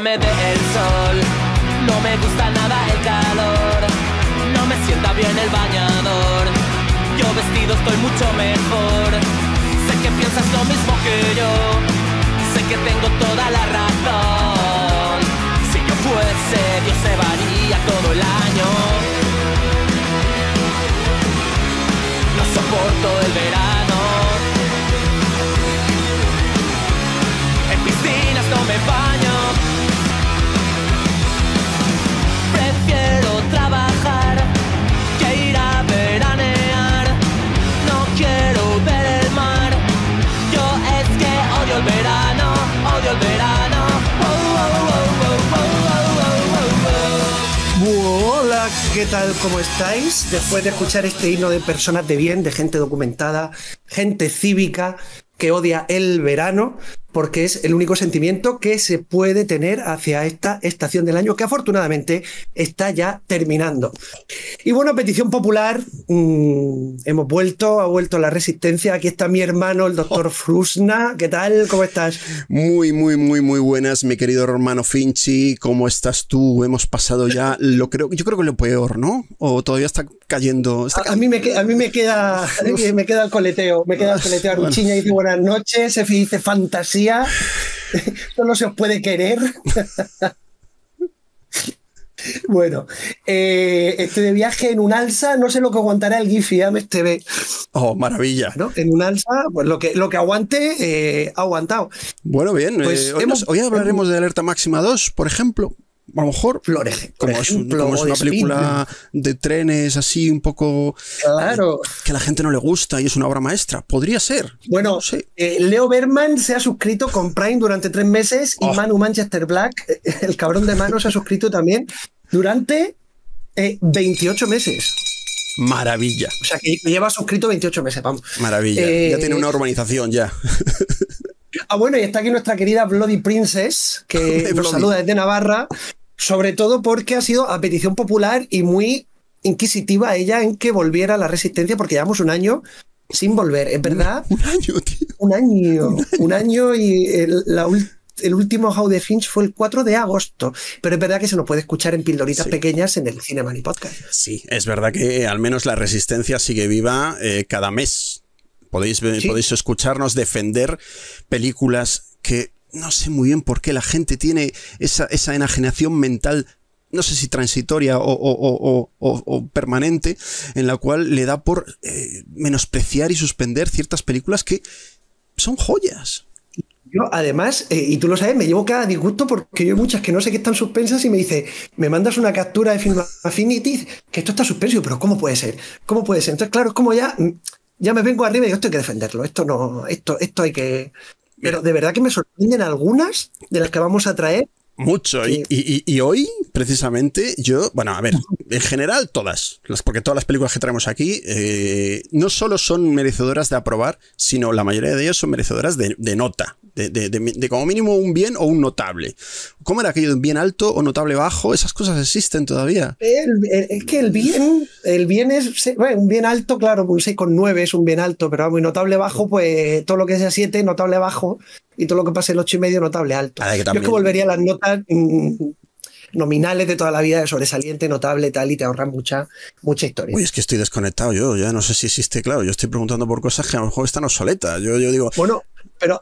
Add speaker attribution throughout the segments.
Speaker 1: me dé el sol. No me gusta nada el calor, no me sienta
Speaker 2: bien el bañador. Yo vestido estoy mucho mejor. Sé que piensas lo mismo que yo, sé que tengo toda la razón.
Speaker 1: Si yo fuese Dios se varía todo el año. No soporto el verano
Speaker 2: ¿qué tal? ¿Cómo estáis? Después de escuchar este himno de personas de bien, de gente documentada, gente cívica que odia el verano, porque es el único sentimiento que se puede tener hacia esta estación del año que afortunadamente está ya terminando. Y bueno, petición popular, mm, hemos vuelto, ha vuelto la resistencia, aquí está mi hermano, el
Speaker 1: doctor Frusna, ¿qué tal? ¿Cómo estás? Muy, muy, muy, muy buenas, mi querido hermano Finchi, ¿cómo estás tú? Hemos pasado ya, lo creo, yo creo que lo peor, ¿no? O todavía está cayendo.
Speaker 2: a, mí me, queda, me queda el coleteo, me queda el coleteo. dice buenas noches, Efi dice fantasía no se os puede querer. Bueno, este de viaje en un alza, no sé lo que aguantará el GIF ¿eh? TV. Este oh, maravilla. En un alza, pues lo que, lo
Speaker 1: que aguante, eh, ha aguantado. Bueno, bien. Pues hoy, hablaremos de Alerta Máxima 2, por ejemplo a lo mejor, Flores, como, es, una película de trenes así un poco claro. que a la gente no le gusta y es una obra maestra, podría ser. Bueno,
Speaker 2: eh, Leo Berman se ha suscrito con Prime durante tres meses y ah. Manu Manchester Black, el cabrón de Manu, se ha suscrito también durante 28 eh, meses.
Speaker 1: Maravilla. O sea, que lleva suscrito 28 meses, vamos. Maravilla. ya tiene eh, una urbanización ya.
Speaker 2: Ah, bueno, y está aquí nuestra querida Bloody Princess, que nos saluda desde Navarra, sobre todo porque ha sido a petición popular y muy inquisitiva ella en que volviera la resistencia, porque llevamos un año sin volver, ¿es verdad? Un, año, Un año. Un año, y el, último How the Finch fue el 4 de agosto, pero es verdad que se nos puede escuchar en pildoritas pequeñas en el Cinema y Podcast.
Speaker 1: Sí, es verdad que al menos la resistencia sigue viva eh, cada mes. Podéis, escucharnos defender películas que no sé muy bien por qué la gente tiene esa, enajenación mental no sé si transitoria o, permanente, en la cual le da por eh, menospreciar y suspender ciertas películas que son joyas. Yo, además, eh, y tú lo sabes, me llevo cada disgusto porque yo hay muchas
Speaker 2: que no sé que están suspensas y me dice, me mandas una captura de Film Affinity que esto está suspenso, pero ¿cómo puede ser? ¿Cómo puede ser? Entonces, claro, es como ya mm, ya me vengo arriba y digo, esto hay que defenderlo, esto no, esto, esto hay que... Pero de verdad que me sorprenden algunas de las que vamos a traer
Speaker 1: mucho. Y, y, hoy, precisamente, yo, bueno, a ver, en general todas, porque todas las películas que traemos aquí eh, no solo son merecedoras de aprobar, sino la mayoría de ellas son merecedoras de, nota, de, como mínimo un bien o un notable. ¿Cómo era aquello de un bien alto o notable bajo? Esas cosas existen todavía.
Speaker 2: es que el bien, el bien es, un bien alto, claro, un 6,9 es un bien alto, pero muy notable bajo, pues todo lo que sea 7, notable bajo, y todo lo que pase el 8,5, notable alto. Ah, yo es que volvería a las notas Mm, nominales de toda la vida, de sobresaliente, notable, tal, y te ahorran mucha, mucha historia.
Speaker 1: Uy, es que estoy desconectado yo, ya no sé si existe, claro, yo estoy preguntando por cosas que a lo mejor están obsoletas. Yo, yo digo. Bueno,
Speaker 2: pero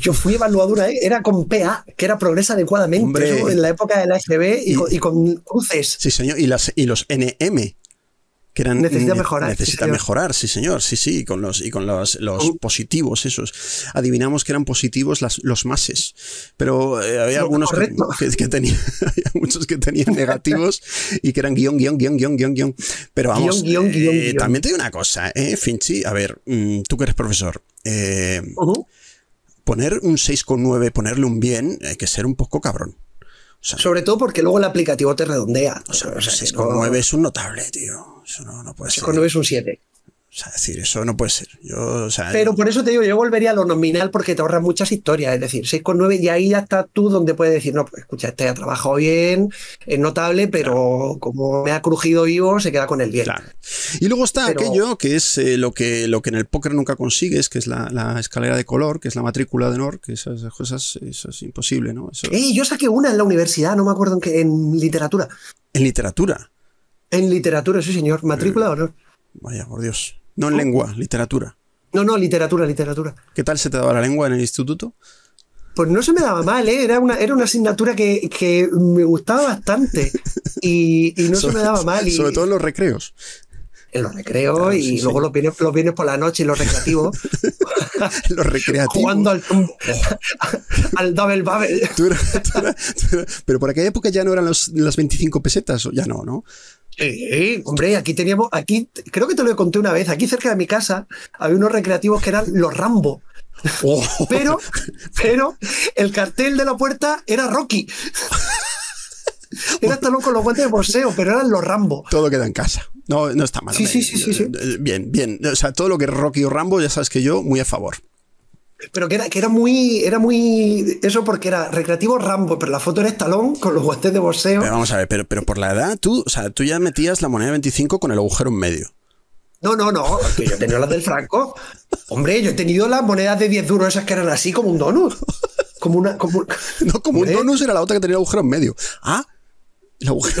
Speaker 2: yo fui evaluadora, ¿eh? era con PA, que era progresa adecuadamente en la época del ASB y,
Speaker 1: con cruces. Sí, señor, y, las, y los NM que eran necesita mejorar necesita mejorar sí señor sí sí con los y con los, positivos esos adivinamos que eran positivos los mases pero eh, había algunos que, que, tenían muchos que tenían negativos y que eran guión guión guión guión guión pero vamos eh, también te digo una cosa eh Finchi a ver mm, tú que eres profesor eh, poner un 6,9 ponerle un bien hay que ser un poco cabrón sobre todo porque luego el aplicativo te redondea. O sea, o con 9 es un notable, tío. Eso no, no puede ser. Con 9 es un 7. O sea, decir, eso no puede ser. Yo, Pero
Speaker 2: por eso te digo, yo volvería a lo nominal porque te ahorras muchas historias. Es decir, 6,9 y ahí ya está tú donde puedes decir, no, pues, escucha, este ha trabajado bien, es notable, pero como me ha crujido vivo, se queda con el
Speaker 1: 10. Y luego está aquello que es eh, lo, que, lo que en el póker nunca consigues, que es la, escalera de color, que es la matrícula de honor, que esas cosas, eso es imposible, ¿no? yo saqué una en la universidad, no me acuerdo en, qué, en literatura. ¿En literatura? En literatura, sí, señor, matrícula de honor. Vaya, por Dios. No en lengua, literatura.
Speaker 2: No, no, literatura, literatura. ¿Qué tal se te daba la lengua en el instituto? Pues no se me daba mal, ¿eh? era, una, era una asignatura que, me gustaba bastante y, no se me daba mal. Y, sobre todo en los recreos. En los recreos y luego Los, viernes, por la noche y los recreativos. los recreativos. Jugando al, Double bubble.
Speaker 1: Pero por aquella época ya no eran los, las 25 pesetas, ya no, ¿no?
Speaker 2: hombre, aquí teníamos, aquí, creo que te lo conté una vez, aquí cerca de mi casa había unos recreativos que eran los Rambo. Oh. Pero, pero el cartel de la puerta era Rocky. Era talón con los guantes de boxeo, pero eran los Rambo. Todo queda en casa.
Speaker 1: No, no está mal. Sí, sí, sí, sí, Bien, bien. O sea, todo lo que es Rocky o Rambo, ya sabes que yo, muy a favor.
Speaker 2: Pero que era, muy. Era muy. Eso porque era recreativo Rambo, pero la foto era
Speaker 1: estalón con los guantes de boxeo. vamos a ver, pero, pero por la edad, tú, o sea, tú ya metías la moneda de 25 con el agujero en medio. No, no, no, yo he tenido las del Franco. Hombre, yo he
Speaker 2: tenido las monedas de 10 duros, esas que eran así como un donut. Como una. No, como un ¿Eh? donut era la otra que tenía el agujero en medio. Ah,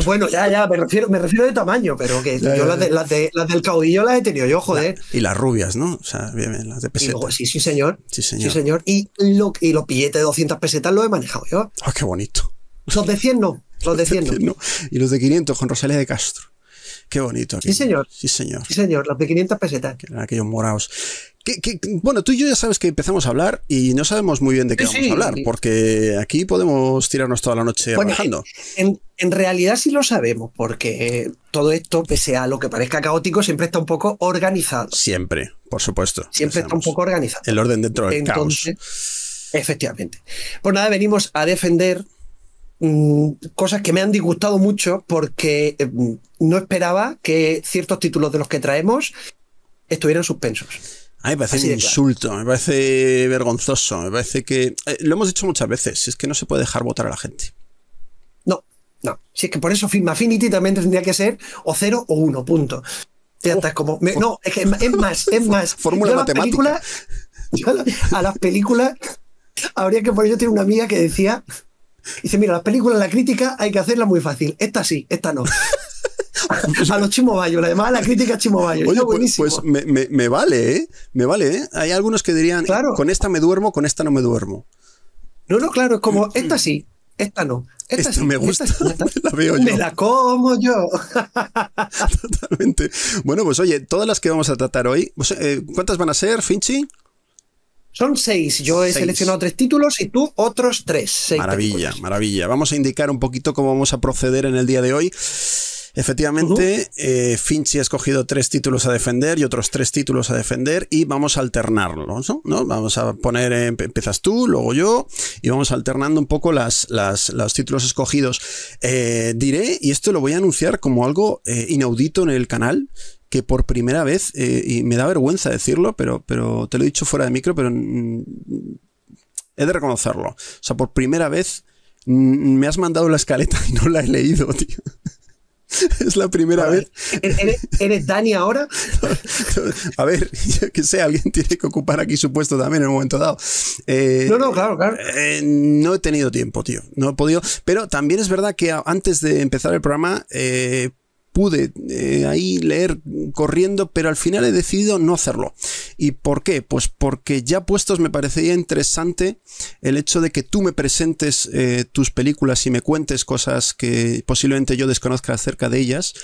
Speaker 2: bueno. ya, ya, me refiero, me refiero de tamaño, pero que yo las, las, del caudillo las he tenido yo, joder.
Speaker 1: y las rubias, ¿no? O sea, bien, las de pesetas. sí, sí,
Speaker 2: señor. Sí, señor. Sí, señor. Y, lo, y los billetes de 200 pesetas los he manejado yo.
Speaker 1: Ah, qué bonito. Los de 100 no. Los de 100 no. Y los de 500 con rosales de Castro. Qué bonito. Sí, señor. Sí, señor. Sí, señor. Los de 500 pesetas. aquellos morados. Que, bueno, tú y yo ya sabes que empezamos a hablar y no sabemos muy bien de qué vamos a hablar, porque aquí podemos tirarnos toda la noche En, realidad sí lo sabemos, porque todo esto, pese a lo que
Speaker 2: parezca caótico, siempre está un poco organizado. Siempre, por supuesto. Siempre está un poco organizado. El orden dentro del Entonces, caos. Efectivamente. Pues nada, venimos a defender Mm, cosas que me han disgustado mucho porque eh, mm, no esperaba que ciertos títulos de los que traemos estuvieran suspensos.
Speaker 1: A me parece un insulto, me parece vergonzoso, me parece que... Eh, lo hemos dicho muchas veces, es que no se puede dejar votar a la gente.
Speaker 2: No, no. Si es que por eso Film también tendría que ser o cero o uno, punto. Te como... no, es que es más, es más. Fórmula matemática. a, las películas habría que poner... Yo tengo una amiga que decía Dice, mira, las películas, la crítica hay que hacerla muy fácil. Esta sí, esta no.
Speaker 1: a los la además la crítica chimobayo. Oye, pues, pues me, vale, ¿eh? Me vale, ¿eh? Hay algunos que dirían, claro. con esta me duermo, con esta no me duermo. No, no, claro, es como, mm. esta sí, esta no. Esta, me gusta, la veo yo. Me la como yo. Totalmente. Bueno, pues oye, todas las que vamos a tratar hoy, pues, eh, ¿cuántas van a ser, Finchi? Son seis. Yo he seleccionado tres títulos y tú otros tres. maravilla, maravilla. Vamos a indicar un poquito cómo vamos a proceder en el día de hoy. Efectivamente, eh, Finch ha escogido tres títulos a defender y otros tres títulos a defender y vamos a alternarlos, ¿no? Vamos a poner, em, em, empiezas tú, luego yo y vamos alternando un poco las, los títulos escogidos. Eh, diré, y esto lo voy a anunciar como algo eh, inaudito en el canal, que por primera vez, y me da vergüenza decirlo, pero, pero te lo he dicho fuera de micro, pero mm, he de reconocerlo. O sea, por primera vez mm, me has mandado la escaleta y no la he leído, tío. Es la primera vez. ¿e-,
Speaker 2: ¿eres, Dani ahora?
Speaker 1: A ver, yo que sé, alguien tiene que ocupar aquí su puesto también en un momento dado. Eh, no, no, claro, claro. Eh, no he tenido tiempo, tío. No he podido. Pero también es verdad que antes de empezar el programa, eh, pude eh, ahí leer corriendo, pero al final he decidido no hacerlo. ¿Y por qué? Pues porque ya puestos me parecería interesante el hecho de que tú me presentes eh, tus películas y me cuentes cosas que posiblemente yo desconozca acerca de ellas.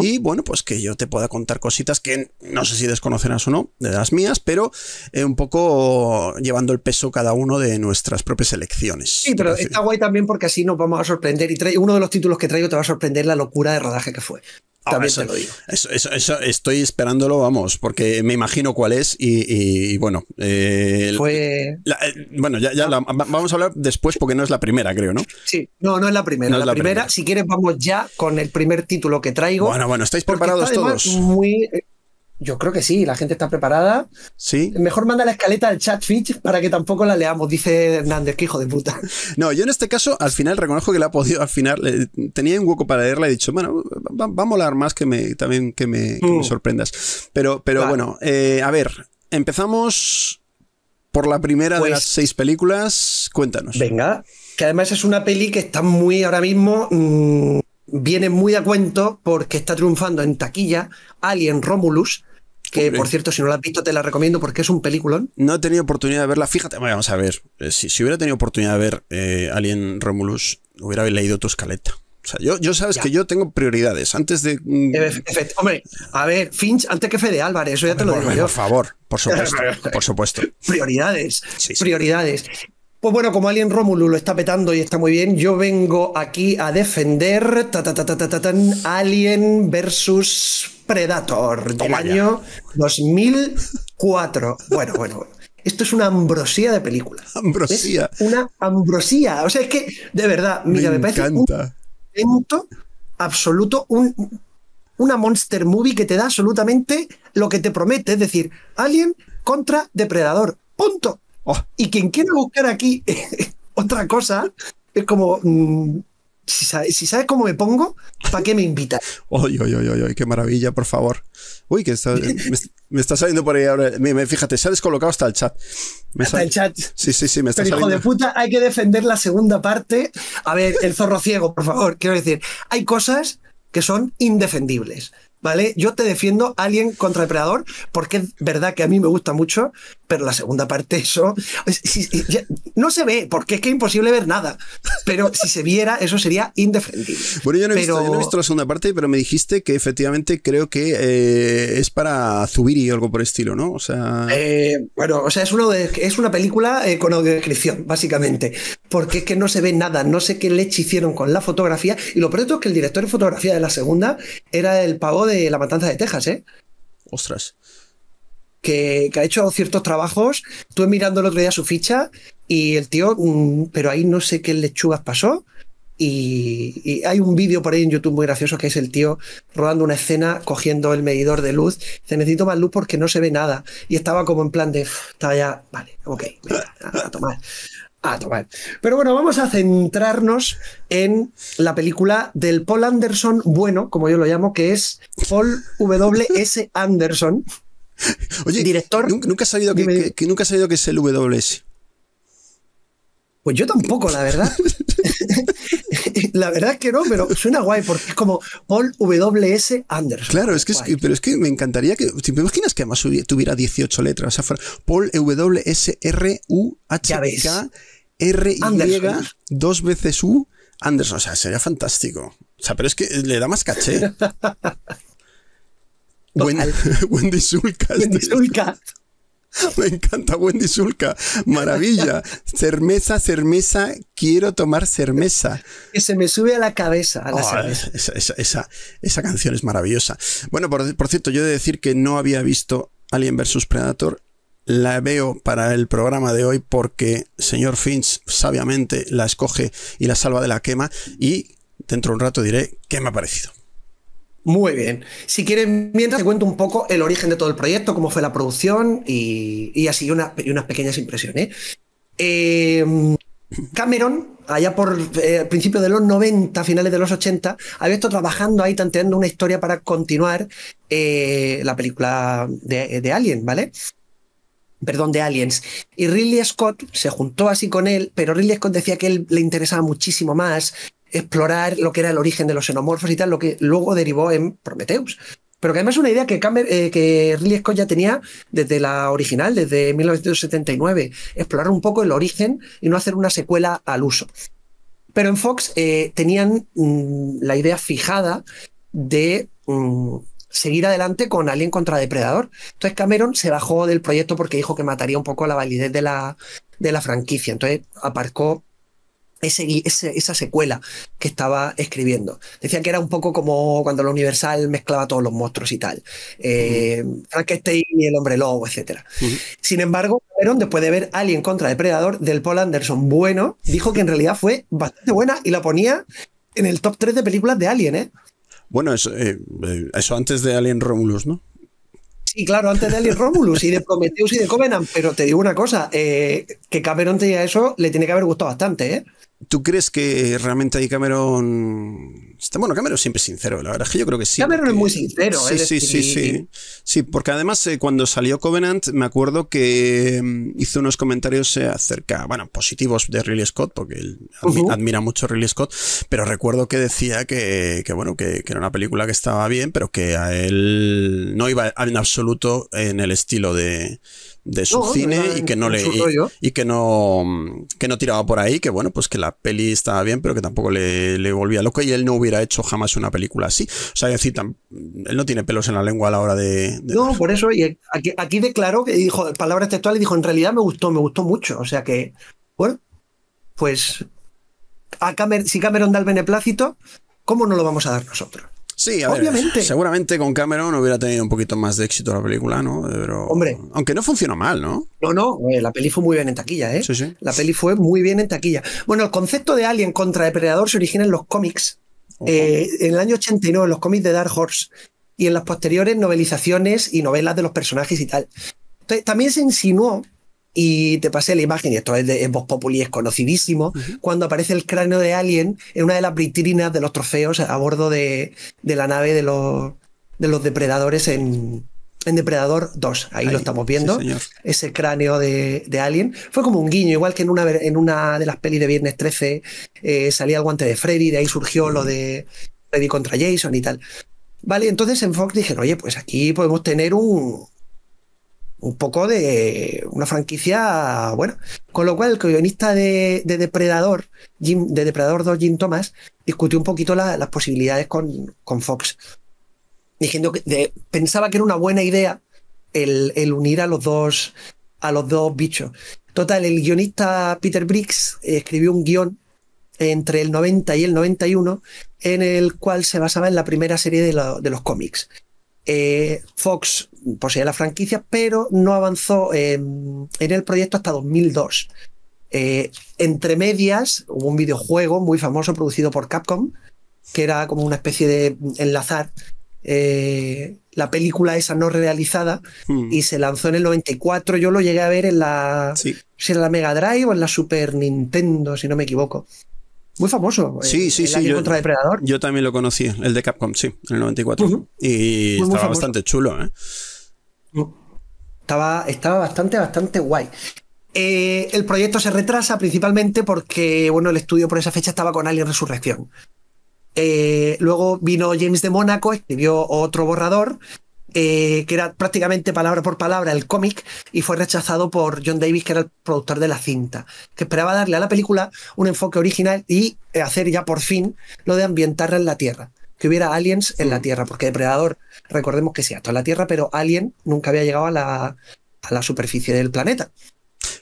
Speaker 1: Y bueno, pues que yo te pueda contar cositas que no sé si desconocerás o no de las mías, pero eh, un poco llevando el peso cada uno de nuestras propias elecciones. Sí, pero está
Speaker 2: guay también porque así nos vamos a sorprender y uno de los títulos que traigo te va a sorprender la locura de rodaje que fue.
Speaker 1: También eso, lo digo. Eso, estoy esperándolo, vamos, porque me imagino cuál es y, bueno. Eh, Fue... Eh, bueno, ya, vamos a hablar después porque no es la primera, creo, ¿no? Sí,
Speaker 2: no, no es la primera. la, primera, si quieres, vamos ya con el primer título que traigo. Bueno, bueno, ¿estáis preparados todos? Muy, yo creo que sí, la gente está preparada. Sí. Mejor manda la escaleta al chat Fitch para que tampoco la leamos, dice Hernández, que hijo de puta.
Speaker 1: No, yo en este caso, al final reconozco que la ha podido, al final, eh, tenía un hueco para leerla y he dicho, bueno, va, a molar más que me, también que me, mm. sorprendas. Pero, pero bueno, eh, a ver, empezamos por la primera de pues las seis películas. Cuéntanos. Venga, que además es una peli que está
Speaker 2: muy ahora mismo. Mm, viene muy a cuento porque está triunfando en taquilla Alien Romulus, que por cierto, si no la has visto, te la recomiendo porque es un peliculón. No he tenido oportunidad
Speaker 1: de verla. Fíjate, vamos a ver. Eh, si, hubiera tenido oportunidad de ver eh, Alien Romulus, hubiera leído tu escaleta. O sea, yo, yo sabes que yo tengo prioridades. Antes de. Mm, hombre, a ver, Finch, antes que Fede Álvarez, eso ya te lo digo yo. Por favor, por supuesto. por supuesto.
Speaker 2: Prioridades. Prioridades. Pues bueno, como Alien Rómulo lo está petando y está muy bien, yo vengo aquí a defender Alien versus Predator del año 2004. Bueno, bueno, bueno. Esto es una ambrosía de película. Ambrosía. una ambrosía. O sea, es que, de verdad, mira, me, parece un momento absoluto, una monster movie que te da absolutamente lo que te promete. Es decir, Alien contra Depredador. Punto. Oh, y quien quiera buscar aquí otra cosa, es como, mm, si, sabes, sabe cómo me pongo, ¿para qué me invitas?
Speaker 1: uy, uy! uy uy, qué maravilla, por favor! Uy, que eh, me, está saliendo por ahí ahora. Me, fíjate, se ha descolocado hasta el chat. hasta el chat. Sí, sí, sí, me está Pero, hijo de
Speaker 2: puta, hay que defender la segunda parte. A ver, el zorro ciego, por favor. Quiero decir, hay cosas que son indefendibles. ¿Vale? Yo te defiendo alguien contra Depredador porque es verdad que a mí me gusta mucho, pero la segunda parte, eso, no se ve, porque es que es imposible ver nada, pero si se viera, eso sería indefendible.
Speaker 1: Bueno, yo no, he visto, no la segunda parte, pero me dijiste que efectivamente creo que eh, es para Zubiri o algo por el estilo, ¿no? O sea... Eh, bueno, o sea, es, uno es
Speaker 2: una película con eh, con audiodescripción, básicamente, porque es que no se ve nada, no sé qué leche hicieron con la fotografía, y lo peor es que el director de fotografía de la segunda era el pavo de La Matanza de Texas, ¿eh? Ostras que, ha hecho ciertos trabajos. Estuve mirando el otro día su ficha y el tío, pero ahí no sé qué lechugas pasó. Y, hay un vídeo por ahí en YouTube muy gracioso que es el tío rodando una escena, cogiendo el medidor de luz. Dice, necesito más luz porque no se ve nada. Y estaba como en plan de, estaba ya, vale, ok, a tomar. A tomar. Pero bueno, vamos a centrarnos en la película del Paul Anderson bueno, como yo lo llamo, que es Paul
Speaker 1: W.S. Anderson. Oye, director. Nunca, ha sabido que, nunca he sabido que es el WS. Pues yo tampoco, la verdad. la verdad es que no, pero suena guay porque es como Paul W.S. Anderson. Claro, es que, pero es que me encantaría que. ¿Te imaginas que además tuviera 18 letras? O Paul W.S. R. U. H. K. R. Y. Dos veces U. Anderson. O sea, sería fantástico. O sea, pero es que le da más caché. Wendy Sulka Wendy Me encanta Wendy Sulka, Maravilla. Cermeza, cermesa, quiero tomar cermeza. Que se me sube a la cabeza. Oh, esa, esa, canción es maravillosa. Bueno, por, por, cierto, yo he de decir que no había visto Alien vs. Predator. La veo para el programa de hoy porque señor Finch sabiamente la escoge y la salva de la quema. Y dentro de un rato diré qué me ha parecido. Muy
Speaker 2: bien. Si quieren, mientras te cuento un poco el origen de todo el proyecto, cómo fue la producción y, así unas pequeñas impresiones. Em, Cameron, allá por principio eh, principios de los 90, finales de los 80, había estado trabajando ahí, tanteando una historia para continuar eh, la película de, de Alien, ¿vale? perdón, de Aliens. Y Ridley Scott se juntó así con él, pero Ridley Scott decía que él le interesaba muchísimo más explorar lo que era el origen de los xenomorfos y tal, lo que luego derivó en Prometheus. Pero que además es una idea que, eh, Ridley Scott ya tenía desde la original, desde 1979, explorar un poco el origen y no hacer una secuela al uso. Pero en Fox eh, tenían mm, la idea fijada de mm, seguir adelante con Alien contra Depredador. Entonces Cameron se bajó del proyecto porque dijo que mataría un poco la validez de la, de la franquicia. Entonces aparcó esa secuela que estaba escribiendo. Decían que era un poco como cuando la Universal mezclaba todos los monstruos y tal. Eh, Frankenstein y el hombre lobo, etc. Sin embargo, Cameron, después de ver Alien contra Depredador del Paul Anderson bueno, dijo que en realidad fue bastante buena y la ponía en el top 3 de películas de Alien, ¿eh?
Speaker 1: Bueno, eh, eh, eso, antes de Alien Romulus, ¿no?
Speaker 2: Sí, claro, antes de Alien Romulus y de Prometheus y de Covenant, pero te digo una cosa, que Cameron tenía eso le tiene que haber gustado bastante, ¿eh?
Speaker 1: ¿Tú crees que realmente ahí Cameron... bueno, Cameron siempre es sincero, la verdad es que yo creo que sí. Cameron es muy sincero. Sí, sí, sí, sí. Sí, porque además eh, cuando salió Covenant me acuerdo que mm, hizo unos comentarios eh, acerca, bueno, positivos de Riley Scott, porque él admira mucho a Ridley Scott, pero recuerdo que decía que, bueno, que, era una película que estaba bien, pero que a él no iba en absoluto en el estilo de, de su cine y que no le y, que no que no tiraba por ahí que bueno pues que la peli estaba bien pero que tampoco le, le volvía loco y él no hubiera hecho jamás una película así o sea decir él no tiene pelos en la lengua a la hora de,
Speaker 2: no por eso y aquí, declaró que dijo palabras textuales dijo en realidad me gustó me gustó mucho o sea que bueno pues a si Cameron da el beneplácito cómo no lo vamos a dar nosotros
Speaker 1: Sí, obviamente. seguramente con Cameron hubiera tenido un poquito más de éxito la película, ¿no? Pero, Hombre. Aunque no funcionó mal, ¿no? No, no, eh, la peli fue
Speaker 2: muy bien en taquilla, ¿eh? Sí, sí. La peli fue muy bien en taquilla. Bueno, el concepto de Alien contra Depredador se origina en los cómics. Eh, en el año 89, en los cómics de Dark Horse. Y en las posteriores novelizaciones y novelas de los personajes y tal. también se insinuó y te pasé la imagen, y esto es de Voz Populi, es conocidísimo, cuando aparece el cráneo de Alien en una de las vitrinas de los trofeos a bordo de, la nave de los, de los depredadores en, Depredador 2. Ahí, lo estamos viendo. ese cráneo de, Alien. Fue como un guiño, igual que en una, en una de las pelis de Viernes 13 eh, salía el guante de Freddy, de ahí surgió lo de Freddy contra Jason y tal. Vale, entonces en Fox dijeron, oye, pues aquí podemos tener un, un poco de una franquicia bueno. Con lo cual, el guionista de, Depredador, Jim, de Depredador 2, Jim Thomas, discutió un poquito las posibilidades con, Fox. Diciendo que pensaba que era una buena idea el, unir a los dos a los dos bichos. Total, el guionista Peter Briggs escribió un guión entre el 90 y el 91 en el cual se basaba en la primera serie de, los cómics. Eh, Fox poseía la franquicia, pero no avanzó eh, en el proyecto hasta 2002. Eh, entre medias, hubo un videojuego muy famoso producido por Capcom, que era como una especie de enlazar eh, la película esa no realizada hmm. y se lanzó en el 94. Yo lo llegué a ver en la, sí. si era la Mega Drive o en la Super Nintendo, si no me equivoco. Muy famoso. Sí, sí, sí. Yo, Depredador.
Speaker 1: yo también lo conocí, el de Capcom, sí, en el 94. Y estaba bastante chulo, ¿eh?
Speaker 2: Estaba, bastante, bastante guay. Eh, el proyecto se retrasa principalmente porque, bueno, el estudio por esa fecha estaba con Alien Resurrección. Eh, luego vino James de Mónaco, escribió otro borrador, eh, que era prácticamente palabra por palabra el cómic, y fue rechazado por John Davis, que era el productor de la cinta, que esperaba darle a la película un enfoque original y hacer ya por fin lo de ambientarla en la Tierra hubiera aliens en la Tierra, porque Depredador, recordemos que se ató a la Tierra, pero Alien nunca había llegado a la, superficie del planeta.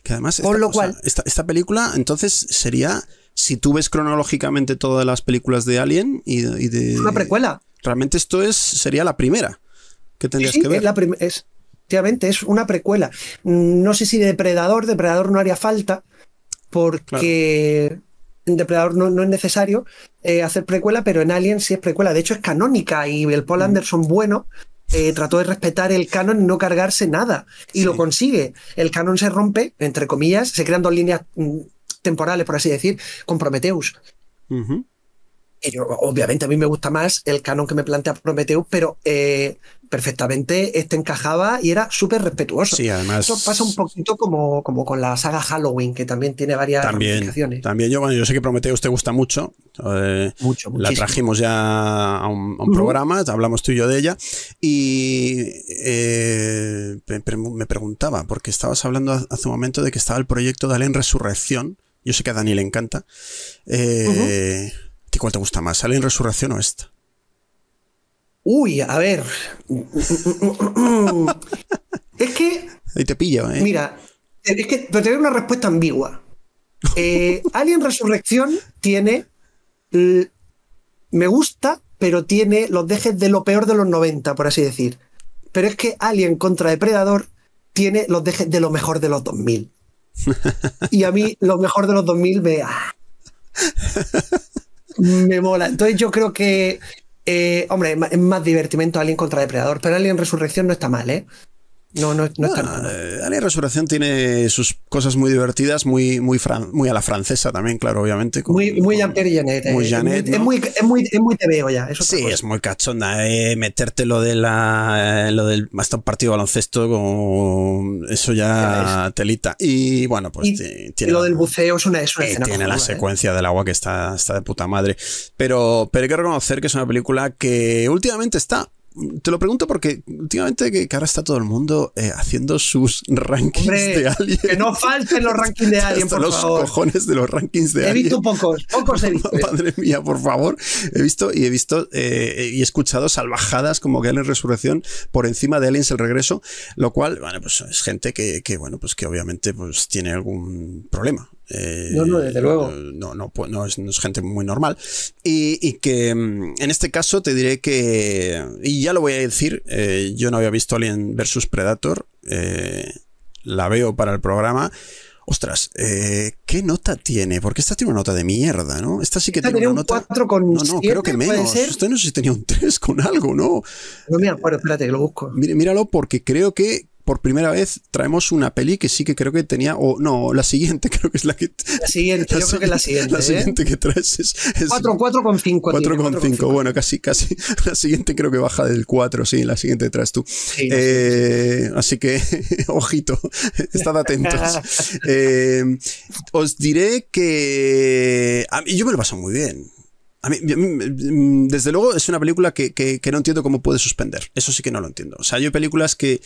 Speaker 2: Que
Speaker 1: además, esta, Por lo cual, esta, película entonces sería, si tú ves cronológicamente todas las películas de Alien y, de... Una precuela. Realmente esto es, sería la primera que tendrías que ver. Es la
Speaker 2: es, efectivamente, es una precuela. No sé si Depredador, Depredador no haría falta, porque en Depredador no, no es necesario eh, hacer precuela, pero en Alien sí es precuela. De hecho, es canónica y el Paul mm. Anderson bueno eh, trató de respetar el canon y no cargarse nada. Y lo consigue. El canon se rompe, entre comillas, se crean dos líneas mm, temporales, por así decir, con Prometheus obviamente a mí me gusta más el canon que me plantea Prometheus, pero eh, perfectamente este encajaba y era súper respetuoso. Sí, además. Esto pasa un poquito como, como con la saga Halloween, que también tiene varias también,
Speaker 1: También yo, bueno, yo sé que Prometheus te gusta mucho. Eh, mucho, La trajimos ya a un, programa, hablamos tú y yo de ella. Y eh, me preguntaba, porque estabas hablando hace un momento de que estaba el proyecto de en Resurrección. Yo sé que a Dani le encanta. Eh, ¿Qué cuál te gusta más? ¿Alien Resurrección o esta?
Speaker 2: Uy, a ver. es que. Ahí te pillo, ¿eh? Mira, es que te doy una respuesta ambigua. Eh, Alien Resurrección tiene. Me gusta, pero tiene los dejes de lo peor de los 90, por así decir. Pero es que Alien contra Depredador tiene los dejes de lo mejor de los 2000. Y a mí, lo mejor de los 2000 me. Ah. Me mola. Entonces yo creo que, eh, hombre, es más divertimento alguien contra Depredador, pero Alien Resurrección no está mal, ¿eh? No, no, no, tan ah,
Speaker 1: Alien Resurrección tiene sus cosas muy divertidas, muy, muy, muy a la francesa también, claro, obviamente. muy muy Janet. Eh, muy es,
Speaker 2: muy, es, es muy TVO ya. sí, es
Speaker 1: muy cachonda. Eh, meterte lo, de la, eh, lo del hasta un partido baloncesto, con, eso ya, telita. Y bueno, pues. tiene, y lo del buceo es una, es una Tiene la secuencia del agua que está, está de puta madre. Pero, pero hay que reconocer que es una película que últimamente está te lo pregunto porque últimamente que, ahora está todo el mundo eh, haciendo sus rankings de aliens, Que no falten
Speaker 2: los rankings de Alien, por los cojones
Speaker 1: de los rankings de aliens. He visto pocos, pocos he Madre mía, por favor. He visto y he visto eh, y escuchado salvajadas como que Alien Resurrección por encima de Aliens el Regreso, lo cual, bueno, pues es gente que, que bueno, pues que obviamente pues tiene algún problema. Eh, no, no, desde luego. No, no, pues, no, no, es, gente muy normal. Y, que mm, en este caso te diré que, y ya lo voy a decir, eh, yo no había visto a alguien versus Predator, eh, la veo para el programa. Ostras, ¿qué nota tiene? Porque esta tiene una nota de mierda, ¿no? Esta sí que tiene una un 4 con no, no, 7, creo que menos. Usted no sé si tenía un 3 con algo, ¿no? No me acuerdo, espérate que lo busco. míralo porque creo que, por primera vez traemos una peli que sí que creo que tenía, o no, la siguiente creo que es la que...
Speaker 2: La siguiente, yo creo que es la siguiente. La siguiente ¿eh?
Speaker 1: que traes es... 4, 4,5. 4,5, bueno, casi, casi. La siguiente creo que baja del 4, sí, la siguiente traes tú. Eh, así que, ojito, estad atentos. Eh, os diré que... A mí, yo me lo paso muy bien. Mm, desde luego, es una película que, que no entiendo cómo puede suspender. Eso sí que no lo entiendo. O sea, hay películas que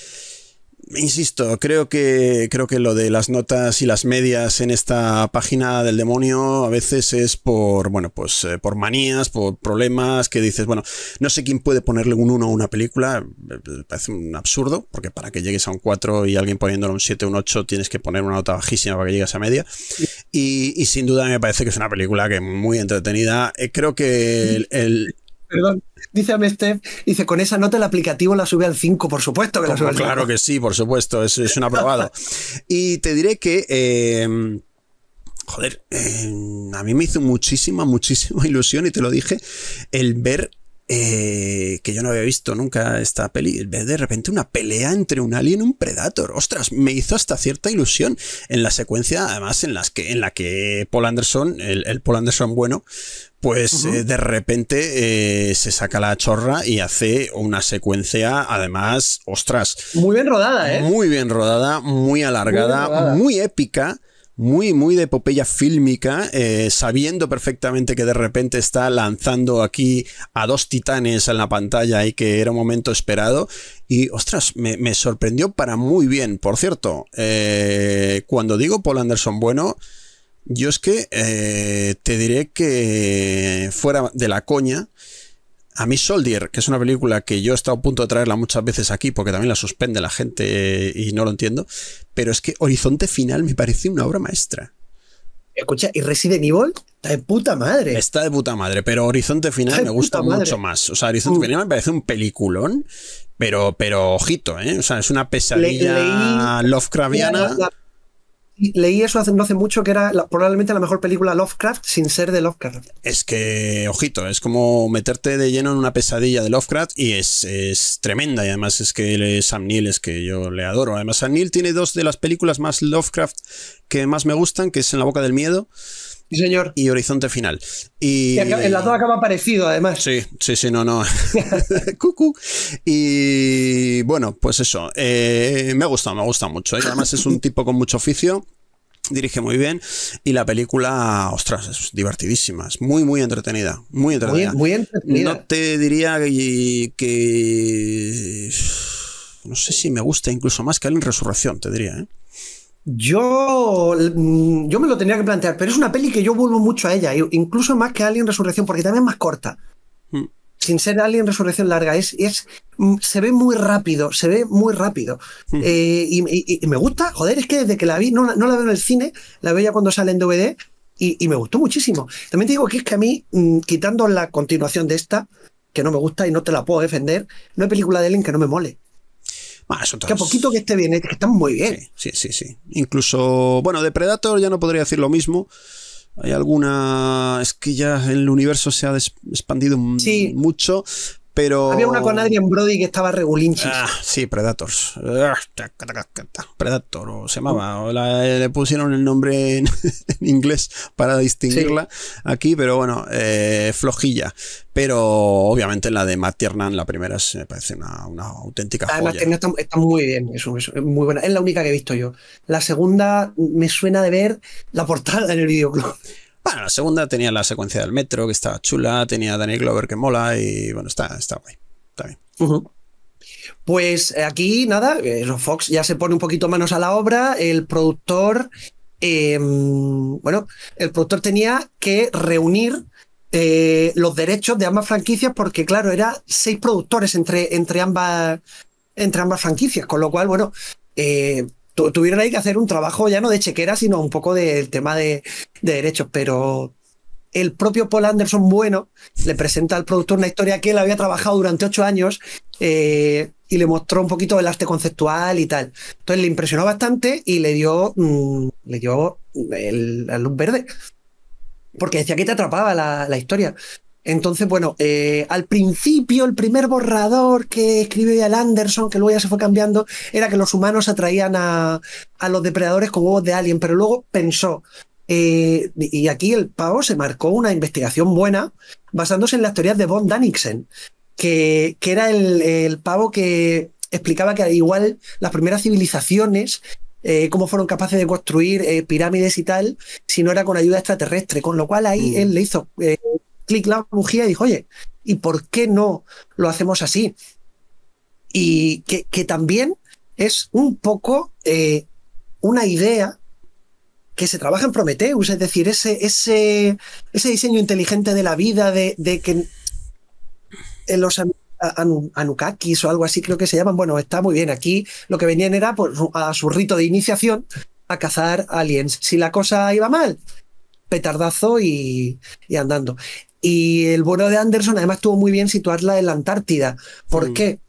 Speaker 1: Insisto, creo que, creo que lo de las notas y las medias en esta página del demonio a veces es por, bueno, pues eh, por manías, por problemas que dices, bueno, no sé quién puede ponerle un 1 a una película, eh, parece un absurdo, porque para que llegues a un 4 y alguien poniéndole un 7, un 8, tienes que poner una nota bajísima para que llegues a media. Y, sin duda me parece que es una película que muy entretenida. Eh, creo que el, el...
Speaker 2: Perdón, dice a Steph, dice, con esa nota el aplicativo la sube al 5, por
Speaker 1: supuesto que la sube Claro que sí, por supuesto, es, es un aprobado. y te diré que... Em, joder, em, a mí me hizo muchísima, muchísima ilusión, y te lo dije, el ver eh, que yo no había visto nunca esta peli, de repente una pelea entre un alien y un predator. Ostras, me hizo hasta cierta ilusión en la secuencia, además, en, las que, en la que Paul Anderson, el, Paul Anderson bueno, pues eh, de repente eh, se saca la chorra y hace una secuencia, además, ostras. Muy bien rodada, ¿eh? Muy bien rodada, muy alargada, muy épica muy, muy de epopeya fílmica, eh, sabiendo perfectamente que de repente está lanzando aquí a dos titanes en la pantalla y que era un momento esperado. Y ostras, me, sorprendió para muy bien. Por cierto, eh, cuando digo Paul Anderson bueno, yo es que eh, te diré que fuera de la coña. A mí Soldier, que es una película que yo he estado a punto de traerla muchas veces aquí porque también la suspende la gente y no lo entiendo, pero es que Horizonte Final me parece una obra maestra. Escucha, y Resident Evil está de puta madre. Está de puta madre, pero Horizonte Final me gusta mucho más. O sea, Horizonte Final me parece un peliculón, pero, pero ojito, ¿eh? O sea, es una pesadilla Lovecraftiana
Speaker 2: leí eso hace, no hace mucho, que era probablemente la mejor película Lovecraft sin ser de Lovecraft.
Speaker 1: Es que, ojito, es como meterte de lleno en una pesadilla de Lovecraft y es, es tremenda. Y además es que Sam Neill es que yo le adoro. Además, Sam Neill tiene dos de las películas más Lovecraft que más me gustan, que es En la boca del miedo señor. Y Horizonte Final. Y, la en dos acaba parecido, además. Sí, sí, sí, no, no. Cucu. Y bueno, pues eso. Eh, me ha gustado, me gusta mucho. ¿eh? Además, es un tipo con mucho oficio dirige muy bien y la película, ostras, es divertidísima, es muy, muy entretenida, muy entretenida. Muy, entretenida. No te diría que, no sé si me gusta incluso más que Alien Resurrección, te diría, ¿eh?
Speaker 2: Yo, mm, yo me lo tenía que plantear, pero es una peli que yo vuelvo mucho a ella, incluso más que Alien Resurrección, porque también es más corta. Mm. Sin ser Alien Resurrección larga, es, es, mm, se ve muy rápido, se ve muy rápido. Eh, y, me gusta, joder, es que desde que la vi, no, la veo en el cine, la veo ya cuando sale en DVD, y, y, me gustó muchísimo. También te digo que es que a mí, quitando la continuación de esta, que no me gusta y no te la puedo defender, no hay película de Alien que no me mole que a poquito que esté
Speaker 1: bien, que están muy bien. Sí, sí, sí, Incluso, bueno, de Predator ya no podría decir lo mismo. Hay alguna. Es que ya el universo se ha expandido sí. mucho. Había una con Adrian Brody que estaba regulinchis. Ah, sí, Predators. Ah, Predator, o se llamaba. Eh, le pusieron el nombre en, inglés para distinguirla aquí, pero bueno, eh, flojilla. Pero obviamente la de Matt Tiernan, la primera, se me parece una, una auténtica joya. Eh, está,
Speaker 2: está, muy bien, es muy buena. Es la única que he visto yo. La segunda me suena de ver la portada en el videoclub.
Speaker 1: Bueno, la segunda tenía la secuencia del metro, que estaba chula, tenía a Glover que mola y bueno, está, está guay. Está bien. Pues
Speaker 2: eh, aquí nada, eh, Fox ya se pone un poquito manos a la obra, el productor, em, bueno, el productor tenía que reunir eh, los derechos de ambas franquicias porque claro, era seis productores entre, entre, ambas, entre ambas franquicias, con lo cual, bueno, tuvieron ahí que hacer un trabajo ya no de chequera, sino un poco del tema de, derechos, pero el propio Paul Anderson Bueno le presenta al productor una historia que él había trabajado durante ocho años eh, y le mostró un poquito el arte conceptual y tal. Entonces le impresionó bastante y le dio, mm, le dio la luz verde. Porque decía que te atrapaba la, la historia. Entonces, bueno, eh, al principio el primer borrador que escribió el Anderson, que luego ya se fue cambiando, era que los humanos atraían a, los depredadores con huevos de alien, pero luego pensó, eh, y aquí el pavo se marcó una investigación buena basándose en las teorías de von Danixen, que, que era el, pavo que explicaba que igual las primeras civilizaciones, eh, cómo fueron capaces de construir pirámides y tal, si no era con ayuda extraterrestre, con lo cual ahí mm. él le hizo clic la bujía y dijo, oye, ¿y por qué no lo hacemos así? Y que, también es un poco eh, una idea que se trabaja en Prometheus, es decir, ese, ese, ese diseño inteligente de la vida, de, que en los Anukakis o algo así creo que se llaman, bueno, está muy bien, aquí lo que venían era pues, a su rito de iniciación a cazar aliens. Si la cosa iba mal, petardazo y andando. Y el vuelo de Anderson además estuvo muy bien situarla en la Antártida. ¿Por qué?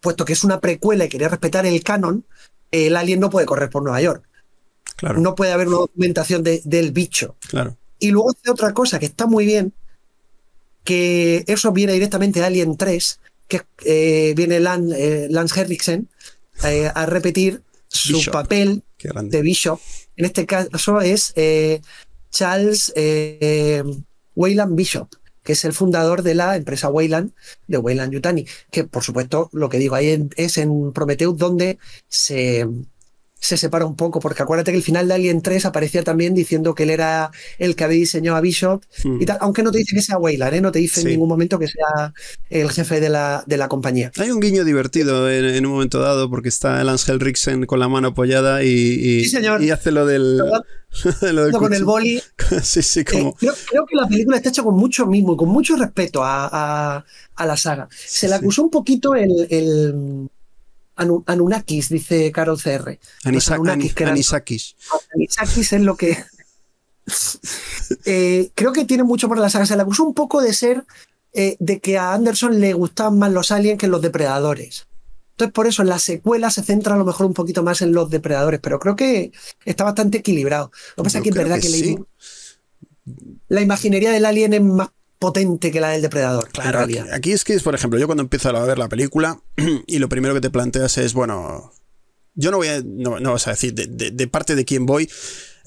Speaker 2: Puesto que es una precuela y quería respetar el canon, el alien no puede correr por Nueva York. No puede haber una documentación del bicho. Y luego hace otra cosa que está muy bien, que eso viene directamente de Alien 3, que eh, viene eh, Lance Henriksen eh, a repetir su papel de Bishop. En este caso es Charles. Wayland Bishop, que es el fundador de la empresa Wayland, de Wayland Yutani, que por supuesto lo que digo ahí es en Prometeus donde se, se separa un poco, porque acuérdate que el final de Alien 3 aparecía también diciendo que él era el que había diseñado a Bishop, y hmm. tal, aunque no te dice que sea Weyland, ¿eh? no te dice en ningún momento que sea el jefe de la, compañía.
Speaker 1: Hay un guiño divertido en, un momento dado, porque está el Ángel Rixen con la mano apoyada y, y, hace lo del... con el boli. Eh, creo,
Speaker 2: que la película está hecha con mucho mismo, y con mucho respeto a, la saga. Se le acusó un poquito el Anunnakis, dice Carol CR.
Speaker 1: Anunnakis, Anisakis.
Speaker 2: Anisakis es lo que. Eh, creo que tiene mucho por la saga. Se le acusó un poco de ser. Eh, de que a Anderson le gustaban más los aliens que los depredadores. Entonces, por eso en la secuela se centra a lo mejor un poquito más en los depredadores, pero creo que está bastante equilibrado. Lo que pasa es que es verdad que, la imaginería del alien es más potente que la del depredador. Claro,
Speaker 1: aquí, es que, por ejemplo, yo cuando empiezo a ver la película y lo primero que te planteas es, bueno, yo no voy a, no, vas a decir de, de parte de quién voy,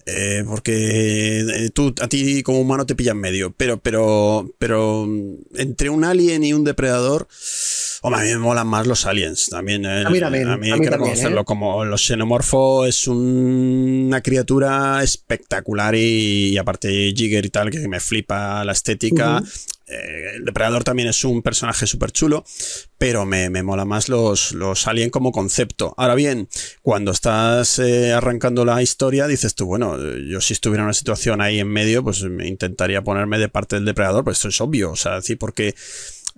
Speaker 1: eh, porque eh, tú, a ti como humano te pillan medio. Pero, pero, pero mm, entre un alien y un depredador. a mí me molan más los aliens eh, también. A mí A mí, Como los xenomorfo es una criatura espectacular y, aparte Jigger y tal, que me flipa la estética. Eh, el depredador también es un personaje súper chulo, pero me, me, mola más los, los alien como concepto. Ahora bien, cuando estás eh, arrancando la historia, dices tú, bueno, yo si estuviera en una situación ahí en medio, pues me intentaría ponerme de parte del depredador, pues esto es obvio, o sea, decir porque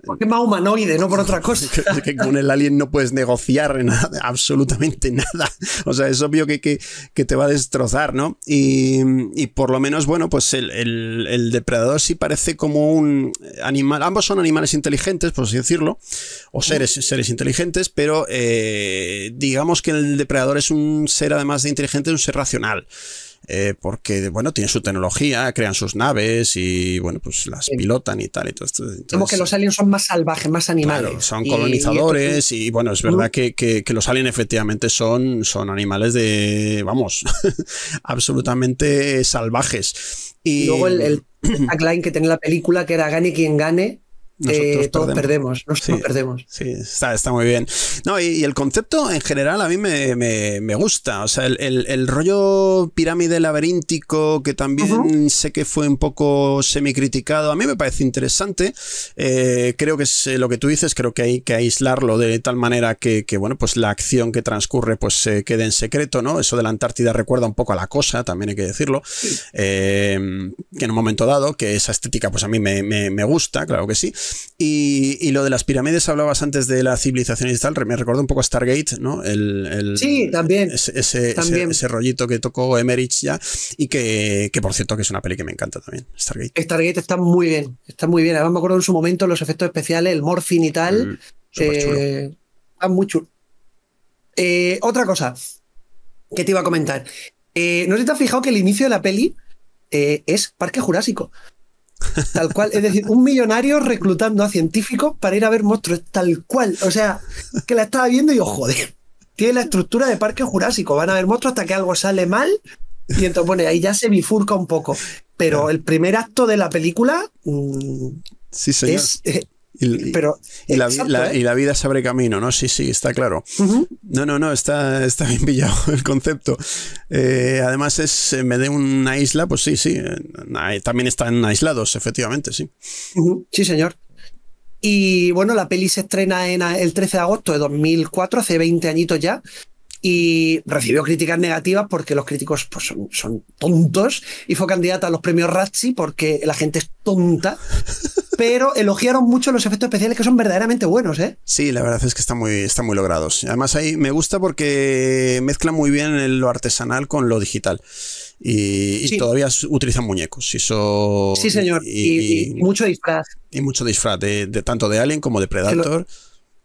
Speaker 1: porque es más humanoide, no por otra cosa. que con el alien no puedes negociar nada, absolutamente nada. O sea, es obvio que, te va a destrozar, ¿no? Y, por lo menos, bueno, pues el, depredador sí parece como un animal. Ambos son animales inteligentes, por así decirlo, o seres, seres inteligentes, pero eh, digamos que el depredador es un ser, además de inteligente, un ser racional. Eh, porque, bueno, tienen su tecnología, crean sus naves y, bueno, pues las pilotan y tal. Y todo esto.
Speaker 2: Como que los aliens son más salvajes, más animales. Claro, son colonizadores
Speaker 1: y, bueno, es verdad que, los aliens efectivamente son, son animales de, vamos, absolutamente salvajes. Y luego el, el
Speaker 2: tagline que tiene la película, que era gane quien
Speaker 1: gane, eh, todos perdemos, nosotros perdemos. está, muy bien. No, y, el concepto en general a mí me, gusta. O sea, el, rollo pirámide laberíntico, que también sé que fue un poco semi-criticado, a mí me parece interesante. Eh, creo que es eh, lo que tú dices, creo que hay que aislarlo de tal manera que, bueno, pues la acción que transcurre pues se quede en secreto, ¿no? Eso de la Antártida recuerda un poco a la cosa, también hay que decirlo. que en un momento dado, que esa estética, pues a mí me gusta, claro que sí. Y, lo de las pirámides, hablabas antes de la civilización y tal, me recuerda un poco a Stargate, ¿no? sí, también. Ese, rollito que tocó Emerich ya, y que, por cierto que es una peli que me encanta también,
Speaker 2: Stargate. está muy bien, está muy bien. Además me acuerdo en su momento los efectos especiales, el morphin y tal, mm, eh, muy chulo. Eh, otra cosa que te iba a comentar. Eh, ¿No te has fijado que el inicio de la peli eh, es Parque Jurásico? Tal cual. Es decir, un millonario reclutando a científicos para ir a ver monstruos. Tal cual. O sea, que la estaba viendo y yo, joder. Tiene la estructura de parque jurásico. Van a ver monstruos hasta que algo sale mal. Y entonces, bueno, ahí ya se bifurca un poco. Pero el primer acto de la película.
Speaker 3: Mm,
Speaker 1: sí, señor. Es, eh, eh, y, Pero, ¿eh? la, vida se abre camino, ¿no? Sí, sí, está claro. No, no, no, está, está bien pillado el concepto. Eh, además, es en vez de una isla, pues sí, sí. También están aislados, efectivamente, sí.
Speaker 2: Sí, señor. Y bueno, la peli se estrena en el 13 de agosto de 2004, hace 20 añitos ya y recibió críticas negativas porque los críticos pues, son, tontos y fue candidata a los premios Razzie porque la gente es tonta, pero elogiaron mucho los efectos especiales que son verdaderamente buenos, ¿eh?
Speaker 1: Sí, la verdad es que están muy, están muy logrados. Además ahí me gusta porque mezclan muy bien lo artesanal con lo digital. Y, todavía utilizan muñecos. sí, señor. Y, mucho disfraz. Y mucho disfraz, de, tanto de Alien como de Predator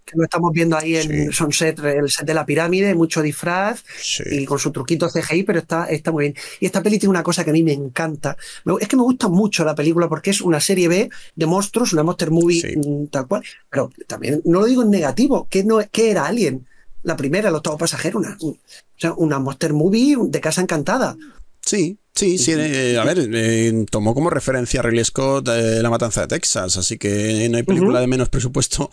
Speaker 2: que lo estamos viendo ahí en Sunset, el set de la pirámide, mucho disfraz y con su truquito CGI, pero está, está muy bien. Y esta peli tiene una cosa que a mí me encanta. Es que me gusta mucho la película porque es una serie B de monstruos, una monster movie mm, tal cual. Pero también no lo digo en negativo, que no que era Alien, la primera, el octavo pasajero, una, una monster movie de casa encantada. Sí,
Speaker 1: Sí, sí, eh, a ver, eh, tomó como referencia a Ridley Scott eh, La Matanza de Texas, así que eh, no hay película de menos presupuesto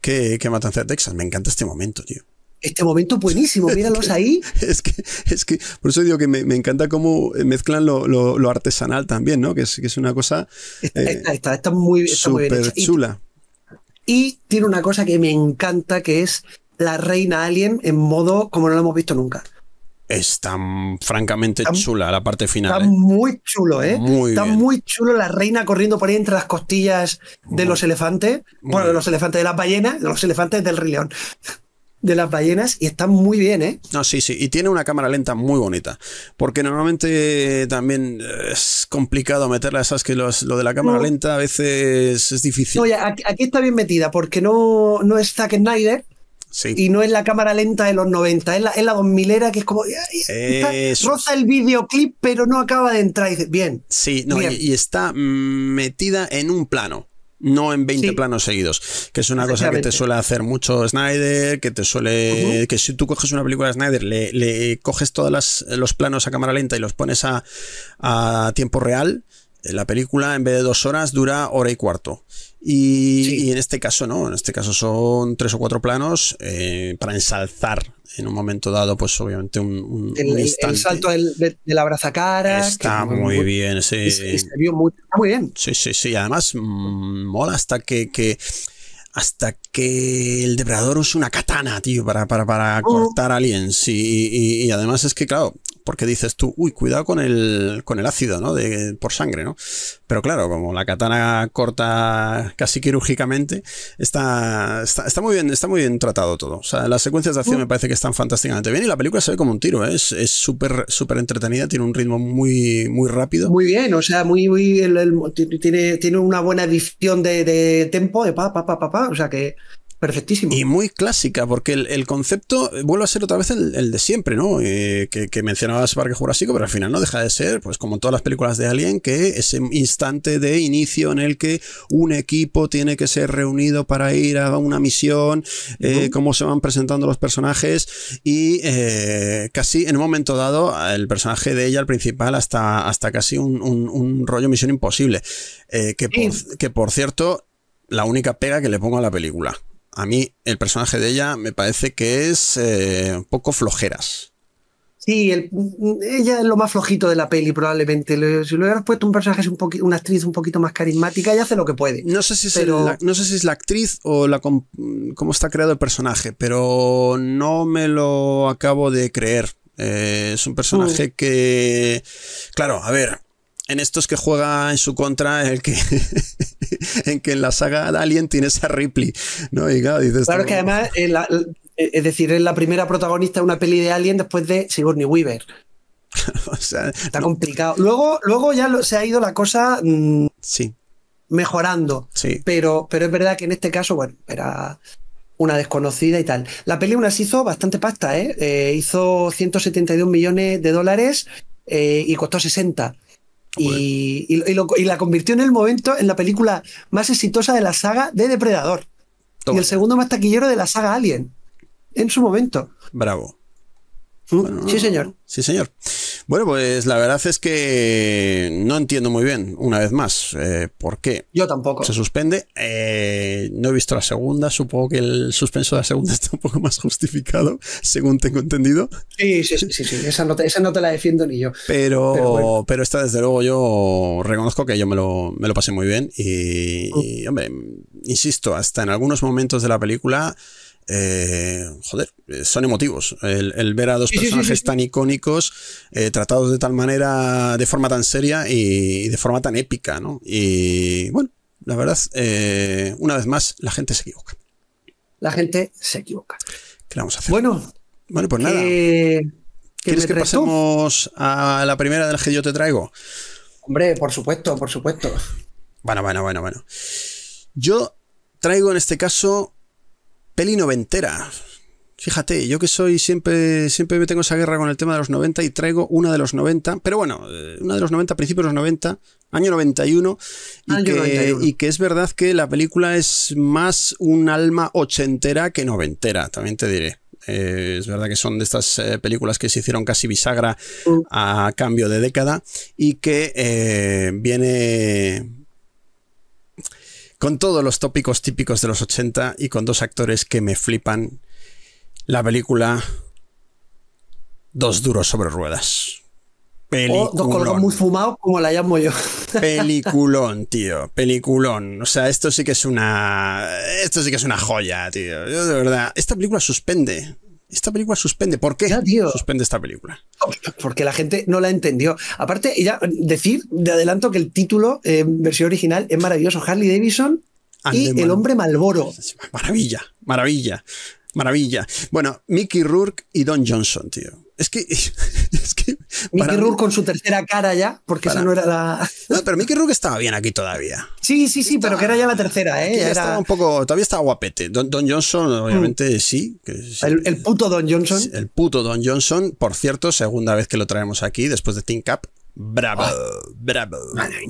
Speaker 1: que, Matanza de Texas. Me encanta este momento, tío. Este momento buenísimo, míralos ahí. es, que, es que, por eso digo que me, encanta cómo mezclan lo, artesanal también, ¿no? Que es, que es una cosa. Está, está, muy, chula.
Speaker 2: Y, y tiene una cosa que me encanta, que es la reina alien en modo como no la hemos visto nunca.
Speaker 1: Está francamente chula la parte final. Está ¿eh?
Speaker 2: muy chulo, ¿eh? está muy chulo la reina corriendo por ahí entre las costillas de los elefantes. Bueno, de los elefantes de las ballenas, los elefantes del León. De las ballenas
Speaker 1: y está muy bien, ¿eh? No, sí, sí. Y tiene una cámara lenta muy bonita. Porque normalmente también es complicado meterla, sabes que lo de la cámara lenta a veces es difícil. Oye,
Speaker 2: aquí, está bien metida porque no, no es Zack Snyder, y no es la cámara lenta de los 90, es la, es la 2000 era que es como. roza el videoclip, pero no
Speaker 1: acaba de entrar. bien. Sí, no, Y, está metida en un plano no en 20 planos seguidos, que es una cosa que te suele hacer mucho Snyder, que te suele, que si tú coges una película de Snyder, le, coges todos los planos a cámara lenta y los pones a, a tiempo real, la película en vez de dos horas dura hora y cuarto. Y, en este caso no, en este caso son tres o cuatro planos eh, para ensalzar en un momento dado, pues obviamente un, el, salto
Speaker 2: del, de, la brazacara. Está muy, bien, sí.
Speaker 1: vio muy, bien. Sí, sí, sí. Además, mm, mola hasta que, hasta que el depredador usa una katana, tío, para, para, para oh. cortar aliens. alguien. y, además es que, claro, porque dices tú, uy, cuidado con el, con el ácido, ¿no? por sangre, ¿no? Pero claro, como la katana corta casi quirúrgicamente, está, está, muy bien, está muy bien tratado todo. O sea, las secuencias de acción me parece que están fantásticamente bien y la película se ve como un tiro, ¿eh? es súper, entretenida, tiene un ritmo muy, muy rápido. Muy
Speaker 2: bien, o sea, muy, tiene, tiene una buena edición de,
Speaker 1: de tempo, de pa, pa, pa, pa, pa, o sea que Perfectísimo. Y muy clásica, porque el, concepto eh, vuelve a ser otra vez el, de siempre, ¿no? Eh, que, mencionabas Parque Jurásico, pero al final no deja de ser, pues como en todas las películas de Alien, que ese instante de inicio en el que un equipo tiene que ser reunido para ir a una misión, eh, cómo se van presentando los personajes y casi en un momento dado el personaje de ella, el principal, hasta, hasta casi un, rollo misión imposible. que, que por cierto, la única pega que le pongo a la película a mí el personaje de ella me parece que es eh, un poco flojeras.
Speaker 2: Sí, ella es lo más flojito de la peli, probablemente. si le hubieras puesto un personaje, un una actriz un poquito más carismática, ella hace lo que puede. No sé si es,
Speaker 1: la, actriz o la cómo está creado el personaje, pero no me lo acabo de creer. Eh, es un personaje mm. que, claro, a ver, en estos que juega en su contra el que en que en la saga de Alien tienes a Ripley, ¿no? claro, que además eh, eh, es decir,
Speaker 2: es la primera protagonista de una peli de Alien después de Sigourney Weaver. está complicado. Luego, luego ya se ha ido la cosa mm, sí. mejorando. Sí. Pero, pero es verdad que en este caso, bueno, era una desconocida y tal. La peli una se hizo bastante pasta, ¿eh? hizo 172 millones de dólares y costó 60. Y, la convirtió en el momento en la película más exitosa de la saga de Depredador. Y el segundo más taquillero de la saga Alien. En su momento.
Speaker 1: Bravo. ¿Mm? sí, señor. Sí, señor. Bueno, pues la verdad es que no entiendo muy bien, una vez más, eh, por qué. Yo tampoco. Se suspende. Eh, no he visto la segunda, supongo que el suspenso de la segunda está un poco más justificado,
Speaker 2: según tengo entendido. Sí, sí, sí, sí, Esa, no te, la defiendo ni yo.
Speaker 1: Pero, pero, esta, desde luego, yo reconozco que yo me lo, pasé muy bien uh. y, hombre, insisto, hasta en algunos momentos de la película eh, joder, eh, son emotivos. El, ver a dos personajes tan icónicos eh, tratados de tal manera, de forma tan seria y, de forma tan épica, ¿no? Y bueno, la verdad, una vez más, la gente se equivoca. La gente se equivoca. ¿Qué vamos a hacer? Bueno, bueno pues nada. ¿Quieres que pasemos a la primera del que yo te traigo? Hombre, por supuesto, por supuesto. Bueno, bueno, bueno, bueno. Yo traigo en este caso Peli noventera. Fíjate, yo que soy siempre, siempre me tengo esa guerra con el tema de los 90 y traigo una de los 90, pero bueno, eh, una de los 90, principios de los 90, año 91, y, que, y que es verdad que la película es más un alma ochentera que noventera, también te diré. Eh, es verdad que son de estas eh, películas que se hicieron casi bisagra mm. a cambio de década y que viene con todos los tópicos típicos de los 80 y con dos actores que me flipan. La película Dos duros sobre ruedas. Peliculón. O dos
Speaker 2: muy fumados, como la llamo yo. Peliculón,
Speaker 1: tío. Peliculón. O sea, esto sí que es una. Esto sí que es una joya, tío. de verdad. Esta película suspende esta película suspende. ¿Por qué suspende esta película? Porque la gente no la entendió. Aparte,
Speaker 2: ya decir de adelanto que el título eh, versión original es maravilloso. Harley Davidson
Speaker 1: y El hombre Malboro. Maravilla, maravilla, maravilla. Bueno, Mickey Rourke y Don Johnson, tío. es
Speaker 2: que. Mickey Rourke con su
Speaker 1: tercera cara
Speaker 2: ya, porque esa no era la.
Speaker 1: No, pero Mickey Rourke estaba bien aquí todavía.
Speaker 2: Sí, sí, sí, pero que era ya la tercera, ¿eh? Estaba un
Speaker 1: poco. Todavía estaba guapete. Don, Johnson, mm. obviamente, sí. el, puto Don Johnson. El puto Don Johnson, por cierto, segunda vez que lo traemos aquí, después de Team Cap Bravo, bravo.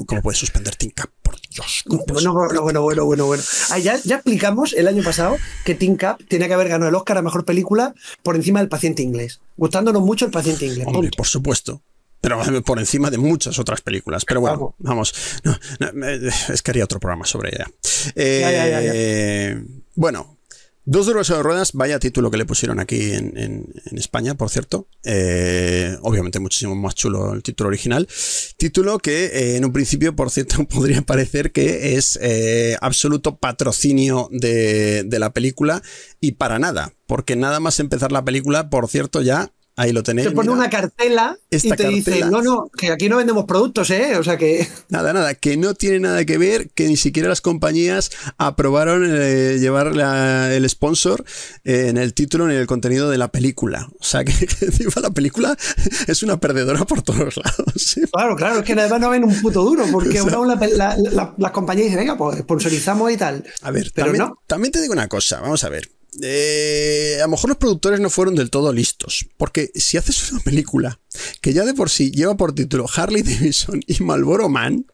Speaker 1: ¿Cómo puedes suspender Tinka? Por
Speaker 2: Dios. Bueno, bueno,
Speaker 1: bueno, bueno, bueno,
Speaker 2: ah, ya, explicamos el año pasado que Tinka tiene que haber ganado el Oscar a Mejor Película por encima del paciente inglés. Gustándonos mucho el paciente inglés.
Speaker 1: por supuesto pero eh, por encima de muchas otras películas. Pero bueno, vamos, eh, es que haría otro programa sobre ella. Eh, bueno, Dos de de ruedas, vaya título que le pusieron aquí en, España, por cierto. Eh, obviamente muchísimo más chulo el título original. Título que eh, en un principio, por cierto, podría parecer que es eh, absoluto patrocinio de, de la película y para nada, porque nada más empezar la película, por cierto, ya Ahí lo tenéis. Te pone una
Speaker 2: cartela y te dice, no, no,
Speaker 1: que aquí no vendemos productos, ¿eh? O sea que... Nada, nada, que no tiene nada que ver, que ni siquiera las compañías aprobaron eh, llevar el sponsor eh, en el título ni en el contenido de la película. O sea que, la película es una perdedora por todos lados.
Speaker 2: Claro, claro, es que además no ven un puto duro, porque las compañías dicen, venga, pues sponsorizamos y
Speaker 1: tal. A ver, Pero también te digo una cosa, vamos a ver. Eh, a lo mejor los productores no fueron del todo listos. Porque si haces una película que ya de por sí lleva por título Harley Davidson y Malboro Man,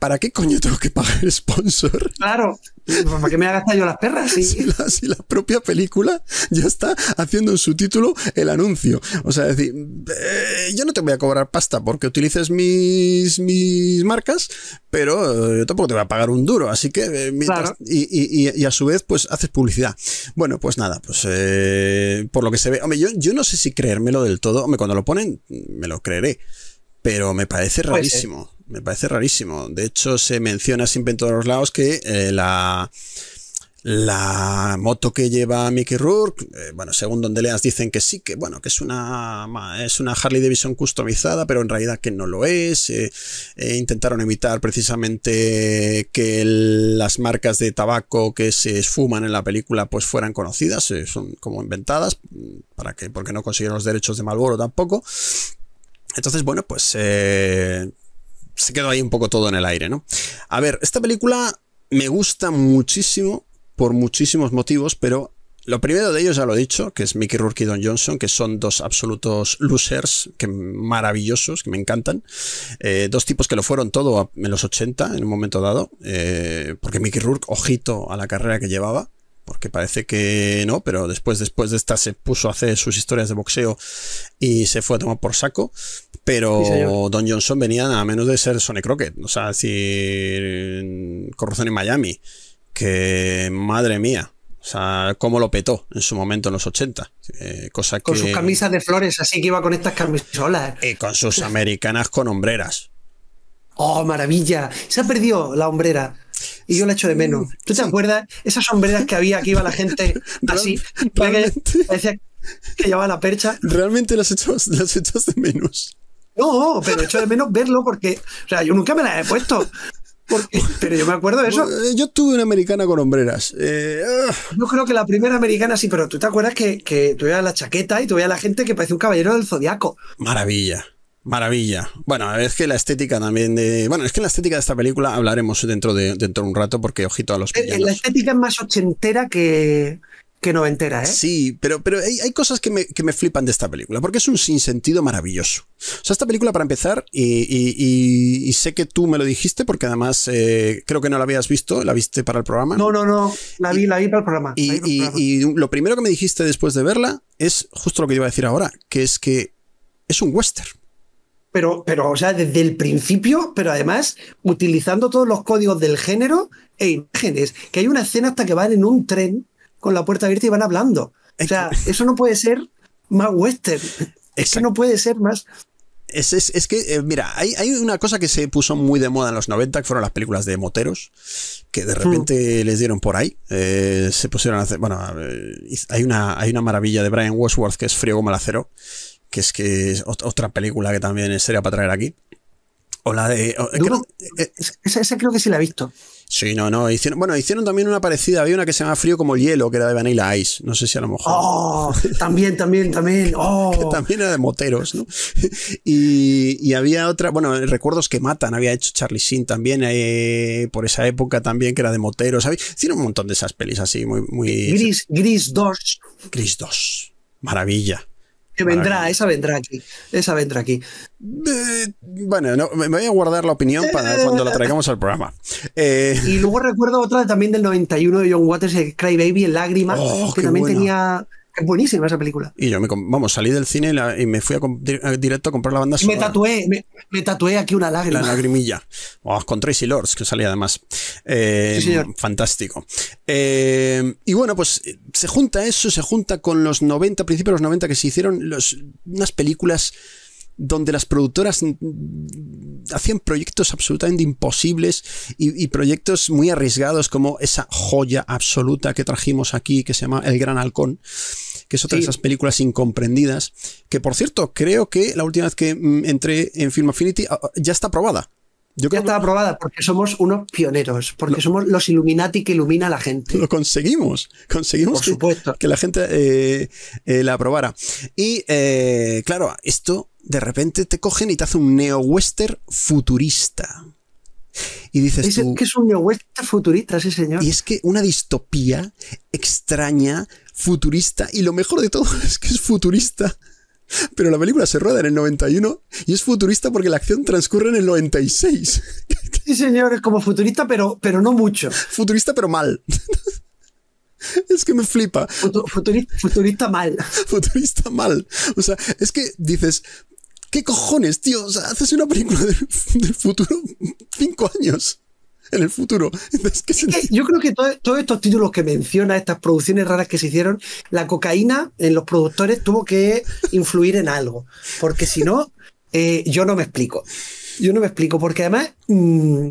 Speaker 1: ¿para qué coño tengo que pagar el sponsor? Claro, pues, ¿para qué me gastado yo las perras? Sí. Si, la, propia película ya está haciendo en su título el anuncio. O sea, decir, eh, yo no te voy a cobrar pasta porque utilices mis, mis marcas, pero eh, yo tampoco te voy a pagar un duro, así que... Eh, y, a su vez, pues haces publicidad. Bueno, pues nada, pues por lo que se ve... Hombre, yo, no sé si creérmelo del todo. Hombre, cuando lo ponen, me lo creeré. Pero me parece rarísimo me parece rarísimo. De hecho, se menciona siempre en todos los lados que eh, la, la moto que lleva Mickey Rourke, eh, bueno, según donde leas dicen que sí, que bueno, que es una, es una Harley Davidson customizada, pero en realidad que no lo es. Eh, intentaron evitar precisamente que las marcas de tabaco que se esfuman en la película pues fueran conocidas, son como inventadas, para que, porque no consiguieron los derechos de Malboro tampoco. Entonces, bueno, pues se quedó ahí un poco todo en el aire, ¿no? A ver, esta película me gusta muchísimo por muchísimos motivos, pero lo primero de ellos ya lo he dicho, que es Mickey Rourke y Don Johnson, que son dos absolutos losers, que maravillosos, que me encantan. Eh, dos tipos que lo fueron todo en los 80, en un momento dado, eh, porque Mickey Rourke, ojito a la carrera que llevaba porque parece que no, pero después, después de esta se puso a hacer sus historias de boxeo y se fue a tomar por saco. Pero Don Johnson venía a menos de ser Sonny Crockett, o sea, si decir, Corrupción en Miami, que madre mía. O sea, cómo lo petó en su momento en los 80. Eh, cosa con sus
Speaker 2: camisas de flores, así que iba con estas camisolas. Y
Speaker 1: con sus americanas con hombreras.
Speaker 2: ¡Oh, maravilla! Se ha perdido la hombrera. Y yo la echo de menos. ¿Tú te acuerdas? Esas sombreras que había que iba la gente así. Que parecía que llevaba la percha. Realmente las echas, de menos. No, pero echo de menos verlo porque. O sea, yo nunca me las he puesto. pero yo me acuerdo de eso. Eh, yo
Speaker 1: tuve una americana con hombreras.
Speaker 2: Eh, ah. Yo creo que la primera americana sí, pero tú te acuerdas que, tuve la chaqueta y a la gente que parecía un caballero del zodiaco.
Speaker 1: Maravilla. Maravilla. Bueno, es que la estética también de. Bueno, es que la estética de esta película hablaremos dentro de, dentro de un rato, porque ojito a los eh, eh, La estética es más ochentera que, que noventera, ¿eh? Sí, pero, pero hay, cosas que me, flipan de esta película, porque es un sinsentido maravilloso. O sea, esta película, para empezar, y, sé que tú me lo dijiste, porque además eh, creo que no la habías visto, la viste para el programa. No, no, no, la vi, la vi para el programa. y lo primero que me dijiste después de verla es justo lo que iba a decir ahora, que es que es un western pero,
Speaker 2: pero, o sea, desde el principio, pero además utilizando todos los códigos del género e imágenes. Que hay una escena hasta que van en un tren con la puerta abierta y van hablando. O sea,
Speaker 1: eso no puede ser más western. eso no puede ser más. Es, que, eh, mira, hay, hay, una cosa que se puso muy de moda en los 90, que fueron las películas de moteros, que de hmm. repente les dieron por ahí. Eh, se pusieron a hacer. Bueno, eh, hay, una, hay una maravilla de Brian Westworth que es Frío como el acero, que es que es otra película que también sería para traer aquí. O la de. Eh, creo, eh, esa, creo que sí la he visto. Sí, no, no. Hicieron, bueno, hicieron también una parecida. Había una que se llama Frío como el hielo, que era de Vanilla Ice. No sé si a lo mejor.
Speaker 2: Oh, también, también, también. Oh. Que también era de moteros, ¿no?
Speaker 1: Y, y, había otra, bueno, Recuerdos que Matan, había hecho Charlie sin también eh, por esa época también, que era de moteros. hicieron un montón de esas pelis así, muy. muy... Gris, Gris 2. Gris 2. Maravilla vendrá, esa vendrá aquí. Esa vendrá aquí. Eh, bueno, me voy a guardar la opinión para cuando la traigamos al programa. Eh, y luego recuerdo
Speaker 2: otra también del 91 de John Waters, Cry Baby, en lágrima, oh, que también tenía buenísima esa película.
Speaker 1: Y yo, me, vamos, salí del cine y, me fui a, directo a comprar la banda sonora. Me tatué, me, tatué aquí una lágrima. La lagrimilla. Oh, con Tracy Lords, que salía además. Eh, fantástico. Eh, y bueno, pues se junta eso, se junta con los 90, principios de los 90, que se hicieron unas películas donde las productoras hacían proyectos absolutamente imposibles y, y, proyectos muy arriesgados como esa joya absoluta que trajimos aquí que se llama El Gran Halcón, que es otra de esas películas incomprendidas, que por cierto, creo que la última vez que mm, entré en Film Affinity ah, ah, ya está aprobada. Yo creo ya está aprobada porque somos unos pioneros, porque somos los Illuminati que ilumina a la gente. Lo conseguimos, conseguimos que, la gente eh, eh, la aprobara. Y eh, claro, esto de repente te cogen y te hace un neo-western futurista. Y dices que es un neo-western futurista, sí señor. Y es que una distopía extraña, futurista y lo mejor de todo es que es futurista. Pero la película se rueda en el 91 y es futurista porque la acción transcurre en el 96. Sí, señores como futurista, pero, pero no mucho. Futurista, pero mal. Es que me flipa. futurista, mal. Futurista mal. O sea, es que dices, ¿qué cojones, tío? O sea, haces una película del, del futuro cinco años en el futuro.
Speaker 2: yo creo que todos estos títulos que menciona, estas producciones raras que se hicieron, la cocaína en los productores tuvo que influir en algo, porque si no, eh, yo no me explico. Yo no me explico, porque además mm,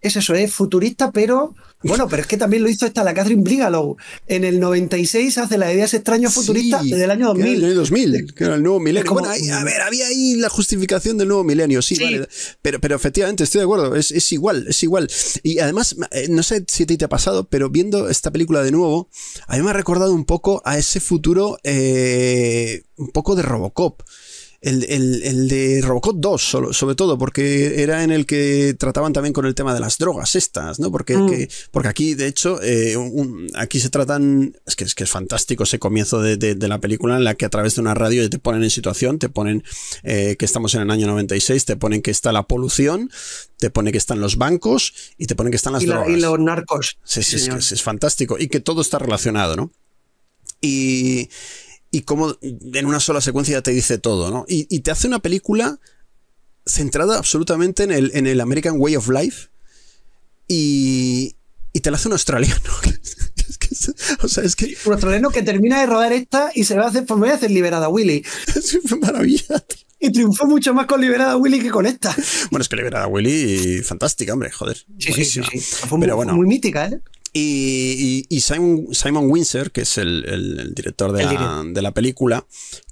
Speaker 2: es eso, es futurista, pero bueno, pero es que también lo hizo esta la Catherine Brigalow. En el 96 hace las ideas extraños futuristas del
Speaker 1: año 2000. El año 2000, que era el nuevo milenio. a ver, había ahí la justificación del nuevo milenio, sí, vale. Pero, pero efectivamente, estoy de acuerdo, es, igual, es igual. Y además, eh, no sé si te, te, ha pasado, pero viendo esta película de nuevo, a mí me ha recordado un poco a ese futuro, eh, un poco de Robocop el, de Robocop 2, sobre todo, porque era en el que trataban también con el tema de las drogas estas, ¿no? Porque, mm. porque aquí, de hecho, eh, aquí se tratan, es que, es que es fantástico ese comienzo de, la película en la que a través de una radio te ponen en situación, te ponen eh, que estamos en el año 96, te ponen que está la polución, te pone que están los bancos y te ponen que están las drogas. y
Speaker 2: los narcos.
Speaker 1: Sí, sí, es, es fantástico y que todo está relacionado, ¿no? Y, y cómo en una sola secuencia ya te dice todo, ¿no? Y, te hace una película centrada absolutamente en el, American Way of Life y, te la hace un australiano. Un australiano que termina de rodar esta y se va
Speaker 2: a hacer, por pues a hacer liberada Willy. Es fue maravilla. Y triunfó mucho más con Liberada Willy que con esta.
Speaker 1: Bueno, es que Liberada Willy, fantástica, hombre, joder. Fue bueno. muy mítica, ¿eh? Y, Simon, Simon, Windsor, que es el, director de, la, película,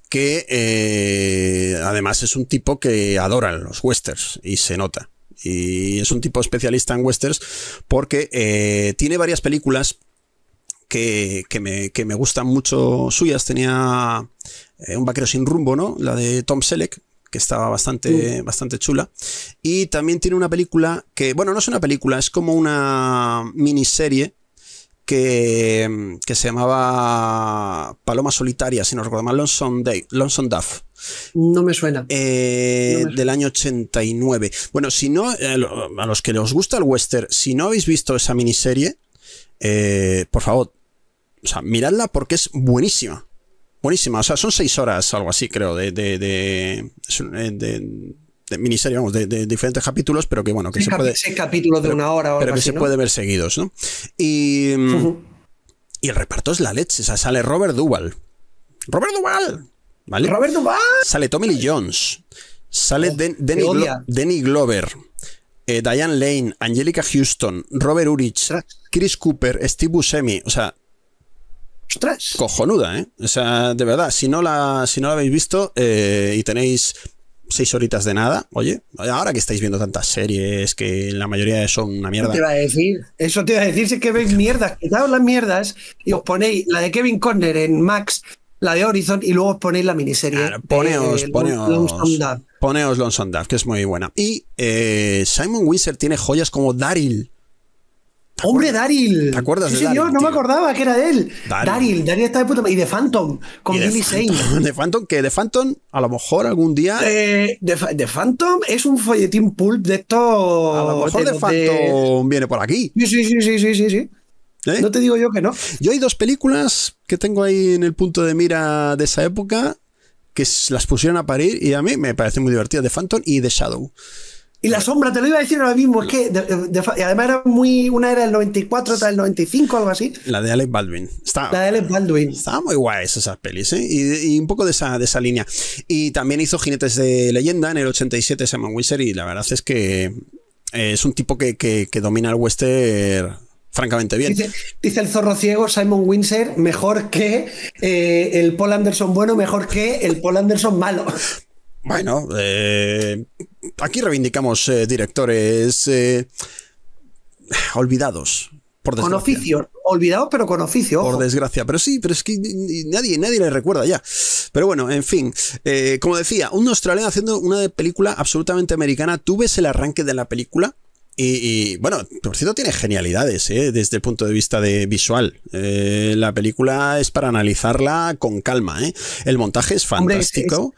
Speaker 1: que eh, además es un tipo que adora los westerns y se nota. Y es un tipo especialista en westerns porque eh, tiene varias películas que, me, gustan mucho suyas. Tenía eh, Un vaquero sin rumbo, ¿no? La de Tom Selleck, que estaba bastante, mm. bastante chula. Y también tiene una película que, bueno, no es una película, es como una miniserie que, que se llamaba Paloma Solitaria, si no recuerdo mal, Lonesome, Day, Duff. Eh, no me suena. Del año 89. Bueno, si no, eh, a los que les gusta el western, si no habéis visto esa miniserie, eh, por favor, o miradla porque es buenísima. Buenísima, o sea, son seis horas, algo así, creo, de, de, de, miniserie, vamos, de, diferentes capítulos, pero que bueno, que se puede. capítulos de una hora Pero que se puede ver seguidos, ¿no? Y, mm, y el reparto es la leche. O sea, sale Robert Duval. ¡Robert Duval. ¿Vale? ¡Robert Duval. Sale Tommy Lee Jones. Sale oh, Denny, Glover. Eh, Diane Lane, Angelica Houston, Robert Urich, Chris Cooper, Steve Buscemi. O sea, Ostras. Cojonuda, ¿eh? O sea, de verdad, si no la, si no habéis visto eh, y tenéis seis horitas de nada, oye, ahora que estáis viendo tantas series que la mayoría son una mierda. Eso te iba
Speaker 2: a decir, eso te iba a decir, si es que veis mierdas, quitaos las mierdas y os ponéis la de Kevin Conner en Max, la de Horizon y luego os ponéis la miniserie. poneos, de, poneos. Long,
Speaker 1: poneos Duff, que es muy buena. Y eh, Simon Windsor tiene joyas como Daryl Hombre, Daryl. ¿Te acuerdas? Sí, de señor, no me acordaba que era de él. Daryl, Daryl, está de puta Y The Phantom, con Jimmy Billy The De Phantom, que ¿The Phantom, a lo mejor algún día. The eh, Phantom es un folletín pulp de estos. A lo mejor de, Phantom viene por aquí. Sí, sí, sí, sí, sí, sí. ¿Eh? No te digo yo que no. Yo hay dos películas que tengo ahí en el punto de mira de esa época que las pusieron a parir y a mí me parecen muy divertidas: The Phantom y The Shadow. Y la sombra, te lo iba a decir ahora mismo, es que además era muy. Una era del 94,
Speaker 2: otra del 95, algo así.
Speaker 1: La de Alec Baldwin. Está, la de Alec Baldwin. Estaba muy guays esas pelis, ¿eh? Y, un poco de esa, línea. Y también hizo Jinetes de Leyenda en el 87, Simon Winsor, y la verdad es que eh, es un tipo que, que, domina el western francamente bien.
Speaker 2: Dice, el zorro ciego Simon Windsor, mejor que eh, el Paul Anderson bueno, mejor que el Paul Anderson malo.
Speaker 1: Bueno, eh, aquí reivindicamos eh, directores eh, olvidados. Por con oficio, olvidados pero con oficio. Por desgracia, pero sí, pero es que nadie, nadie le recuerda ya. Pero bueno, en fin, como decía, un australiano haciendo una película absolutamente americana. Tú el arranque de la película y, bueno, por cierto, tiene genialidades desde el punto de vista de visual. la película es para analizarla con calma. El montaje es fantástico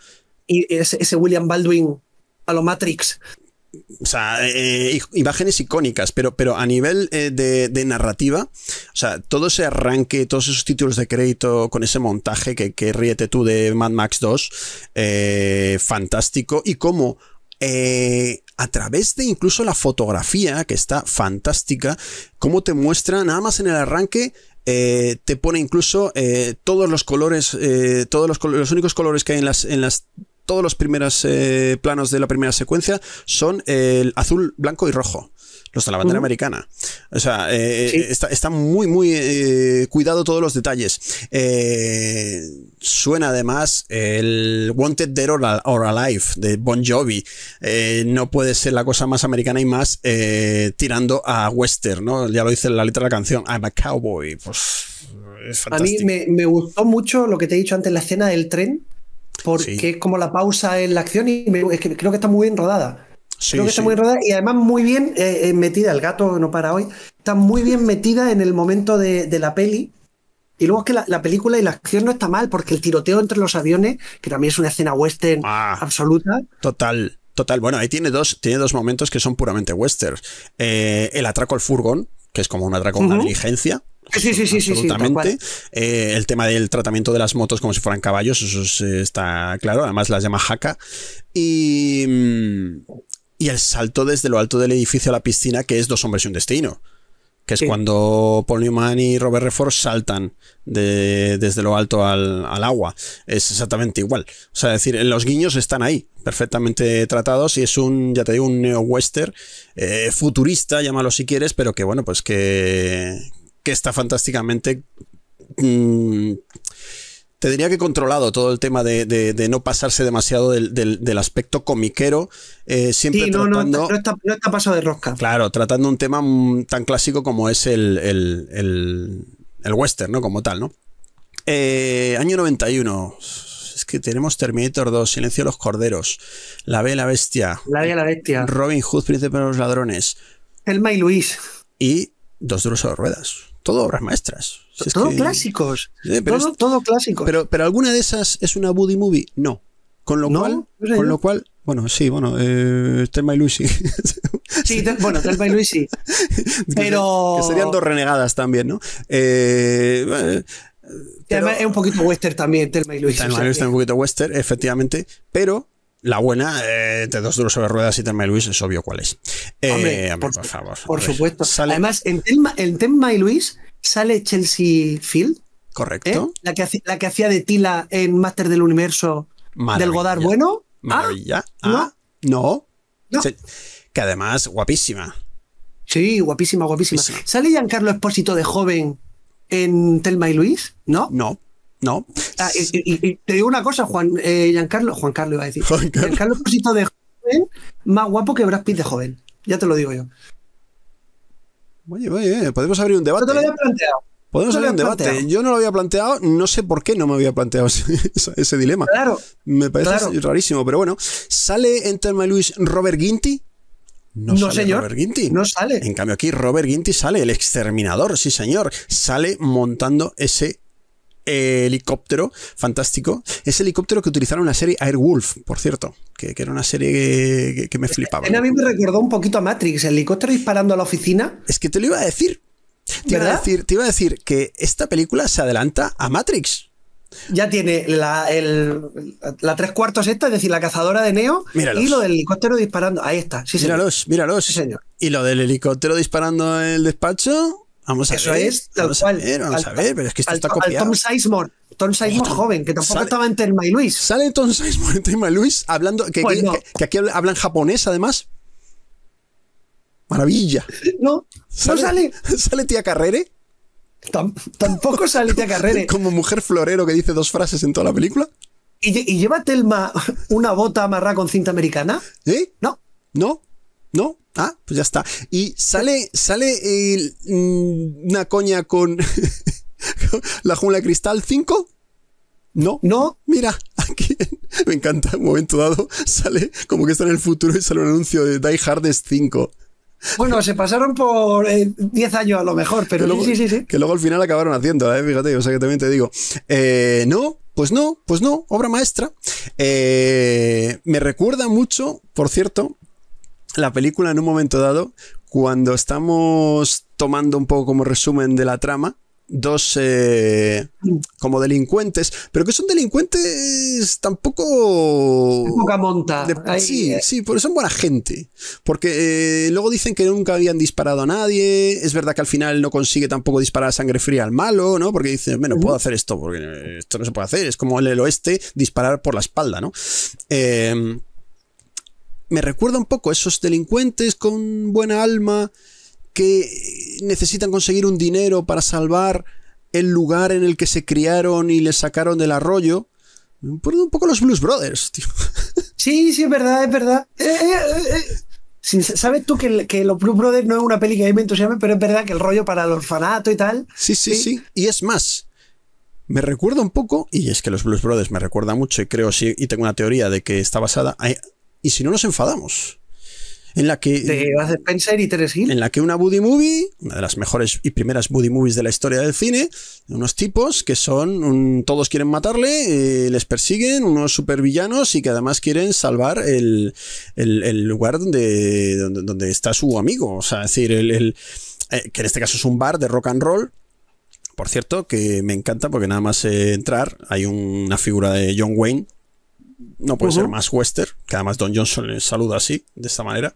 Speaker 1: ese, William Baldwin a lo Matrix. O sea, eh, eh, imágenes icónicas, pero, pero a nivel eh, de, narrativa, o sea, todo ese arranque, todos esos títulos de crédito con ese montaje que, que ríete tú de Mad Max 2, fantástico, y cómo a través de incluso la fotografía, que está fantástica, cómo te muestra nada más en el arranque. te pone incluso todos los colores, todos los, los, únicos colores que hay en las todos los primeros eh, planos de la primera secuencia son el azul, blanco y rojo. Los de la bandera americana. O sea, eh, eh, está, muy, muy cuidado todos los detalles. suena además el Wanted Dead or, Alive de Bon Jovi. no puede ser la cosa más americana y más tirando a western, ¿no? Ya lo dice la letra de la canción. I'm a cowboy. Pues,
Speaker 2: es fantástico. A mí me, me gustó mucho lo que te he dicho antes, la escena del tren porque es como la pausa en la acción y creo que está muy bien rodada. creo que está muy rodada y además muy bien eh, eh, metida, el gato no para hoy, está muy bien metida en el momento de, la peli. Y luego es que la, película y la acción no está mal, porque el tiroteo
Speaker 1: entre los aviones, que también es una escena western ah. absoluta. Total, total. Bueno, ahí tiene dos, tiene dos momentos que son puramente western. Eh, el atraco al furgón, que es como un atraco a uh diligencia, Sí, sí, sí, absolutamente. Eh, el tema del tratamiento de las motos como si fueran caballos, eso eh, está claro. Además las llama Haka. Y, mm, y el salto desde lo alto del edificio a la piscina, que es dos hombres y un destino que es cuando Paul Newman y Robert Redford saltan desde lo alto al, agua. Es exactamente igual. O sea, decir, los guiños están ahí, perfectamente tratados, y es un, ya te digo, un neo-western eh, futurista, llámalo si quieres, pero que bueno, pues que, que está fantásticamente... tendría mm, te diría que controlado todo el tema de, de, no pasarse demasiado del, aspecto comiquero, eh, siempre sí, no, tratando... No, está, pasado de rosca. Claro, tratando un tema mm, tan clásico como es el, el, el, western, ¿no? Como tal, ¿no? Eh, año 91. Es que tenemos Terminator 2, Silencio de los Corderos, La la Bestia. La Bella la Bestia. Robin Hood, Príncipe de los Ladrones. el y Luis. Y Dos drusos de Ruedas todo obras maestras. todo clásicos. todo, clásicos. Pero, pero alguna de esas es una Buddy Movie, no. Con lo cual, con lo cual, bueno, sí, bueno, eh, y Lucy.
Speaker 2: sí, bueno, Telma y Lucy.
Speaker 1: Pero. serían dos renegadas también, ¿no? Eh,
Speaker 2: eh, es un poquito western también, Telma y Lucy. Lucy es un
Speaker 1: poquito western, efectivamente. Pero la buena, de eh, dos duros sobre ruedas y Telma y Luis, es obvio cuál es. Eh, por, favor. Por supuesto. Además, en Telma, y
Speaker 2: Luis sale Chelsea Field. ¿eh? Correcto. La, que hacía, la, que, hacía de Tila en Master del Universo
Speaker 1: del Godard Bueno. Maravilla. Ah, no. Ah, que además, guapísima.
Speaker 2: Sí, guapísima, guapísima. ¿Sale Giancarlo Espósito de joven en Telma y Luis? No. No. No. Ah, y, te digo una cosa, Juan, eh, Juan Carlos iba a decir. Juan Carlos. Giancarlo de joven, más guapo que Brad Pitt de joven. Ya te lo digo yo.
Speaker 1: Oye, oye, podemos abrir un debate. No te lo había
Speaker 2: planteado. Podemos abrir un debate.
Speaker 1: Yo no lo había planteado, no sé por qué no me había planteado ese, dilema. Claro. Me parece rarísimo, pero bueno. ¿Sale en Thelma Luis Robert Ginty? No, sale señor. Robert Ginty. No sale. En cambio, aquí Robert Ginty sale, el exterminador, sí, señor. Sale montando ese helicóptero fantástico. Es el helicóptero que utilizaron en la serie Airwolf, por cierto, que, era una serie que, me flipaba. A mí me recordó un poquito a Matrix, el helicóptero disparando a la oficina. Es que te lo iba a decir. Te iba a decir, te iba a decir que esta película se adelanta
Speaker 2: a Matrix. Ya tiene la, tres cuartos esta, es decir, la cazadora de Neo y lo del helicóptero disparando. Ahí
Speaker 1: está, Míralos, míralos. Sí, señor. Y lo del helicóptero disparando en el despacho. Vamos a Eso ver. es, vamos A ver, vamos a ver, pero es que esto está copiado. Tom
Speaker 2: Sizemore. Tom Sizemore joven, que tampoco estaba
Speaker 1: en Telma y Luis. Sale Tom Sizemore en Telma y Luis hablando. Que, pues que, aquí hablan japonés, además. Maravilla. No, ¿Sale, no sale. ¿Sale tía Carrere? tampoco sale tía Carrere. Como mujer florero que dice dos frases en toda la película.
Speaker 2: ¿Y, y lleva Telma una bota amarrada con cinta americana? ¿Eh? No.
Speaker 1: ¿No? ¿No? Ah, pues ya está. Y sale, sale mm, una coña con la jungla cristal 5. No, no, mira, aquí me encanta. Un momento dado sale como que está en el futuro y sale un anuncio de Die Hardest 5.
Speaker 2: Bueno, se pasaron por 10 eh, años a lo mejor, pero sí,
Speaker 1: sí, sí, Que luego al final acabaron haciendo, ¿eh? fíjate, o sea que también te digo. Eh, no, pues no, pues no, obra maestra. Eh, me recuerda mucho, por cierto, la película en un momento dado, cuando estamos tomando un poco como resumen de la trama, dos eh, como delincuentes, pero que son delincuentes tampoco... poca monta. sí, eh. sí, pero son buena gente. Porque eh, luego dicen que nunca habían disparado a nadie, es verdad que al final no consigue tampoco disparar a sangre fría al malo, ¿no? Porque dicen, bueno, puedo hacer esto, porque esto no se puede hacer, es como en el oeste disparar por la espalda, ¿no? Eh, me recuerda un poco esos delincuentes con buena alma que necesitan conseguir un dinero para salvar el lugar en el que se criaron y les sacaron del arroyo. Me recuerda un poco los Blues Brothers, tío. Sí, sí, es verdad, es verdad. Eh,
Speaker 2: eh, eh, si Sabes tú que, Los Blues Brothers no es una peli que a mí me pero es verdad que el rollo para el orfanato
Speaker 1: y tal. Sí, sí, sí. Y es más, me recuerda un poco, y es que los Blues Brothers me recuerda mucho, y creo sí, y tengo una teoría de que está basada y si no nos enfadamos. En la que. y En la que una Buddy Movie, una de las mejores y primeras Buddy Movies de la historia del cine, unos tipos que son. todos quieren matarle, eh, les persiguen, unos supervillanos y que además quieren salvar el, lugar donde, donde, está su amigo. O sea, decir, el, eh, que en este caso es un bar de rock and roll, por cierto, que me encanta porque nada más eh, entrar hay una figura de John Wayne no puede ser más western, que además Don Johnson le saluda así, de esta manera.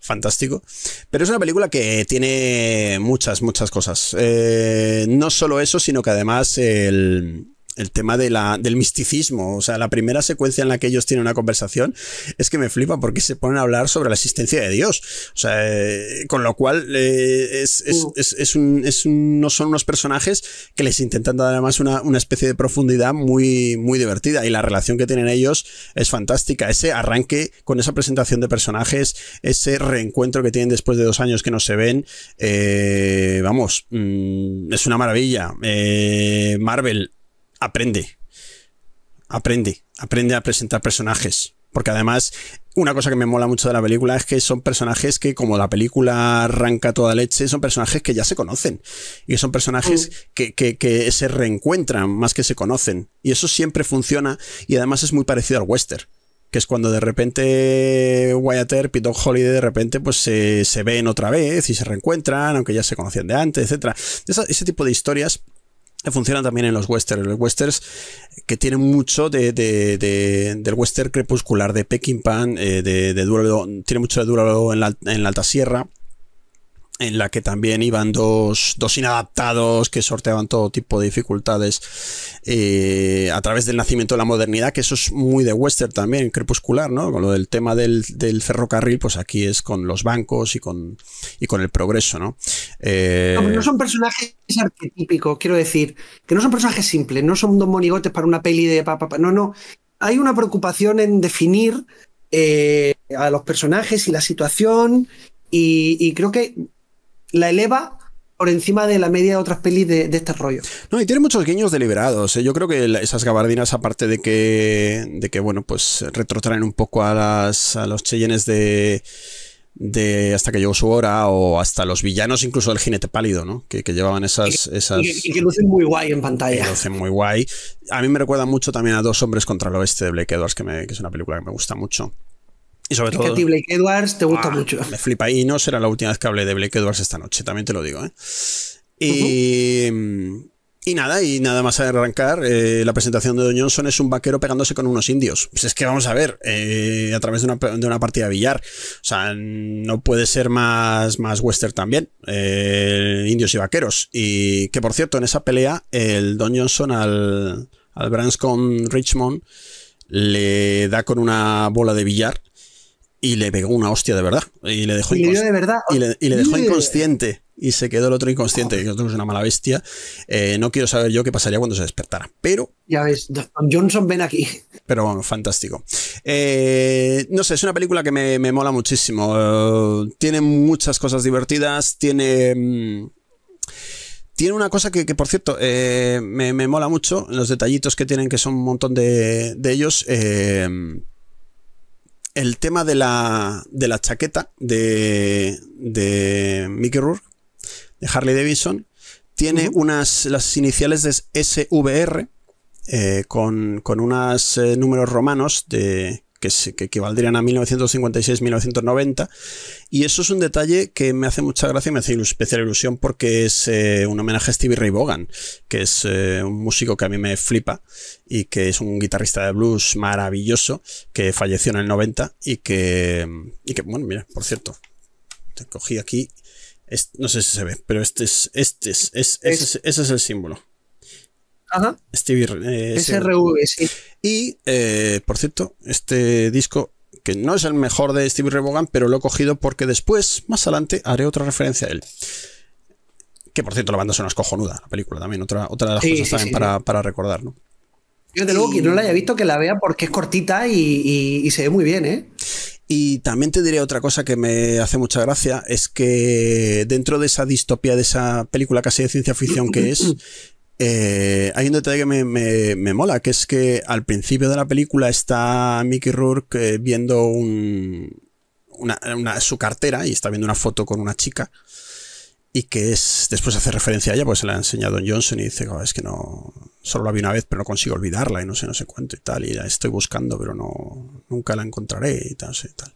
Speaker 1: Fantástico. Pero es una película que tiene muchas, muchas cosas. Eh, no solo eso, sino que además el, el tema de la, del misticismo. O sea, la primera secuencia en la que ellos tienen una conversación es que me flipa porque se ponen a hablar sobre la existencia de Dios. O sea, eh, con lo cual eh, es, mm. es, es, un, es un, no son unos personajes que les intentan dar además una, una, especie de profundidad muy, muy divertida. Y la relación que tienen ellos es fantástica. Ese arranque con esa presentación de personajes, ese reencuentro que tienen después de dos años que no se ven, eh, vamos, mm, es una maravilla. Marvel aprende. Aprende. Aprende a presentar personajes. Porque además, una cosa que me mola mucho de la película es que son personajes que, como la película arranca toda leche, son personajes que ya se conocen. Y son personajes mm. que, se reencuentran más que se conocen. Y eso siempre funciona. Y además es muy parecido al western. Que es cuando de repente Wyatt Earp y Doc Holiday de repente pues se, se, ven otra vez y se reencuentran, aunque ya se conocían de antes, etc. ese tipo de historias funcionan también en los westerns. Los westerns que tienen mucho de, del western crepuscular, de Peking Pan, eh, de, de tiene mucho de duro en la, en la Alta Sierra en la que también iban dos, inadaptados que sorteaban todo tipo de dificultades eh, a través del nacimiento de la modernidad, que eso es muy de western también, crepuscular, ¿no? Con lo del tema del, ferrocarril, pues aquí es con los bancos y con, con el progreso, ¿no? Eh, ¿no? son
Speaker 2: personajes arquetípicos, quiero decir, que no son personajes simples, no son dos monigotes para una peli de papá, no, no. Hay una preocupación en definir eh, a los personajes y la situación y creo que la eleva por encima de la media de otras pelis de, este rollo.
Speaker 1: No, y tiene muchos guiños deliberados. ¿eh? Yo creo que esas gabardinas, aparte de que, de que bueno, pues retrotraen un poco a, las, a los Cheyennes de, de hasta que llegó su hora o hasta los villanos incluso del jinete pálido, ¿no? Que, llevaban esas... esas... Y, que, lucen muy guay en pantalla. Que lucen muy guay. A mí me recuerda mucho también a Dos hombres contra el oeste de Blake Edwards, que, que es una película que me gusta mucho. Y sobre todo. Que a ti
Speaker 2: Blake Edwards te
Speaker 1: gusta ah, mucho. Me flipa. Y no será la última vez que hable de Blake Edwards esta noche, también te lo digo. ¿eh? Y. Y nada, y nada más arrancar, eh, la presentación de Don Johnson es un vaquero pegándose con unos indios. Pues es que vamos a ver, eh, a través de una, partida de billar. O sea, no puede ser más, más western también, indios y vaqueros. Y que por cierto, en esa pelea, el Don Johnson al, al con Richmond le da con una bola de billar y le pegó una hostia de verdad. Y le dejó, inconsciente. Y se quedó el otro inconsciente, oh. que otro es una mala bestia. Eh, no quiero saber yo qué pasaría cuando se despertara. Pero. Ya ves, Johnson, ven aquí. Pero bueno, fantástico. Eh, no sé, es una película que me, mola muchísimo. Eh, tiene muchas cosas divertidas. Tiene. Mm, tiene una cosa que, por cierto, me, mola mucho. Los detallitos que tienen, que son un montón de, de ellos. Eh, el tema de la, de la chaqueta de, de Mickey Rourke, de Harley Davidson, tiene unas las iniciales de SVR eh, con, con unos eh, números romanos de, que, que equivaldrían a 1956-1990 y eso es un detalle que me hace mucha gracia y me hace especial ilusión porque es eh, un homenaje a Stevie Ray Vaughan, que es eh, un músico que a mí me flipa y que es un guitarrista de blues maravilloso que falleció en el 90 y que, bueno, mira, por cierto, te cogí aquí, no sé si se ve, pero este es, este es, ese, es el símbolo. Ajá. Stevie, Ray eh, SRV, sí. Y, por cierto, este disco que no es el mejor de Steve Rebogan, pero lo he cogido porque después, más adelante, haré otra referencia a él. Que por cierto, la banda sonora es cojonuda, la película también, otra, otra de las cosas también para, para, recordar, ¿no?
Speaker 2: Yo de luego, quien no la haya visto,
Speaker 1: que la vea porque es cortita y, y se ve muy bien, ¿eh? Y también te diré otra cosa que me hace mucha gracia, es que dentro de esa distopía, de esa película casi de ciencia ficción que es, eh, hay un detalle que me, mola, que es que al principio de la película está Mickey Rourke eh, viendo un, su cartera y está viendo una foto con una chica y que es después hace referencia a ella, pues se la ha enseñado Johnson y dice, oh, es que no, solo la vi una vez, pero no consigo olvidarla y no sé, no sé cuánto y tal, y la estoy buscando, pero no, nunca la encontraré y tal, y tal.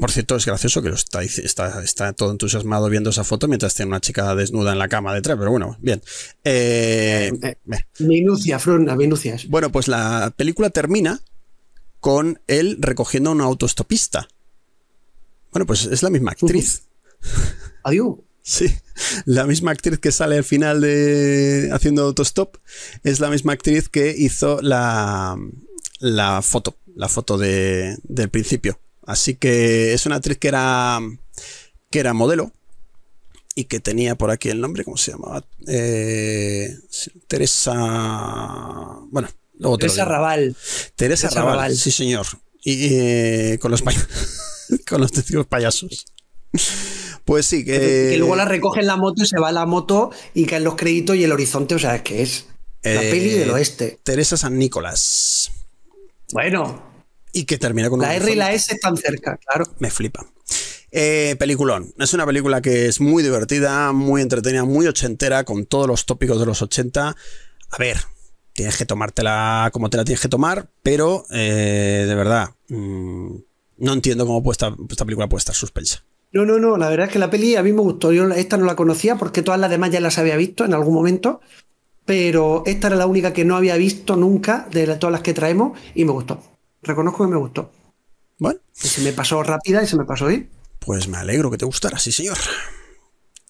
Speaker 1: Por cierto, es gracioso que está, todo entusiasmado viendo esa foto mientras tiene una chica desnuda en la cama detrás, pero bueno, bien. Eh, eh, eh, Bueno, pues la película termina con él recogiendo a un autostopista. Bueno, pues es la misma actriz. Adiós. Sí, la misma actriz que sale al final de haciendo autostop es la misma actriz que hizo la, la foto, la foto de, del principio Así que es una actriz que era, que era modelo y que tenía por aquí el nombre, ¿cómo se llamaba? Eh, Teresa. Bueno, luego Teresa Raval. Teresa, Teresa Raval, sí, señor. Y eh, con los con los testigos payasos. Pues sí, que... que eh, luego la recogen
Speaker 2: la moto y se va la moto y caen los créditos y el horizonte, o sea, es que es la peli del oeste. Teresa San Nicolás. Bueno, y que termina con La R y la S están cerca, claro. Me flipa.
Speaker 1: Eh, peliculón. Es una película que es muy divertida, muy entretenida, muy ochentera, con todos los tópicos de los 80. A ver, tienes que tomártela como te la tienes que tomar, pero eh, de verdad, mm, no entiendo cómo puede esta película puede estar suspensa.
Speaker 2: No, no, no, la verdad es que la peli a mí me gustó. Yo esta no la conocía porque todas las demás ya las había visto en algún momento, pero esta era la única que no había visto nunca de todas las
Speaker 1: que traemos y me gustó reconozco que me gustó. Bueno. se me pasó rápida y se me pasó bien. Pues me alegro que te gustara, sí, señor.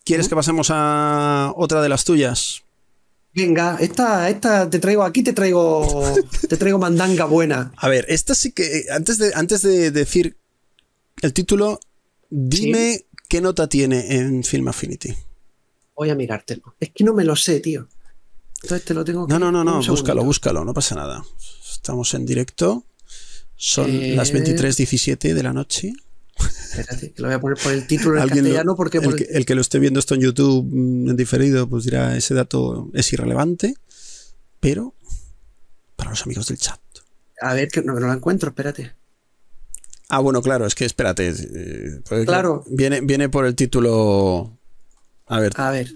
Speaker 1: ¿Quieres que pasemos a otra de las tuyas? Venga, esta, esta te traigo aquí, te traigo, te traigo mandanga buena. A ver, esta sí que eh, antes de, antes de decir el título, dime qué nota tiene en Film Affinity. Voy a mirártelo. Es que no me lo sé, tío. Entonces te lo tengo. Que no, no, no, no. Búscalo, búscalo. No pasa nada. Estamos en directo. Son eh, las 23.17 de la noche.
Speaker 2: Espérate, que lo voy a poner por el título en castellano porque...
Speaker 1: El, que, lo esté viendo esto en YouTube mm, en diferido, pues dirá, ese dato es irrelevante, pero para los amigos del chat. A ver, que no, lo encuentro, espérate. Ah, bueno, claro, es que espérate. Eh, claro. Viene, viene por el título... A ver. A ver.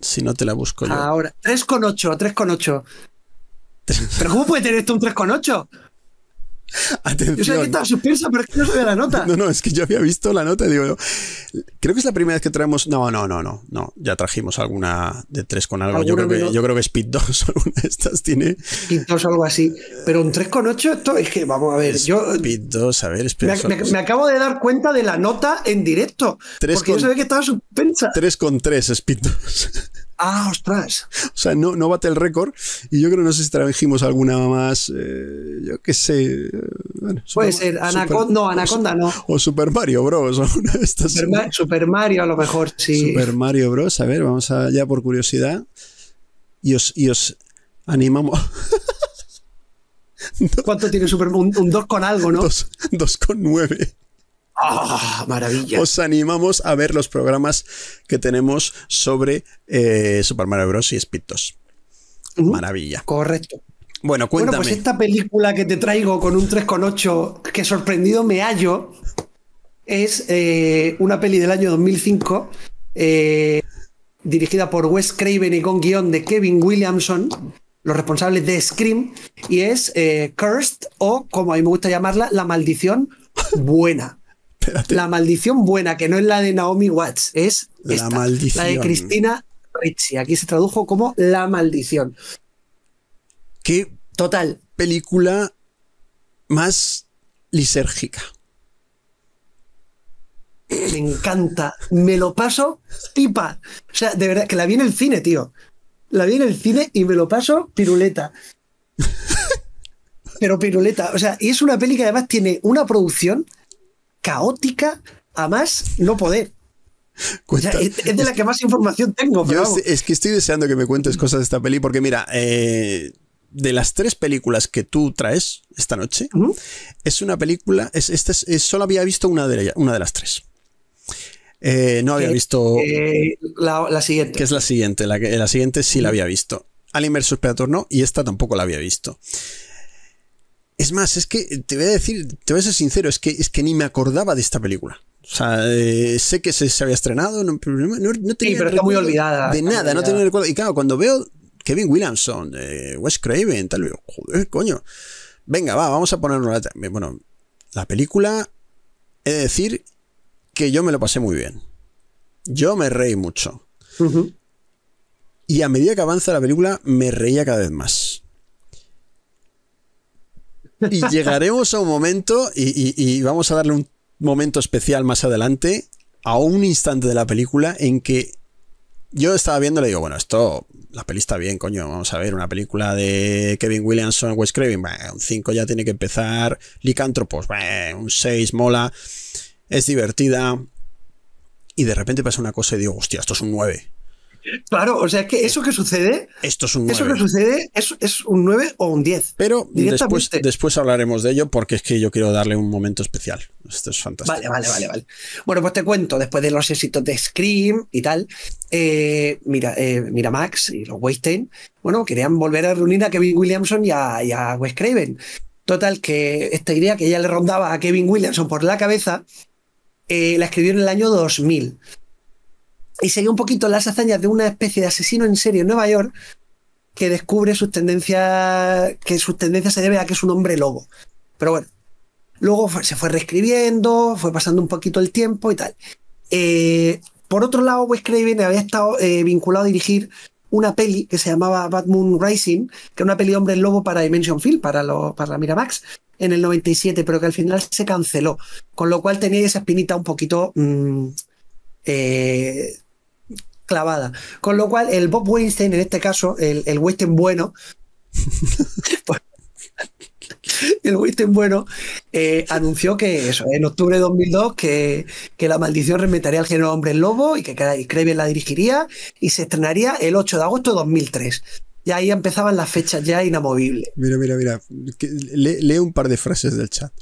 Speaker 1: Si no te la busco yo.
Speaker 2: Ahora, 3,8, 3,8. ¿Pero cómo puede tener esto un
Speaker 1: 3,8? Atención. Yo sabía que estaba suspensa, pero es que no sabía la nota. No, no, es que yo había visto la nota digo, creo que es la primera vez que traemos. No, no, no, no, no. Ya trajimos alguna de 3 con algo. Yo creo, que, yo creo que Speed 2 alguna de estas tiene. Speed 2 algo así. Pero un 3,8 esto es que, vamos a ver. Speed yo, 2, a ver, Speed me, acabo de dar cuenta de la nota en directo. porque yo sabía que estaba suspensa. 3,3 Speed 2. Ah, ostras. O sea, no, no bate el récord. Y yo creo, no sé si trajimos alguna más, eh, yo qué sé. Eh, Puede ser, Anaconda, no, Anaconda no. O Super Mario Bros. Super, Mario a lo mejor, sí. Super Mario Bros. A ver, vamos allá por curiosidad. Y os, animamos. ¿Cuánto tiene Super Un 2 con algo, ¿no? 2 con 9. Ah, Os animamos a ver los programas que tenemos sobre eh, Super Mario Bros. y Speed Maravilla. Correcto. Bueno, cuéntame. Bueno, pues
Speaker 2: esta película que te traigo con un 3,8 que sorprendido me hallo es eh, una peli del año 2005 eh, dirigida por Wes Craven y con guión de Kevin Williamson, los responsables de Scream, y es Cursed o, como a mí me gusta llamarla, La Maldición Buena. La maldición buena, que no es la de Naomi Watts, es la, de Cristina Ricci. Aquí se tradujo como La maldición. Qué total película más lisérgica. Me encanta, me lo paso pipa. O sea, de verdad, que la vi en el cine, tío. La vi en el cine y me lo paso piruleta. Pero piruleta, o sea, y es una peli que además tiene una producción caótica a más no poder. es, de la que más información tengo.
Speaker 1: es que estoy deseando que me cuentes cosas de esta peli porque mira, eh, de las tres películas que tú traes esta noche, es una película, es, es, solo había visto una de, una de las tres. Eh, no había eh, visto... la, siguiente. Que es la siguiente, la, la siguiente sí la había visto. Alien vs. Predator no, y esta tampoco la había visto. Es más, es que te voy a decir, te voy a ser sincero, es que, es que ni me acordaba de esta película. O sea, eh, sé que se, había estrenado, no, tenía pero está muy olvidada. De nada, no tenía recuerdo. Y claro, cuando veo Kevin Williamson, eh, Wes Craven, tal digo, joder, coño. Venga, va, vamos a ponernos Bueno, la película, he de decir que yo me lo pasé muy bien. Yo me reí mucho. Y a medida que avanza la película, me reía cada vez más. Y llegaremos a un momento, y, vamos a darle un momento especial más adelante, a un instante de la película en que yo estaba viendo y le digo, bueno, esto, la peli está bien, coño, vamos a ver, una película de Kevin Williamson, Wes Craven, un 5 ya tiene que empezar, Licántropos, un 6 mola, es divertida, y de repente pasa una cosa y digo, hostia, esto es un 9.
Speaker 2: Claro, o sea, es que eso que sucede.
Speaker 1: Esto es un 9. Eso que
Speaker 2: sucede es, es un 9 o un 10. Pero después,
Speaker 1: hablaremos de ello porque es que yo quiero darle un momento especial. Esto es fantástico. Vale, vale, vale. vale. Bueno, pues te cuento, después de los éxitos de Scream y tal, eh, mira, eh,
Speaker 2: mira Max y los Weinstein, bueno, querían volver a reunir a Kevin Williamson y a, Wes Craven. Total, que esta idea que ya le rondaba a Kevin Williamson por la cabeza, eh, la escribió en el año 2000 y seguía un poquito las hazañas de una especie de asesino en serie en Nueva York que descubre sus tendencias, que sus tendencias se debe a que es un hombre lobo. Pero bueno, luego se fue reescribiendo, fue pasando un poquito el tiempo y tal. Eh, por otro lado, Wes Craven había estado eh, vinculado a dirigir una peli que se llamaba Bad Moon Rising, que era una peli de hombre lobo para Dimension Field, para, Miramax, en el 97, pero que al final se canceló. Con lo cual tenía esa espinita un poquito... Mm, eh, clavada. Con lo cual, el Bob Weinstein, en este caso, el, el Weinstein bueno, el Weinstein bueno, eh, anunció que eso, en octubre de 2002, que, la maldición remetaría al género Hombre Lobo y que Craven la dirigiría y se estrenaría el 8 de agosto de 2003. Y ahí empezaban las fechas ya inamovibles. Mira, mira, mira. lee un par de frases del chat.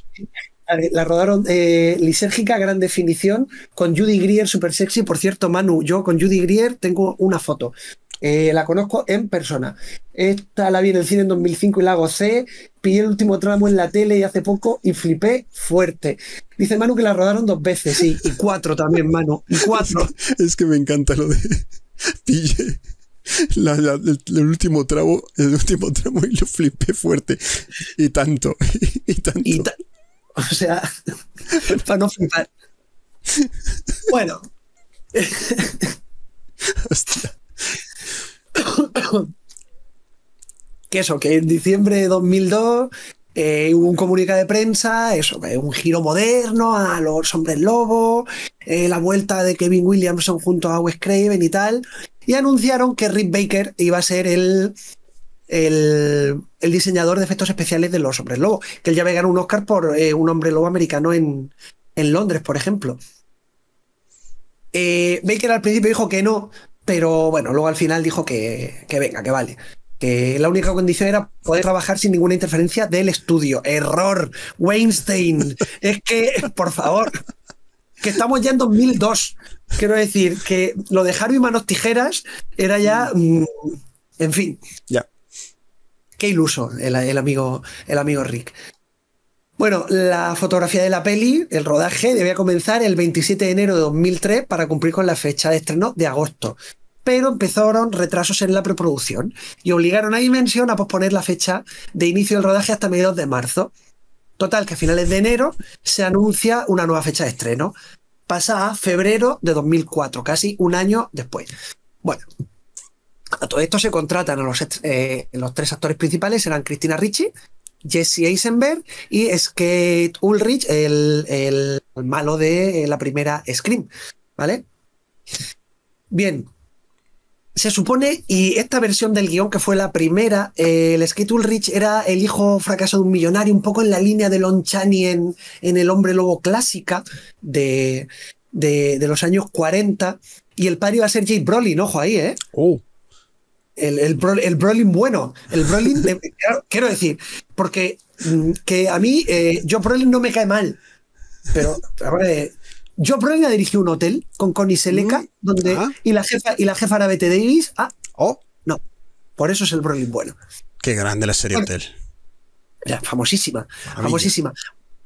Speaker 2: Ah, la rodaron eh, lisérgica, gran definición, con Judy Greer, super sexy. Por cierto, Manu, yo con Judy Greer tengo una foto. Eh, la conozco en persona. Esta la vi en el cine en 2005 y la gocé. Pillé el último tramo en la tele y hace poco y flipé fuerte. Dice Manu que la rodaron dos veces, sí,
Speaker 1: y cuatro también, Manu, y cuatro. Es que me encanta lo de pillé. el, último tramo, el último tramo y lo flipé fuerte. Y tanto, y, tanto. O sea, para no flipar.
Speaker 2: Bueno. que eso, que en diciembre de 2002 eh, hubo un comunicado de prensa, eso, un giro moderno a los hombres lobos, eh, la vuelta de Kevin Williamson junto a Wes Craven y tal, y anunciaron que Rick Baker iba a ser el el, diseñador de efectos especiales de los hombres lobo, que él ya había ganado un Oscar por eh, un hombre lobo americano en, Londres, por ejemplo. Eh, Baker al principio dijo que no, pero bueno, luego al final dijo que, venga, que vale. Que la única condición era poder trabajar sin ninguna interferencia del estudio. Error, Weinstein. Es que, por favor, que estamos ya en 2002. Quiero decir que lo de Harvey Manos Tijeras era ya... Mm. Mm, en fin. Ya iluso el, amigo, el amigo Rick. Bueno, la fotografía de la peli, el rodaje, debía comenzar el 27 de enero de 2003 para cumplir con la fecha de estreno de agosto. Pero empezaron retrasos en la preproducción y obligaron a Dimension a posponer la fecha de inicio del rodaje hasta mediados de marzo. Total, que a finales de enero se anuncia una nueva fecha de estreno. Pasa a febrero de 2004, casi un año después. Bueno, todo esto se contratan a los, eh, tres actores principales, eran Cristina Ricci, Jesse Eisenberg y Skate Ulrich, el, malo de eh, la primera Scream, ¿vale? Bien. Se supone, y esta versión del guión que fue la primera, el Skate Ulrich era el hijo fracaso de un millonario, un poco en la línea de Lon Chaney en, en, El Hombre Lobo clásica de, los años 40. Y el padre iba a ser Jake Brolin, ojo ahí, ¿eh? Oh el, el, Brolin bueno, el Brolin, quiero, decir, porque mm, que a mí, Joe eh, yo Brolin no me cae mal, pero Joe eh, yo Brolin ha dirigido un hotel con Connie Seleca, mm, donde, y la jefa, y la jefa era Davis, ah,
Speaker 1: oh. no, por eso es el Brolin bueno. Qué grande la serie Hotel.
Speaker 2: famosísima, famosísima.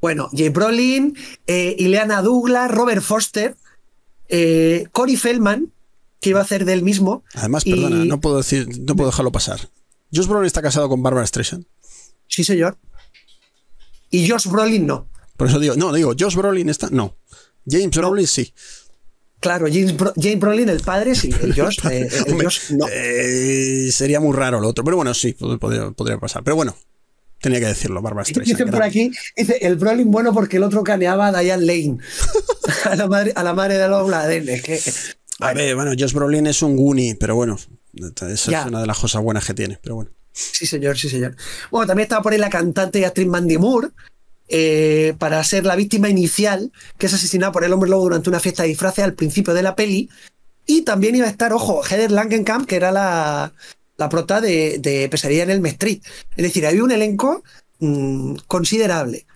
Speaker 2: Bueno, Jay Brolin, eh, Ileana Douglas, Robert
Speaker 1: Foster, Cory Feldman, qué iba a hacer de él mismo. Además, perdona, no puedo decir, no puedo dejarlo pasar. Josh Brolin está casado con Barbara Streisand. Sí, señor. Y Josh Brolin no. Por eso digo, no, digo, Josh Brolin está, no. James Brolin sí. Claro, James, Brolin, el padre, sí. Josh, eh, eh, sería muy raro el otro, pero bueno, sí, podría, pasar. Pero bueno, tenía que decirlo, Barbara Streisand. Dice por
Speaker 2: aquí, dice, el Brolin bueno porque el otro caneaba a Diane Lane, a la madre, a la madre de Que,
Speaker 1: a ver, bueno, Josh Brolin es un Goonie, pero bueno, esa es una de las cosas buenas que tiene, pero bueno.
Speaker 2: Sí, señor, sí, señor. Bueno, también estaba por ahí la cantante y actriz Mandy Moore, eh, para ser la víctima inicial, que es asesinada por el hombre lobo durante una fiesta de disfraces al principio de la peli. Y también iba a estar, ojo, Heather Langenkamp, que era la, prota de, de Pesadilla en el Street. Es decir, había un elenco mm, considerable.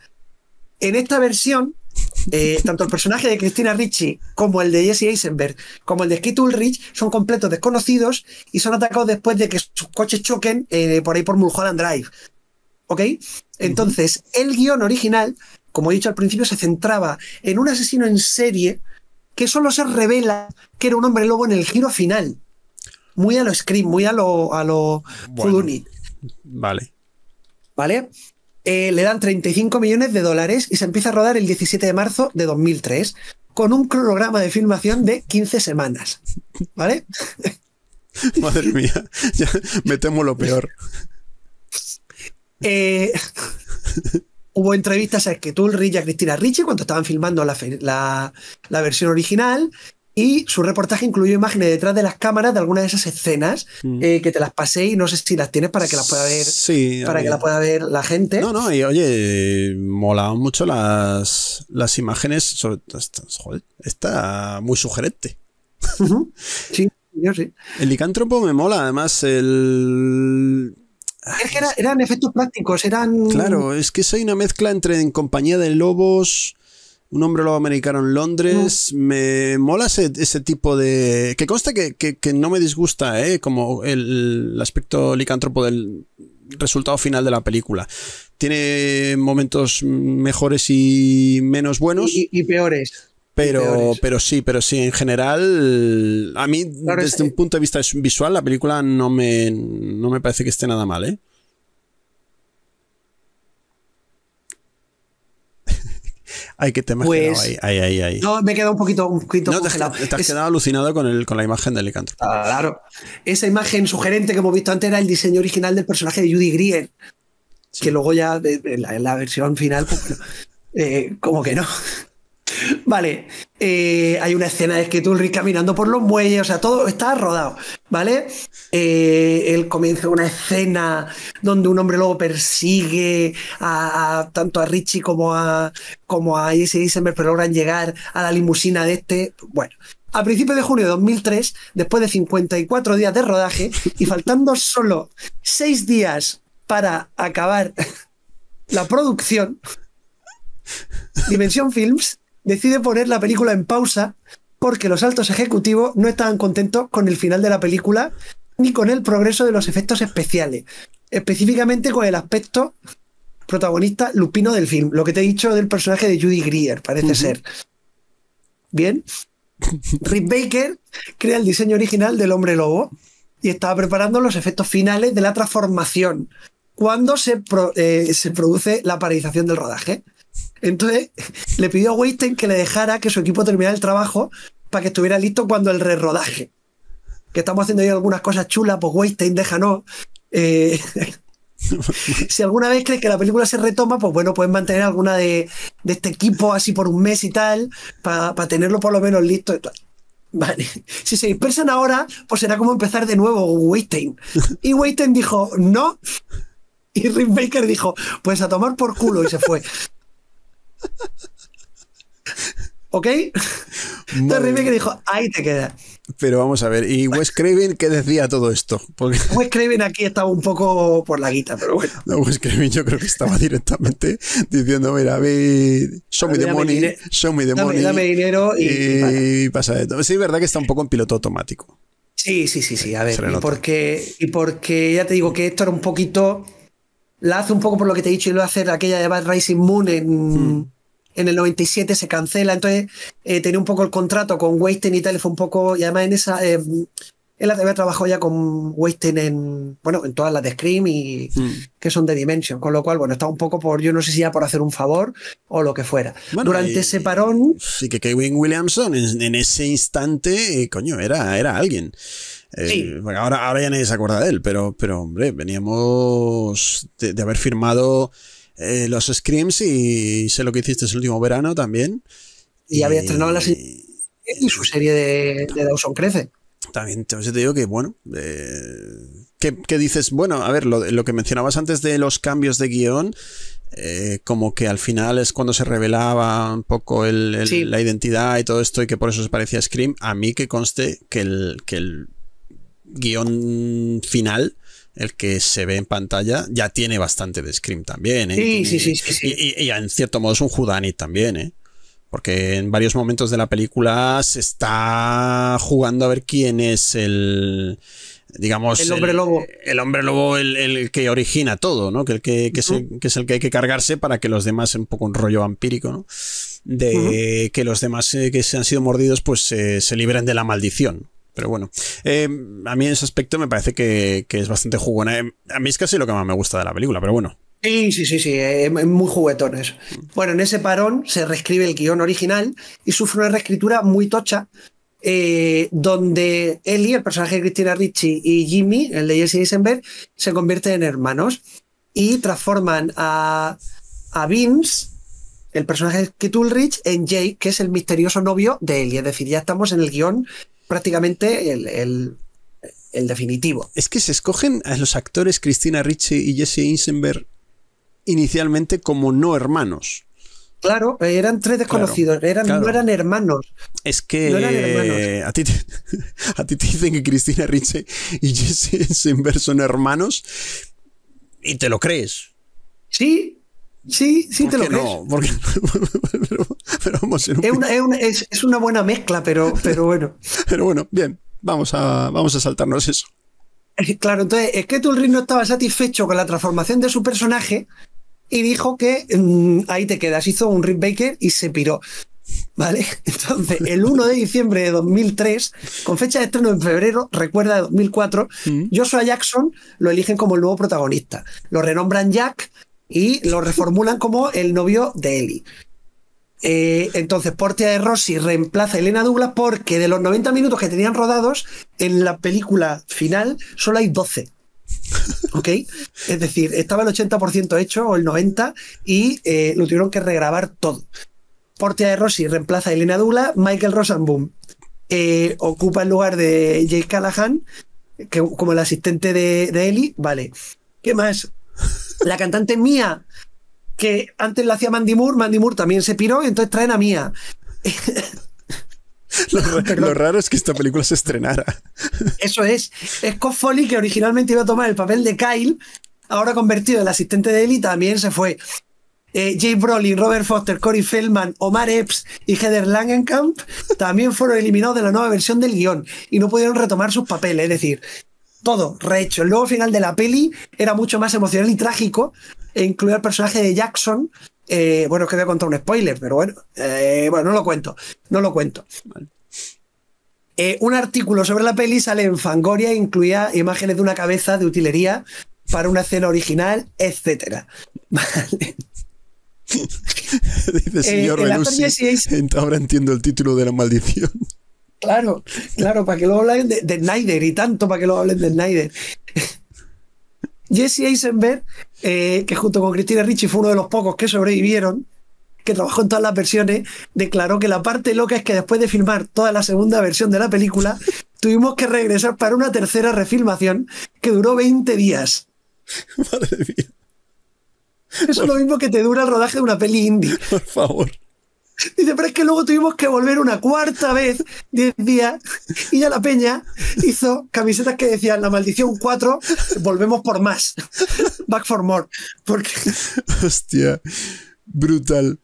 Speaker 2: En esta versión, eh, tanto el personaje de Cristina Ricci como el de Jesse Eisenberg, como el de Skeet Ulrich, son completos desconocidos y son atacados después de que sus coches choquen eh, por ahí por Mulholland Drive. ¿Ok? Entonces, el guión original, como he dicho al principio, se centraba en un asesino en serie que solo se revela que era un hombre lobo en el giro final. Muy a lo Scream, muy a lo, a lo Vale. ¿Vale? Eh, le dan 35 millones de dólares y se empieza a rodar el 17 de marzo de 2003 con un cronograma de filmación de 15 semanas.
Speaker 1: ¿Vale? Madre mía, ya me temo lo peor.
Speaker 2: Eh, hubo entrevistas a Esquetul, Rich y a Cristina Ricci cuando estaban filmando la versión original y su reportaje incluyó imágenes detrás de las cámaras de algunas de esas escenas mm. eh, que te las pasé y no sé si las tienes para que las pueda
Speaker 1: ver, para eh, que la
Speaker 2: pueda ver la gente.
Speaker 1: No, no, y oye, molaban mucho las, las imágenes, joder, está muy sugerente. Sí, yo sí. El licántropo me mola, además, el... que eran efectos prácticos, eran... Claro, es que soy una mezcla entre En compañía de lobos un hombre lobo americano en Londres. Me mola ese, tipo de. Que consta que, no me disgusta, ¿eh? Como el, aspecto licántropo del resultado final de la película. Tiene momentos mejores y menos buenos. Y, peores. Pero, pero sí, pero sí, en general, a mí, desde un punto de vista visual, la película no me, no me parece que esté nada mal, ¿eh? Ay, que te me No, me he quedado
Speaker 2: un poquito, un congelado. Te quedado
Speaker 1: alucinado con, el, con la imagen del licántropo.
Speaker 2: Claro. Esa imagen sugerente que hemos visto antes era el diseño original del personaje de Judy Greer. Que luego ya, en la, versión final, pues, eh, como que no. Vale, eh, hay una escena de Tulri caminando por los muelles, o sea, todo está rodado, ¿vale? Eh, él comienza una escena donde un hombre luego persigue a, tanto a Richie como a, como a Jesse Eisenberg, pero logran llegar a la limusina de este. Bueno, a principios de junio de 2003, después de 54 días de rodaje y faltando solo 6 días para acabar la producción, Dimension Films decide poner la película en pausa porque los altos ejecutivos no estaban contentos con el final de la película ni con el progreso de los efectos especiales, específicamente con el aspecto protagonista lupino del film, lo que te he dicho del personaje de Judy Greer, parece ser. Bien. Rick Baker crea el diseño original del hombre lobo y estaba preparando los efectos finales de la transformación cuando se, eh, se produce la paralización del rodaje. Entonces le pidió a Weinstein que le dejara que su equipo terminara el trabajo para que estuviera listo cuando el re-rodaje Que estamos haciendo ahí algunas cosas chulas, pues Weinstein, déjanos. Eh, si alguna vez crees que la película se retoma, pues bueno, puedes mantener alguna de, este equipo así por un mes y tal, para tenerlo por lo menos listo Vale. Si se dispersan ahora, pues será como empezar de nuevo Weinstein. Y Weinstein dijo, no. Y Rick Baker dijo, pues a tomar por culo y se fue. ¿Ok?
Speaker 1: Terrible que dijo, ahí te queda. Pero vamos a ver, ¿y Wes Craven qué decía todo esto? Porque... Wes Craven aquí estaba un poco por la guita, pero bueno. No, Wes Craven yo creo que estaba directamente diciendo, mira, a ver, show me the money, show me money. dinero y, pasa de Sí, es verdad que está un poco en piloto automático.
Speaker 2: Sí, sí, sí, sí, a ver, porque, y porque ya te digo que esto era un poquito la hace un poco por lo que te he dicho y lo hace aquella de Bad Rising Moon en, mm. el 97, se cancela. Entonces eh, tenía un poco el contrato con Wasting y tal, fue un poco. Y además en esa. Eh, él había trabajado ya con Wasting en. Bueno, en todas las de Scream y mm. que son de Dimension. Con lo cual, bueno, estaba un poco por. Yo no sé si ya por hacer un favor o lo que fuera. Durante ese
Speaker 1: parón. Sí, que Kevin Williamson en, ese instante, eh, coño, era, era alguien. Eh, ahora, ahora ya nadie se acuerda de él, pero, pero hombre, veníamos de, haber firmado eh, los Screams y, sé lo que hiciste el último verano también. Y, había estrenado la y
Speaker 2: su serie de, de Dawson Crece.
Speaker 1: También pues, te, digo que, bueno, eh, ¿qué, dices? Bueno, a ver, lo, que mencionabas antes de los cambios de guión, como que al final es cuando se revelaba un poco el, la identidad y todo esto y que por eso se parecía a Scream, a mí que conste que el, que el guión final, el que se ve en pantalla, ya tiene bastante de Scream también. y, en cierto modo es un Judani también, ¿eh? Porque en varios momentos de la película se está jugando a ver quién es el. Digamos. El hombre lobo. El hombre lobo, el, que origina todo, ¿no? Que, el que, es el, que hay que cargarse para que los demás, un poco un rollo vampírico, ¿no? De que los demás eh, que se han sido mordidos, pues eh, se libren de la maldición. Pero bueno, eh, a mí en ese aspecto me parece que, es bastante jugona. Eh, a mí es casi lo que más me gusta de la película, pero bueno.
Speaker 2: Sí, sí, sí, sí, eh, es muy juguetón eso. Bueno, en ese parón se reescribe el guión original y sufre una reescritura muy tocha, donde Ellie, el personaje de Cristina Ricci, y Jimmy, el de Jesse Eisenberg, se convierten en hermanos y transforman a, a Vince el personaje de Rich, en Jake, que es el misterioso novio de
Speaker 1: Ellie. Es decir, ya estamos en el guión prácticamente el, definitivo. Es que se escogen a los actores Cristina Ricci y Jesse Eisenberg inicialmente como no hermanos.
Speaker 2: Claro, eran tres desconocidos, eran, no eran hermanos.
Speaker 1: Es que no hermanos. Eh, a, ti te, dicen que Cristina Ricci y Jesse Eisenberg son hermanos y te lo crees. Sí, Sí, sí te lo crees. No, porque, pero, es, una, buena mezcla, pero, pero bueno. pero bueno, bien, vamos a, vamos a saltarnos eso.
Speaker 2: Claro, entonces es que Tulrin no estaba satisfecho con la transformación de su personaje y dijo que mm, ahí te quedas. Hizo un Rick Baker y se piró. ¿Vale? Entonces, el 1 de diciembre de 2003, con fecha de estreno en febrero, recuerda de 2004, mm. Joshua Jackson lo eligen como el nuevo protagonista. Lo renombran Jack y lo reformulan como el novio de Ellie. Eh, entonces, Portia de Rossi reemplaza a Elena Douglas porque de los 90 minutos que tenían rodados, en la película final solo hay 12. ¿Ok? Es decir, estaba el 80% hecho o el 90% y eh, lo tuvieron que regrabar todo. Portia de Rossi reemplaza a Elena Douglas, Michael Rosenboom eh, ocupa el lugar de Jake Callahan como el asistente de, de Ellie. Vale. ¿Qué más? La cantante Mía, que antes la hacía Mandy Moore, Mandy Moore también se piró y entonces traen a Mía.
Speaker 1: Lo, raro es que esta película se estrenara.
Speaker 2: Eso es. Scott Foley, que originalmente iba a tomar el papel de Kyle, ahora convertido en el asistente de y también se fue. Eh, Jay Brolin, Robert Foster, Corey Feldman, Omar Epps y Heather Langenkamp también fueron eliminados de la nueva versión del guión y no pudieron retomar sus papeles. Es decir, todo rehecho. Luego, el final de la peli era mucho más emocional y trágico, e eh, incluía el personaje de Jackson. Eh, bueno, es que voy a contar un spoiler, pero bueno, eh, bueno, no lo cuento, no lo cuento. un artículo sobre la peli sale en Fangoria e incluía imágenes de una cabeza de utilería para una escena original, etc. Vale.
Speaker 1: Dice señor ahora entiendo el título de la maldición.
Speaker 2: Claro, claro, para que lo hablen de, de Snyder y tanto para que lo hablen de Snyder. Jesse Eisenberg, eh, que junto con Cristina Ricci fue uno de los pocos que sobrevivieron, que trabajó en todas las versiones, declaró que la parte loca es que después de filmar toda la segunda versión de la película, tuvimos que regresar para una tercera refilmación que duró 20 días. Madre mía. Eso es lo mismo que te dura el rodaje de una peli indie. Por favor. Dice, pero es que luego tuvimos que volver una cuarta vez, 10 días, y ya la peña hizo camisetas que decían la maldición 4, volvemos por más. Back for more. Porque... Hostia, brutal.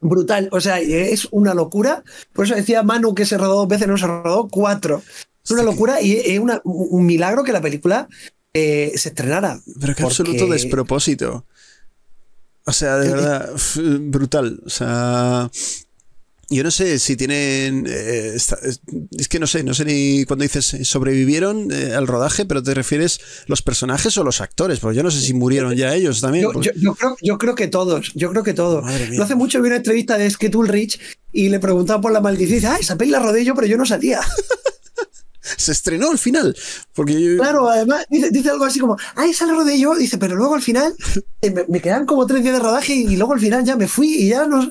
Speaker 2: Brutal, o sea, es una locura. Por eso decía Manu que se rodó dos veces, no se rodó cuatro. Es una locura y es un milagro que la película eh, se estrenara. Pero qué absoluto
Speaker 1: despropósito. O sea, de eh, eh. verdad, brutal. O sea. Yo no sé si tienen. Eh, es que no sé, no sé ni cuando dices sobrevivieron al rodaje, pero te refieres los personajes o los actores, porque yo no sé si murieron ya ellos también.
Speaker 2: Yo, creo, que todos, yo creo que todos. No hace mucho vi una entrevista de Rich y le preguntaba por la maldición y dice, ah, esa peli la rodé yo, pero yo no salía.
Speaker 1: se estrenó al final. Porque
Speaker 2: Claro, además dice, algo así como, ahí sale rodillo, dice, pero luego al final eh, me, me, quedan como tres días de rodaje y luego al final ya me fui y ya no...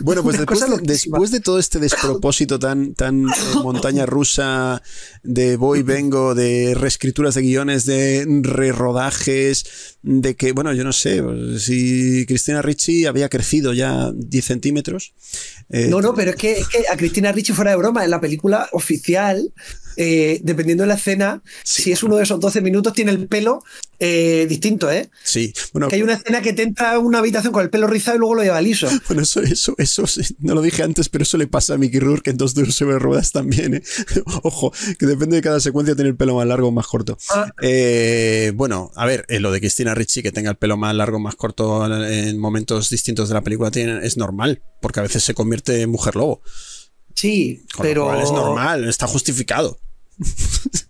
Speaker 1: Bueno, pues después, de todo este despropósito tan, tan eh, montaña rusa de voy, vengo, de reescrituras de guiones, de rerodajes, de que, bueno, yo no sé, si Cristina Ricci había crecido ya 10 centímetros. Eh, no, no,
Speaker 2: pero es que, a Cristina Ricci fuera de broma, en la película oficial eh, dependiendo de la escena, si es uno de esos 12 minutos, tiene el pelo eh, distinto, ¿eh?
Speaker 1: Sí. Bueno, que hay una escena que te entra una habitación con el pelo rizado y luego lo lleva liso. Bueno, eso, eso, eso, no lo dije antes, pero eso le pasa a Mickey Rourke en dos duros ve ruedas también, ¿eh? Ojo, que depende de cada secuencia tiene el pelo más largo o más corto. Ah. Eh, bueno, a ver, lo de Cristina Ricci que tenga el pelo más largo o más corto en momentos distintos de la película tiene, es normal, porque a veces se convierte en mujer lobo. Sí, pero. es normal, está justificado.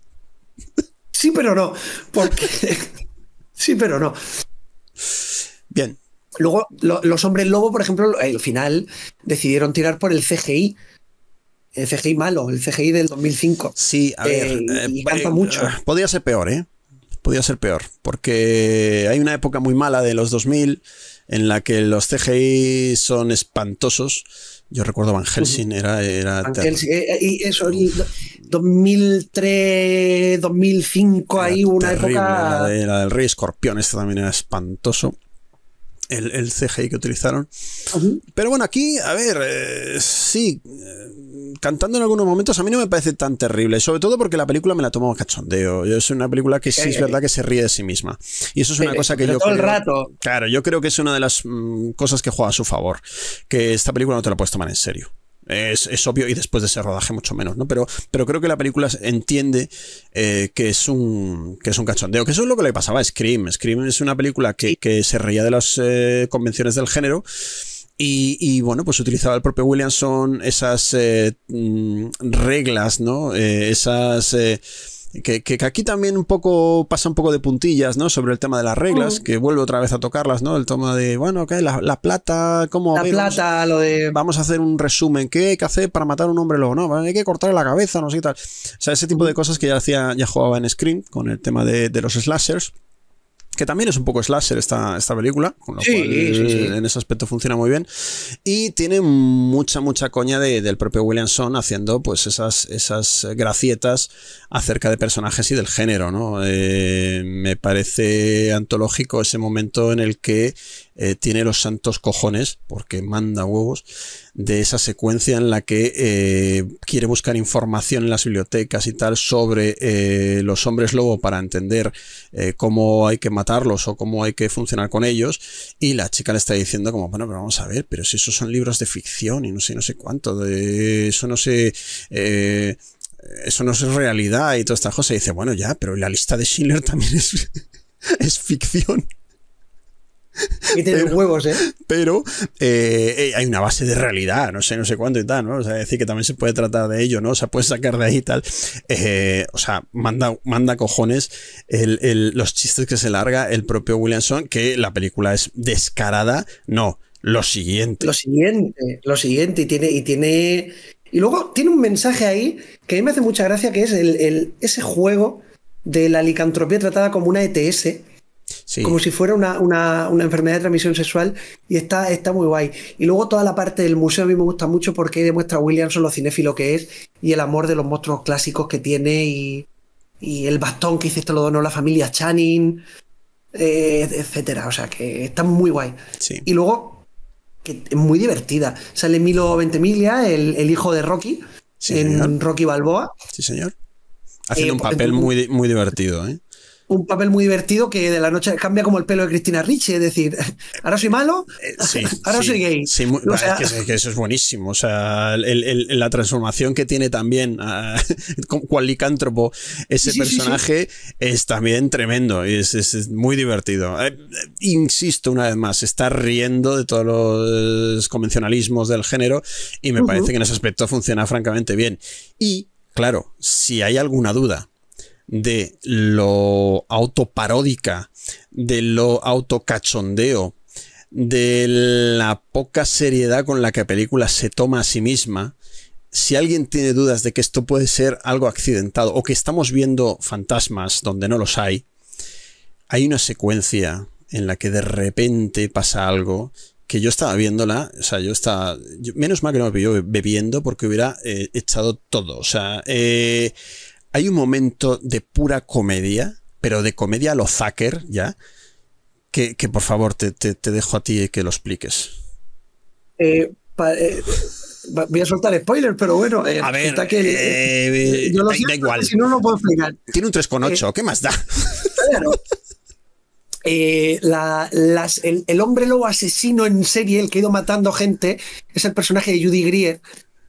Speaker 2: sí, pero no. Porque. sí, pero no. Bien. Luego, los hombres lobo, por ejemplo, al final decidieron tirar por el CGI. El CGI malo, el CGI del 2005. Sí, a eh, ver. Eh, eh, mucho.
Speaker 1: Podría ser peor, ¿eh? Podía ser peor. Porque hay una época muy mala de los 2000 en la que los CGI son espantosos yo recuerdo Van Helsing, era. Van Helsing,
Speaker 2: eh, eh, y eso, 2003, 2005, era ahí una terrible, época. La,
Speaker 1: del Rey Escorpión, este también era espantoso el, CGI que utilizaron. Pero bueno, aquí, a ver, eh, sí, eh, cantando en algunos momentos a mí no me parece tan terrible, sobre todo porque la película me la tomo cachondeo. es una película que sí, es verdad que se ríe de sí misma. Y eso es una cosa que yo... rato. Claro, yo creo que es una de las mm, cosas que juega a su favor, que esta película no te la puedes tomar en serio. Es, obvio y después de ese rodaje mucho menos, ¿no? Pero, pero creo que la película entiende eh, que, es un, que es un cachondeo, que eso es lo que le pasaba a Scream. Scream es una película que, se reía de las eh, convenciones del género. Y, bueno, pues utilizaba el propio Williamson esas eh, mm, reglas, ¿no? esas que, aquí también un poco pasa un poco de puntillas, ¿no? Sobre el tema de las reglas, mm. que vuelve otra vez a tocarlas, ¿no? El tema de, bueno, ok, la, plata, ¿cómo? La plata, lo de... Vamos a hacer un resumen, ¿qué hay que hacer para matar a un hombre luego No, hay que cortarle la cabeza, no sé qué tal. O sea, ese tipo de mm. cosas que ya hacía, ya jugaba en Scream con el tema de, de los slashers que también es un poco slasher esta, esta película, con lo cual en ese aspecto funciona muy bien. Y tiene mucha, mucha coña del propio Williamson haciendo pues esas, esas gracietas acerca de personajes y del género, ¿no? Eh, me parece antológico ese momento en el que eh, tiene los santos cojones, porque manda huevos, de esa secuencia en la que eh, quiere buscar información en las bibliotecas y tal sobre eh, los hombres lobo para entender cómo hay que matarlos o cómo hay que funcionar con ellos. Y la chica le está diciendo como, bueno, pero vamos a ver, pero si esos son libros de ficción y no sé, no sé cuánto, de eso no sé eso no es realidad y todas estas cosas. Y dice, bueno, ya, pero la lista de Schindler también es, es ficción. Y tiene ¿eh? pero, ¿eh? Pero eh, hay una base de realidad, no sé, no sé cuánto y tal, ¿no? O sea, decir que también se puede tratar de ello, ¿no? O sea, sacar de ahí y tal. Eh, o sea, manda, manda cojones los chistes que se larga el propio Williamson, que la película es descarada, no. Lo siguiente. Lo
Speaker 2: siguiente, lo siguiente, y tiene, y tiene. Y luego tiene un mensaje ahí que a mí me hace mucha gracia, que es el, el ese juego de la licantropía tratada como una ETS como si fuera una, enfermedad de transmisión sexual y está, está muy guay. Y luego toda la parte del museo a mí me gusta mucho porque demuestra a Williamson lo cinéfilo que es y el amor de los monstruos clásicos que tiene y, el bastón que esto lo donó la familia Channing, eh, etcétera. O sea que está muy guay. Y luego, que es muy divertida. Sale Milo Ventimiglia, el, el hijo de Rocky, en Rocky Balboa. Sí, señor. haciendo eh, un papel muy,
Speaker 1: muy divertido, ¿eh?
Speaker 2: un papel muy divertido que de la noche cambia como el pelo de Cristina Ricci, es decir, ahora soy malo, eh,
Speaker 1: ahora soy gay. es que, eso es buenísimo, o sea, la transformación que tiene también ah, cual licántropo ese personaje es también tremendo y es, muy divertido. Eh, eh, insisto una vez más, está riendo de todos los convencionalismos del género y me parece que en ese aspecto funciona francamente bien. Y, claro, si hay alguna duda de lo autoparódica, de lo autocachondeo, de la poca seriedad con la que la película se toma a sí misma, si alguien tiene dudas de que esto puede ser algo accidentado o que estamos viendo fantasmas donde no los hay, hay una secuencia en la que de repente pasa algo que yo estaba viéndola, o sea, yo estaba, menos mal que no me pilló bebiendo porque hubiera eh, echado todo, o sea, eh, hay un momento de pura comedia, pero de comedia a lo Zucker, ¿ya? Que, por favor te, dejo a ti que lo expliques.
Speaker 2: Eh, eh, voy a
Speaker 1: soltar spoilers, pero bueno. Eh, a ver, que, yo lo da, igual. Si no, no puedo explicar. Tiene un 3,8, ¿qué más da?
Speaker 2: Claro. el, hombre lobo asesino en serie, el que ha ido matando gente, es el personaje de Judy Greer,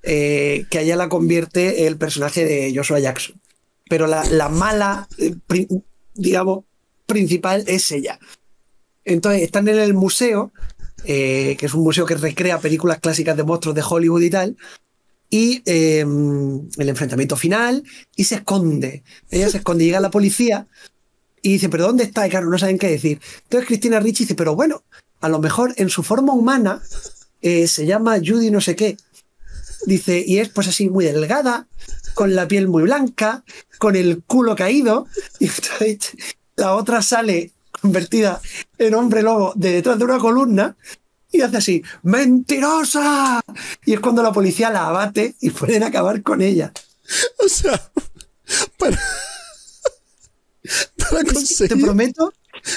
Speaker 2: que allá la convierte el personaje de Joshua Jackson pero la, mala, eh, digamos, principal es ella. Entonces, están en el museo, eh, que es un museo que recrea películas clásicas de monstruos de Hollywood y tal, y em, el enfrentamiento final, y se esconde. Ella se esconde, llega la policía y dice, pero ¿dónde está? Y claro, no saben qué decir. Entonces Cristina Ricci dice, pero bueno, a lo mejor en su forma humana eh, se llama Judy no sé qué. Dice, y es pues así muy delgada, con la piel muy blanca, con el culo caído. Y la otra sale convertida en hombre lobo de detrás de una columna y hace así, ¡mentirosa! Y es cuando la policía la abate y pueden acabar con ella. O sea, para,
Speaker 1: conseguir... Te prometo...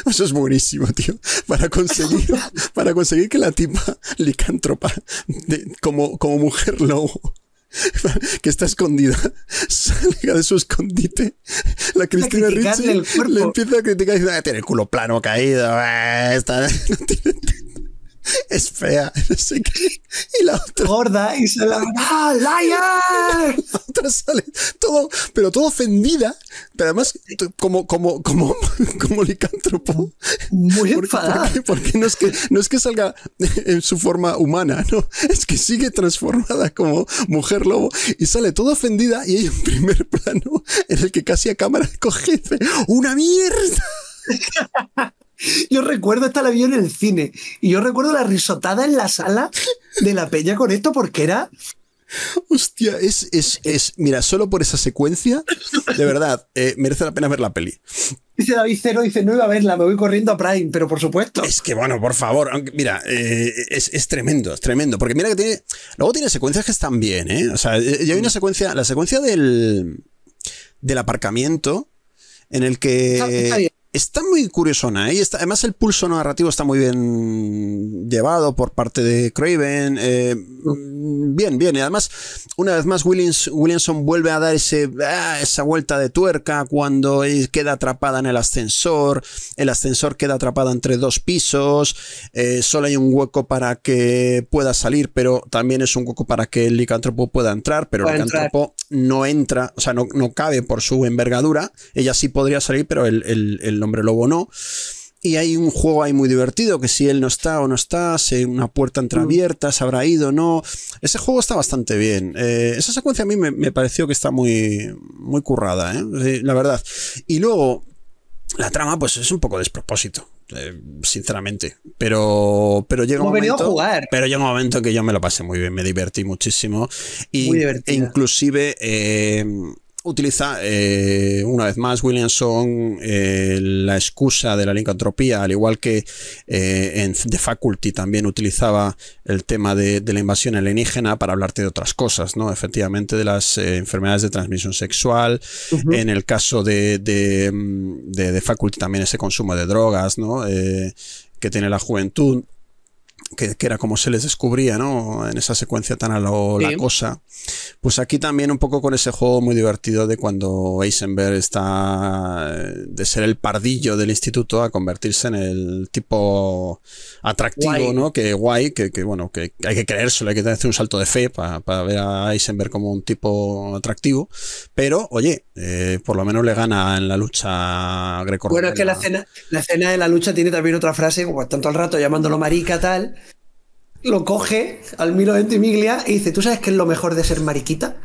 Speaker 1: Eso es buenísimo, tío. Para conseguir, para conseguir que la tipa licántropa, como, como mujer lobo, que está escondida, salga de su escondite. La Cristina Ricci le empieza a criticar y dice ah, tiene el culo plano caído, eh, está, no tiene es fea, no sé qué. Y la otra.
Speaker 2: Gorda y se la.
Speaker 1: ¡Ah, liar! otra sale todo, pero todo ofendida, pero además como, como, como, como licántropo. Muy enfadada. Porque, no, es que, no es que salga en su forma humana, no. Es que sigue transformada como mujer lobo y sale todo ofendida y hay un primer plano en el que casi a cámara coge una mierda. Yo recuerdo esta la vi en el
Speaker 2: cine y yo recuerdo la risotada en la sala de la peña con esto porque era...
Speaker 1: Hostia, es, es, es, mira, solo por esa secuencia, de verdad, eh, merece la pena ver la peli. Dice David Cero, dice, no iba a verla, me voy corriendo a Prime, pero por supuesto. Es que bueno, por favor, mira, eh, es, tremendo, es tremendo, porque mira que tiene, luego tiene secuencias que están bien, ¿eh? O sea, eh, yo hay una secuencia, la secuencia del, del aparcamiento, en el que... Está muy curiosona, ¿eh? y además el pulso narrativo está muy bien llevado por parte de Craven. Eh, mm, bien, bien. Y además, una vez más, Williamson vuelve a dar ah, esa vuelta de tuerca cuando queda atrapada en el ascensor. El ascensor queda atrapado entre dos pisos. Eh, solo hay un hueco para que pueda salir, pero también es un hueco para que el licántropo pueda entrar, pero el licántropo no entra, o sea, no, cabe por su envergadura. Ella sí podría salir, pero el, el, hombre lobo no. Y hay un juego ahí muy divertido, que si él no está o no está, si una puerta entreabierta, mm. se habrá ido o no. Ese juego está bastante bien. Eh, esa secuencia a mí me, pareció que está muy, muy currada, ¿eh? la verdad. Y luego, la trama pues es un poco despropósito. Eh, sinceramente. Pero, pero llega un momento. Pero llega un momento que yo me lo pasé muy bien, me divertí muchísimo. Y, e inclusive. Eh, Utiliza, eh, una vez más, Williamson eh, la excusa de la lincantropía, al igual que eh, en The Faculty también utilizaba el tema de, la invasión alienígena para hablarte de otras cosas, ¿no? Efectivamente, de las enfermedades de transmisión sexual. En el caso de, mm, de, The Faculty también ese consumo de drogas, ¿no? que tiene la juventud que, era como se les descubría, ¿no? En esa secuencia tan a la cosa. Pues aquí también un poco con ese juego muy divertido de cuando Eisenberg está eh, de ser el pardillo del instituto a convertirse en el tipo atractivo, ¿no? Que guay, que, bueno, que hay que creérselo, hay que hacer un salto de fe para ver a Eisenberg como un tipo atractivo. Pero, oye, eh, por lo menos le gana en la lucha Bueno, es que la
Speaker 2: escena, la escena de la lucha tiene también otra frase, como tanto al rato llamándolo marica, tal lo coge al Milo de Miglia y dice, ¿tú sabes qué es lo mejor de ser mariquita?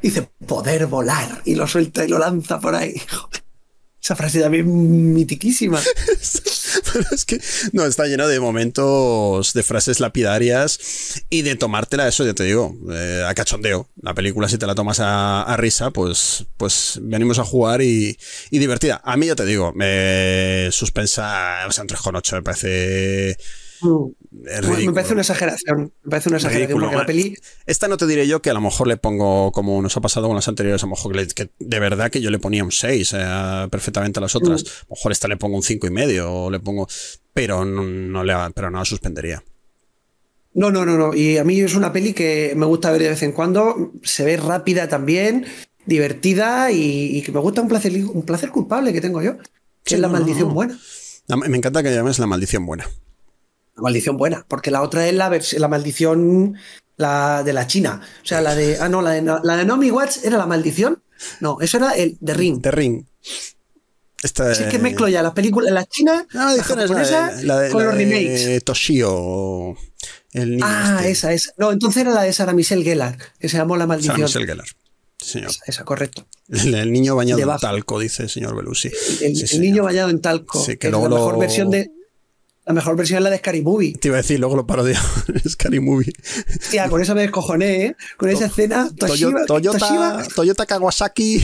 Speaker 2: dice, poder volar. Y lo suelta y lo lanza por ahí. Esa frase también mitiquísima. Pero es que
Speaker 1: no, está lleno de momentos, de frases lapidarias y de tomártela, eso ya te digo, eh, a cachondeo. La película, si te la tomas a, risa, pues, pues venimos a jugar y, y divertida. A mí ya te digo, me suspensa, o sea, un 3,8 me parece me parece
Speaker 2: una exageración.
Speaker 1: Esta no te diré yo que a lo mejor le pongo, como nos ha pasado con las anteriores, a lo mejor que, de verdad que yo le ponía un 6 eh, perfectamente a las otras. Mm. A lo mejor esta le pongo un 5 y medio, o le pongo. Pero no, le, pero la suspendería.
Speaker 2: No, no, no, no. Y a mí es una peli que me gusta ver de vez en cuando. Se ve rápida también, divertida y, que me gusta un placer, un placer culpable que tengo yo, que es la maldición buena.
Speaker 1: Me encanta que llames la maldición buena
Speaker 2: maldición buena, porque la otra es la, la maldición la de la China. O sea, la de. Ah, no, la de, la de Nomi Watch era la maldición. No, eso era el The Ring. de Ring.
Speaker 1: Esta, es que mezclo ya
Speaker 2: las películas, la la de, la con los remakes. De
Speaker 1: Toshio. El niño
Speaker 2: ah, este. esa, esa. No, entonces era la de Sarah Michelle Gellar, que se llamó La Maldición. Sarah Michelle
Speaker 1: Gellar. Esa, correcto. El, niño bañado en talco, dice el señor Belusi. El, niño
Speaker 2: bañado en talco. que es la mejor versión de la mejor versión es
Speaker 1: la de Scary Movie. Te iba a decir, luego lo parodió. Scary Movie.
Speaker 2: con eso me descojoné, ¿eh? Con
Speaker 1: esa escena. Toyota, Toyota Kawasaki.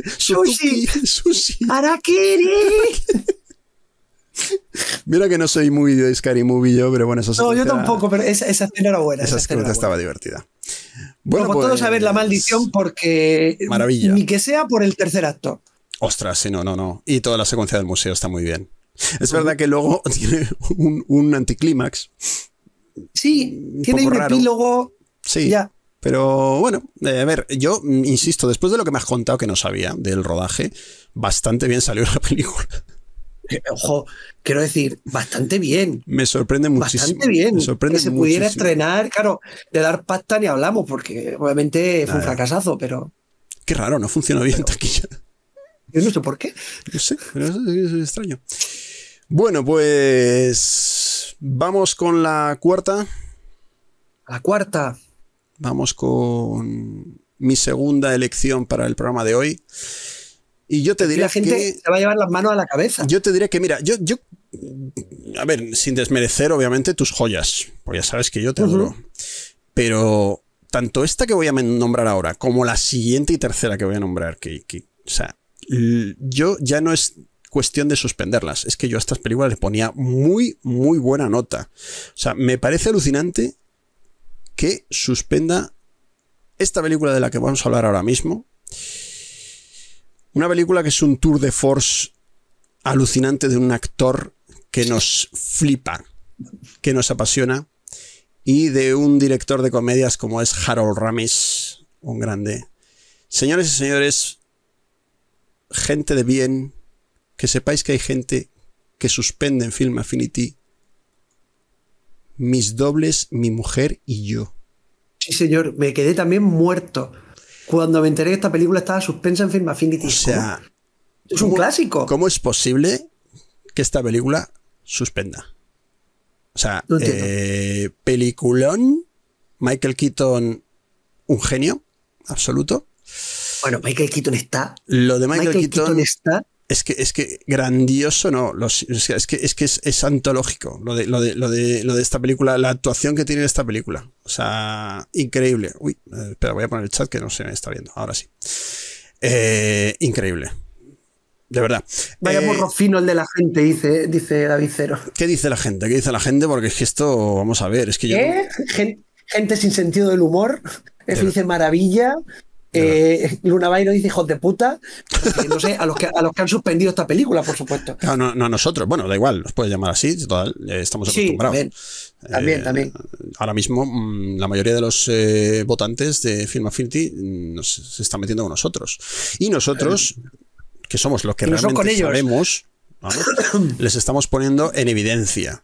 Speaker 1: sushi. Sushi.
Speaker 2: Arakiri.
Speaker 1: Mira que no soy muy de Scary Movie yo, pero bueno, eso No, yo tampoco,
Speaker 2: pero esa, esa escena
Speaker 1: era buena. Esa, escena estaba divertida.
Speaker 2: Bueno, todos pues, a ver la maldición porque. Maravilla. Ni que sea por el tercer acto.
Speaker 1: Ostras, sí, no, no, no. Y toda la secuencia del museo está muy bien. Es verdad que luego tiene un, anticlímax. Sí, tiene un epílogo. Sí. Ya. Pero bueno, eh, a ver, yo mm, insisto, después de lo que me has contado que no sabía del rodaje, bastante bien salió la película. Eh, ojo, quiero decir, bastante bien. Me sorprende muchísimo. Bastante bien. sorprende que se pudiera
Speaker 2: estrenar, claro, de dar pasta ni hablamos, porque
Speaker 1: obviamente fue un fracasazo, pero. Qué raro, no funcionó bien en taquilla. Yo no sé por qué. yo sé, pero es extraño. Bueno, pues vamos con la cuarta. La cuarta. Vamos con mi segunda elección para el programa de hoy. Y yo te diré. La gente
Speaker 2: va a llevar las manos a la cabeza. Yo te diré que, mira, yo, yo.
Speaker 1: A ver, sin desmerecer, obviamente, tus joyas. Porque ya sabes que yo te adoro. Pero tanto esta que voy a nombrar ahora, como la siguiente y tercera que voy a nombrar, que, que o sea, yo ya no es cuestión de suspenderlas. Es que yo a estas películas le ponía muy, muy buena nota. O sea, me parece alucinante que suspenda esta película de la que vamos a hablar ahora mismo. Una película que es un tour de force alucinante de un actor que nos flipa, que nos apasiona, y de un director de comedias como es Harold Ramis, un grande. Señores y señores, gente de bien, que sepáis que hay gente que suspende en Film Affinity mis dobles, mi mujer y yo. Sí, señor, me quedé también muerto cuando me enteré que esta película estaba suspensa en Film Affinity. O sea, oh, es un clásico. ¿Cómo es posible que esta película suspenda? O sea, eh, peliculón, Michael Keaton, un genio absoluto. Bueno, Michael Keaton está. Lo de Michael, Keaton está es que, es que grandioso, no, los, es que, es, que es, antológico lo de, lo, de, esta película, la actuación que tiene esta película. O sea, increíble. Uy, eh, espera, voy a poner el chat que no se me está viendo, ahora sí. Eh, increíble. De verdad.
Speaker 2: Vaya eh, morro fino el de la gente, dice, dice David Cero.
Speaker 1: ¿Qué dice la gente? ¿Qué dice la gente? Porque es que esto, vamos a ver, es que ¿Qué?
Speaker 2: Gente, gente sin sentido del humor, eso dice maravilla. Eh, Luna Bay dice hijos de puta. no sé, a los, que, han suspendido esta película, por supuesto.
Speaker 1: No, a nosotros. Bueno, da igual, nos puedes llamar así. Eh, estamos acostumbrados. también, también, eh, Ahora mismo, mm, la mayoría de los votantes de Film Affinity mm, nos, se están metiendo con nosotros. Y nosotros, que somos los que realmente sabemos, les estamos poniendo en evidencia.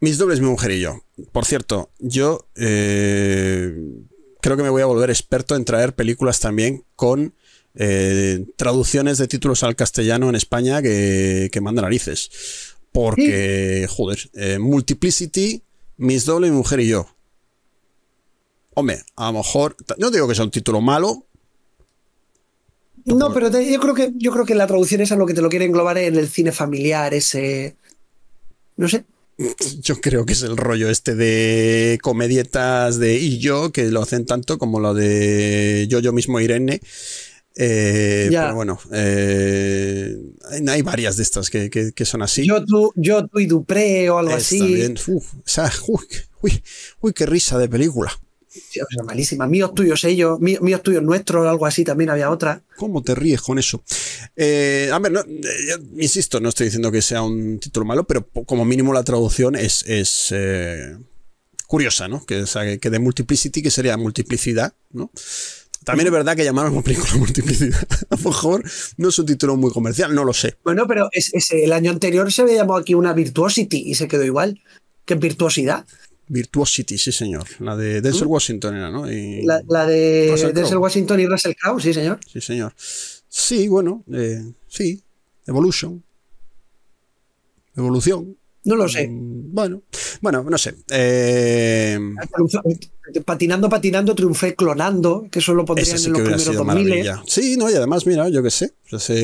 Speaker 1: mis dobles, mi mujer y yo. Por cierto, yo creo que me voy a volver experto en traer películas también con eh, traducciones de títulos al castellano en España que, que manda narices. Porque, joder, eh, Multiplicity, Miss Doble, Mi Mujer y Yo. Hombre, a lo mejor. No digo que sea un título malo. No,
Speaker 2: pero yo creo que yo creo que la traducción es a lo que te lo quiere englobar en el cine familiar, ese.
Speaker 1: No sé yo creo que es el rollo este de comedietas de y yo, que lo hacen tanto como lo de yo, yo mismo Irene. Eh, pero bueno, eh, hay varias de estas que, son así. Yo tú, yo tú y Dupré o algo así. uy, qué risa de película
Speaker 2: malísima. míos tuyos ellos, ¿eh? míos, tuyos nuestros, algo así también había otra. ¿Cómo te ríes
Speaker 1: con eso? Eh, a ver, eh, insisto, no estoy diciendo que sea un título malo, pero como mínimo la traducción es, es curiosa, ¿no? Que, que de multiplicity, que sería multiplicidad, ¿no? También es verdad que llamaron a película multiplicidad. A lo mejor no es un título muy comercial, no lo sé. Bueno, pero es, el año anterior se le llamó aquí una Virtuosity y se quedó igual. que virtuosidad? Virtuosity, sí, señor. La de Denzel ¿Mm? Washington era, ¿no? la,
Speaker 2: de Washington y Russell Crowe, sí, señor. Sí, señor. Sí,
Speaker 1: bueno, eh, sí. Evolution. Evolución. No lo sé. Mm, bueno, bueno, no sé. Eh,
Speaker 2: patinando, patinando, triunfé clonando, que eso lo pondrían sí en los primeros 2000.
Speaker 1: Sí, no, y además, mira, yo qué sé.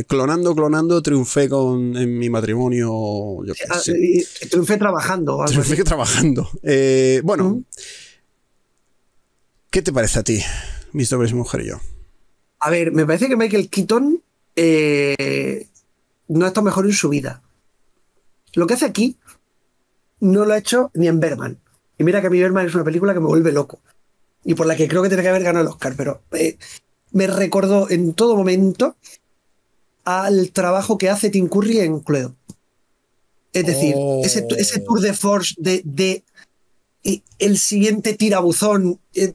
Speaker 1: clonando, clonando, triunfé con, en mi matrimonio. Yo qué ah, sé. triunfé trabajando. Triunfé trabajando. Eh, bueno, ¿qué te parece a ti, mis dobles mujer y yo? A ver, me parece que Michael Keaton
Speaker 2: eh, no ha estado mejor en su vida. Lo que hace aquí no lo ha hecho ni en Berman. Y mira que a mí Berman es una película que me vuelve loco y por la que creo que tiene que haber ganado el Oscar, pero eh, me recordó en todo momento al trabajo que hace Tim Curry en Cluedo. Es decir, ese, oh. tour de force de, el siguiente tirabuzón, eh,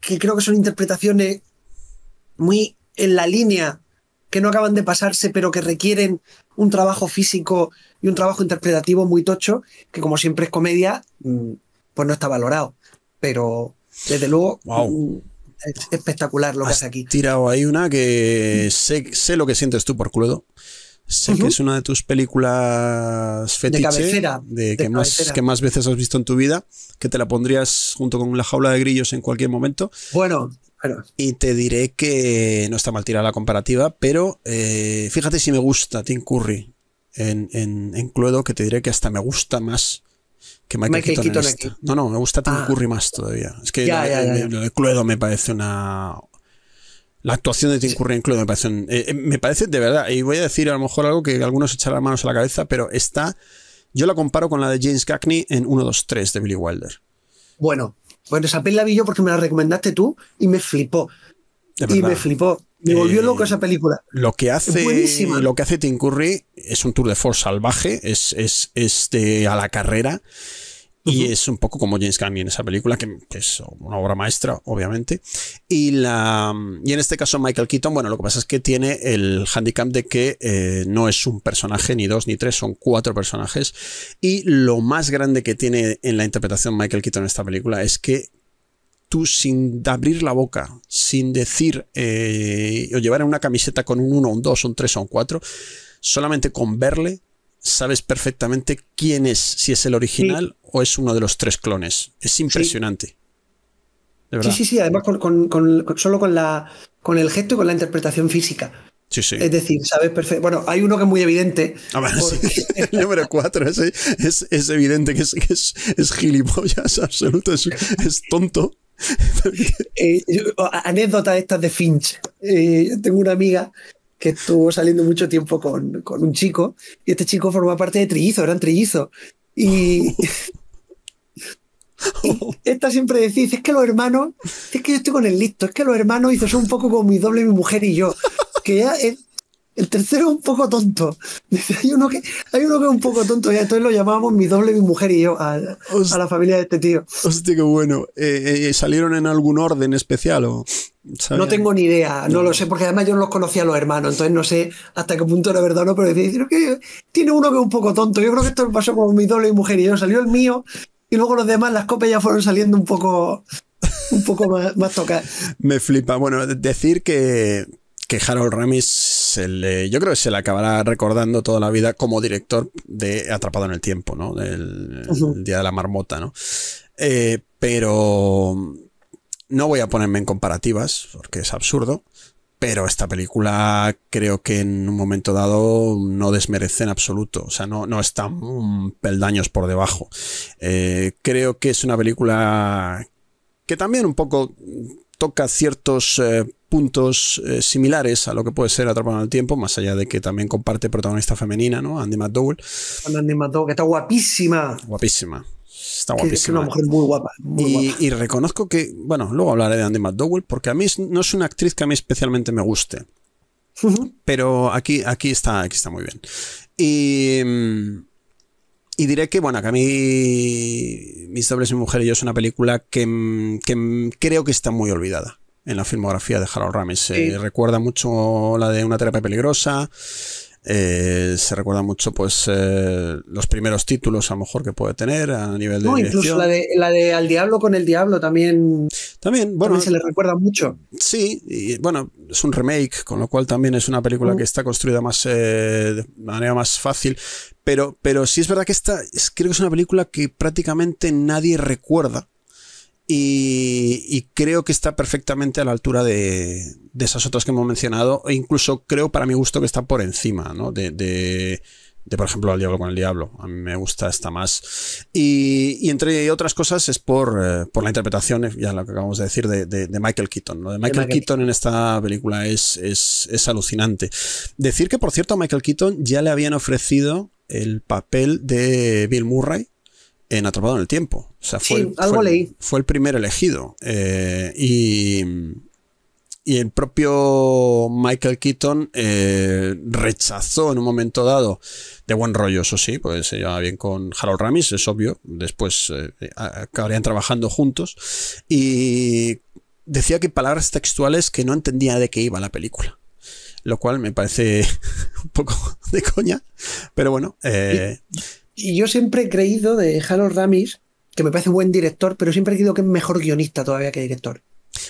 Speaker 2: que creo que son interpretaciones muy en la línea que no acaban de pasarse, pero que requieren un trabajo físico y un trabajo interpretativo muy tocho, que como siempre es comedia, mm, pues no está valorado. Pero desde luego mm, es espectacular lo que hace aquí.
Speaker 1: Tirado ahí una que sé, sé lo que sientes tú por culo. Sé que es una de tus películas fetiche, de, que, más, que más veces has visto en tu vida, que te la pondrías junto con la jaula de grillos en cualquier momento. Bueno, y te diré que no está mal tirada la comparativa, pero eh, fíjate si me gusta Tim Curry en, en, Cluedo, que te diré que hasta me gusta más que Michael, Keaton, No, no, me gusta Tim ah. Curry más todavía. Es que lo de Cluedo me parece una la actuación de Tim Curry en Cluedo me parece, eh, eh, me parece de verdad, y voy a decir a lo mejor algo que algunos echarán manos a la cabeza, pero está, yo la comparo con la de James Cagney en 1, 2, 3 de Billy Wilder. Bueno, bueno, esa peli
Speaker 2: la vi yo porque me la recomendaste tú y me flipó. Y me flipó. Me volvió eh, loco esa película.
Speaker 1: Lo que hace, lo que hace Tim Curry es un tour de force salvaje, es, es, a la carrera. Y es un poco como James Cagney en esa película, que, es una obra maestra, obviamente. Y, la, y en este caso Michael Keaton, bueno, lo que pasa es que tiene el handicap de que eh, no es un personaje, ni dos, ni tres, son cuatro personajes. Y lo más grande que tiene en la interpretación Michael Keaton en esta película es que tú sin abrir la boca, sin decir eh, o llevar una camiseta con un 1, un dos, un tres o un cuatro solamente con verle sabes perfectamente quién es, si es el original o es uno de los tres clones. Es impresionante. Sí. Sí,
Speaker 2: sí, Además, solo con, la, con el gesto y con la interpretación física.
Speaker 1: Sí, sí. Es decir, sabes perfectamente. Bueno, hay uno que es muy evidente. Ah, el número cuatro es, evidente que es, gilipollas absoluto, es, tonto.
Speaker 2: eh, anécdota estas de Finch. Eh, tengo una amiga que estuvo saliendo mucho tiempo con, un chico, y este chico formaba parte de Trillizo, eran Trillizo. Y, esta siempre decís es que los hermanos, es que yo estoy con el listo, es que los hermanos hizo son un poco como mi doble, mi mujer y yo, que ya eh, el tercero es un poco tonto. hay uno que, hay uno que es un poco tonto. entonces lo llamábamos mi doble, mi mujer y yo a, la familia de este tío. Hostia, qué bueno.
Speaker 1: Eh, eh, eh, ¿Salieron en algún orden especial o...? No tengo ni idea, no, lo sé, porque además yo no los conocía a los
Speaker 2: hermanos, entonces no sé hasta qué punto era verdad o no, pero decir que tiene uno que es un poco tonto. Yo creo que esto pasó con mi doble y mujer y yo. Salió el mío y luego los demás, las copias ya fueron saliendo un poco, un poco más, más tocadas.
Speaker 1: Me flipa. Bueno, decir que, que Harold Ramis yo creo que se le acabará recordando toda la vida como director de Atrapado en el Tiempo, ¿no? Del Día de la Marmota, ¿no? Eh, pero no voy a ponerme en comparativas porque es absurdo. Pero esta película creo que en un momento dado no desmerece en absoluto. O sea, no, no están peldaños por debajo. Eh, creo que es una película que también un poco toca ciertos eh, puntos eh, similares a lo que puede ser Atrapado en el Tiempo, más allá de que también comparte protagonista femenina, ¿no? Andy McDowell. Andy McDowell, que está guapísima. Guapísima. Está guapísima. Es una mujer muy guapa. y, reconozco que, bueno, luego hablaré de Andy McDowell, porque a mí no es una actriz que a mí especialmente me guste. Pero aquí, aquí, está, aquí está muy bien. Y. diré que, bueno, que a mí Mis dobles, mi mujer y yo es una película que creo que está muy olvidada en la filmografía de Harold Ramis. Se recuerda mucho la de Una terapia peligrosa. Eh, se recuerda mucho pues eh, los primeros títulos a lo mejor que puede tener a nivel de no, incluso la de, Al Diablo con el Diablo también también bueno se le recuerda mucho sí y bueno es un remake con lo cual también es una película mm. que está construida más eh, de manera más fácil pero pero sí es verdad que esta es, creo que es una película que prácticamente nadie recuerda y, creo que está perfectamente a la altura de, de, esas otras que hemos mencionado, e incluso creo para mi gusto que está por encima, ¿no? De, de, por ejemplo, Al Diablo con el Diablo. A mí me gusta esta más. Y, entre otras cosas es por, eh, la interpretación, eh, ya lo que acabamos de decir, de, Michael Keaton. no de Michael, Keaton en esta película es, es alucinante. Decir que, por cierto, a Michael Keaton ya le habían ofrecido el papel de Bill Murray en Atrapado en el Tiempo. sea, fue, algo leí. fue el primer elegido. Eh, y, el propio Michael Keaton eh, rechazó en un momento dado, de buen rollo, eso sí, pues se llevaba bien con Harold Ramis, es obvio. Después eh, acabarían trabajando juntos. Y decía que palabras textuales que no entendía de qué iba la película lo cual me parece un poco de coña, pero bueno. Y yo
Speaker 2: siempre he creído de Harold Ramis, que me parece un buen director, pero siempre he creído que es mejor guionista todavía que director.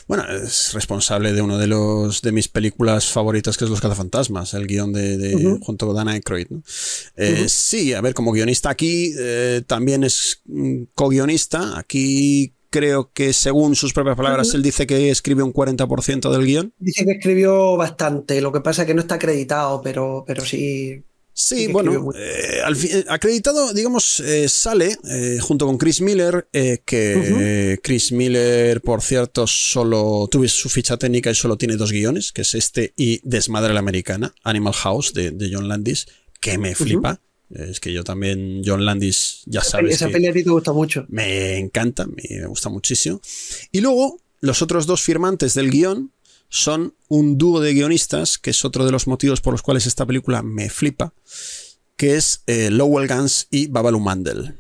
Speaker 1: Bueno, es responsable de uno de los de mis películas favoritas, que es Los Cazafantasmas, el guión de, junto con Dana Aykroyd. Eh, sí, a ver, como guionista aquí eh, también es mm, co-guionista. Aquí creo que según sus propias palabras, él dice que escribe un 40% del guión.
Speaker 2: Dice que escribió bastante, lo que pasa es que no está acreditado, pero, pero sí Sí, bueno,
Speaker 1: eh, eh, acreditado, digamos, eh, sale junto con Chris Miller, que Chris Miller, por cierto, solo tuve su ficha técnica y solo tiene dos guiones, que es este y Desmadre la Americana, Animal House de, John Landis, que me flipa. Es que yo también, John Landis, ya sabes. Esa peli a ti te gusta mucho. Me encanta, me gusta muchísimo. Y luego, los otros dos firmantes del guión, son un dúo de guionistas, que es otro de los motivos por los cuales esta película me flipa, que es eh, Lowell Gans y Babalu Mandel.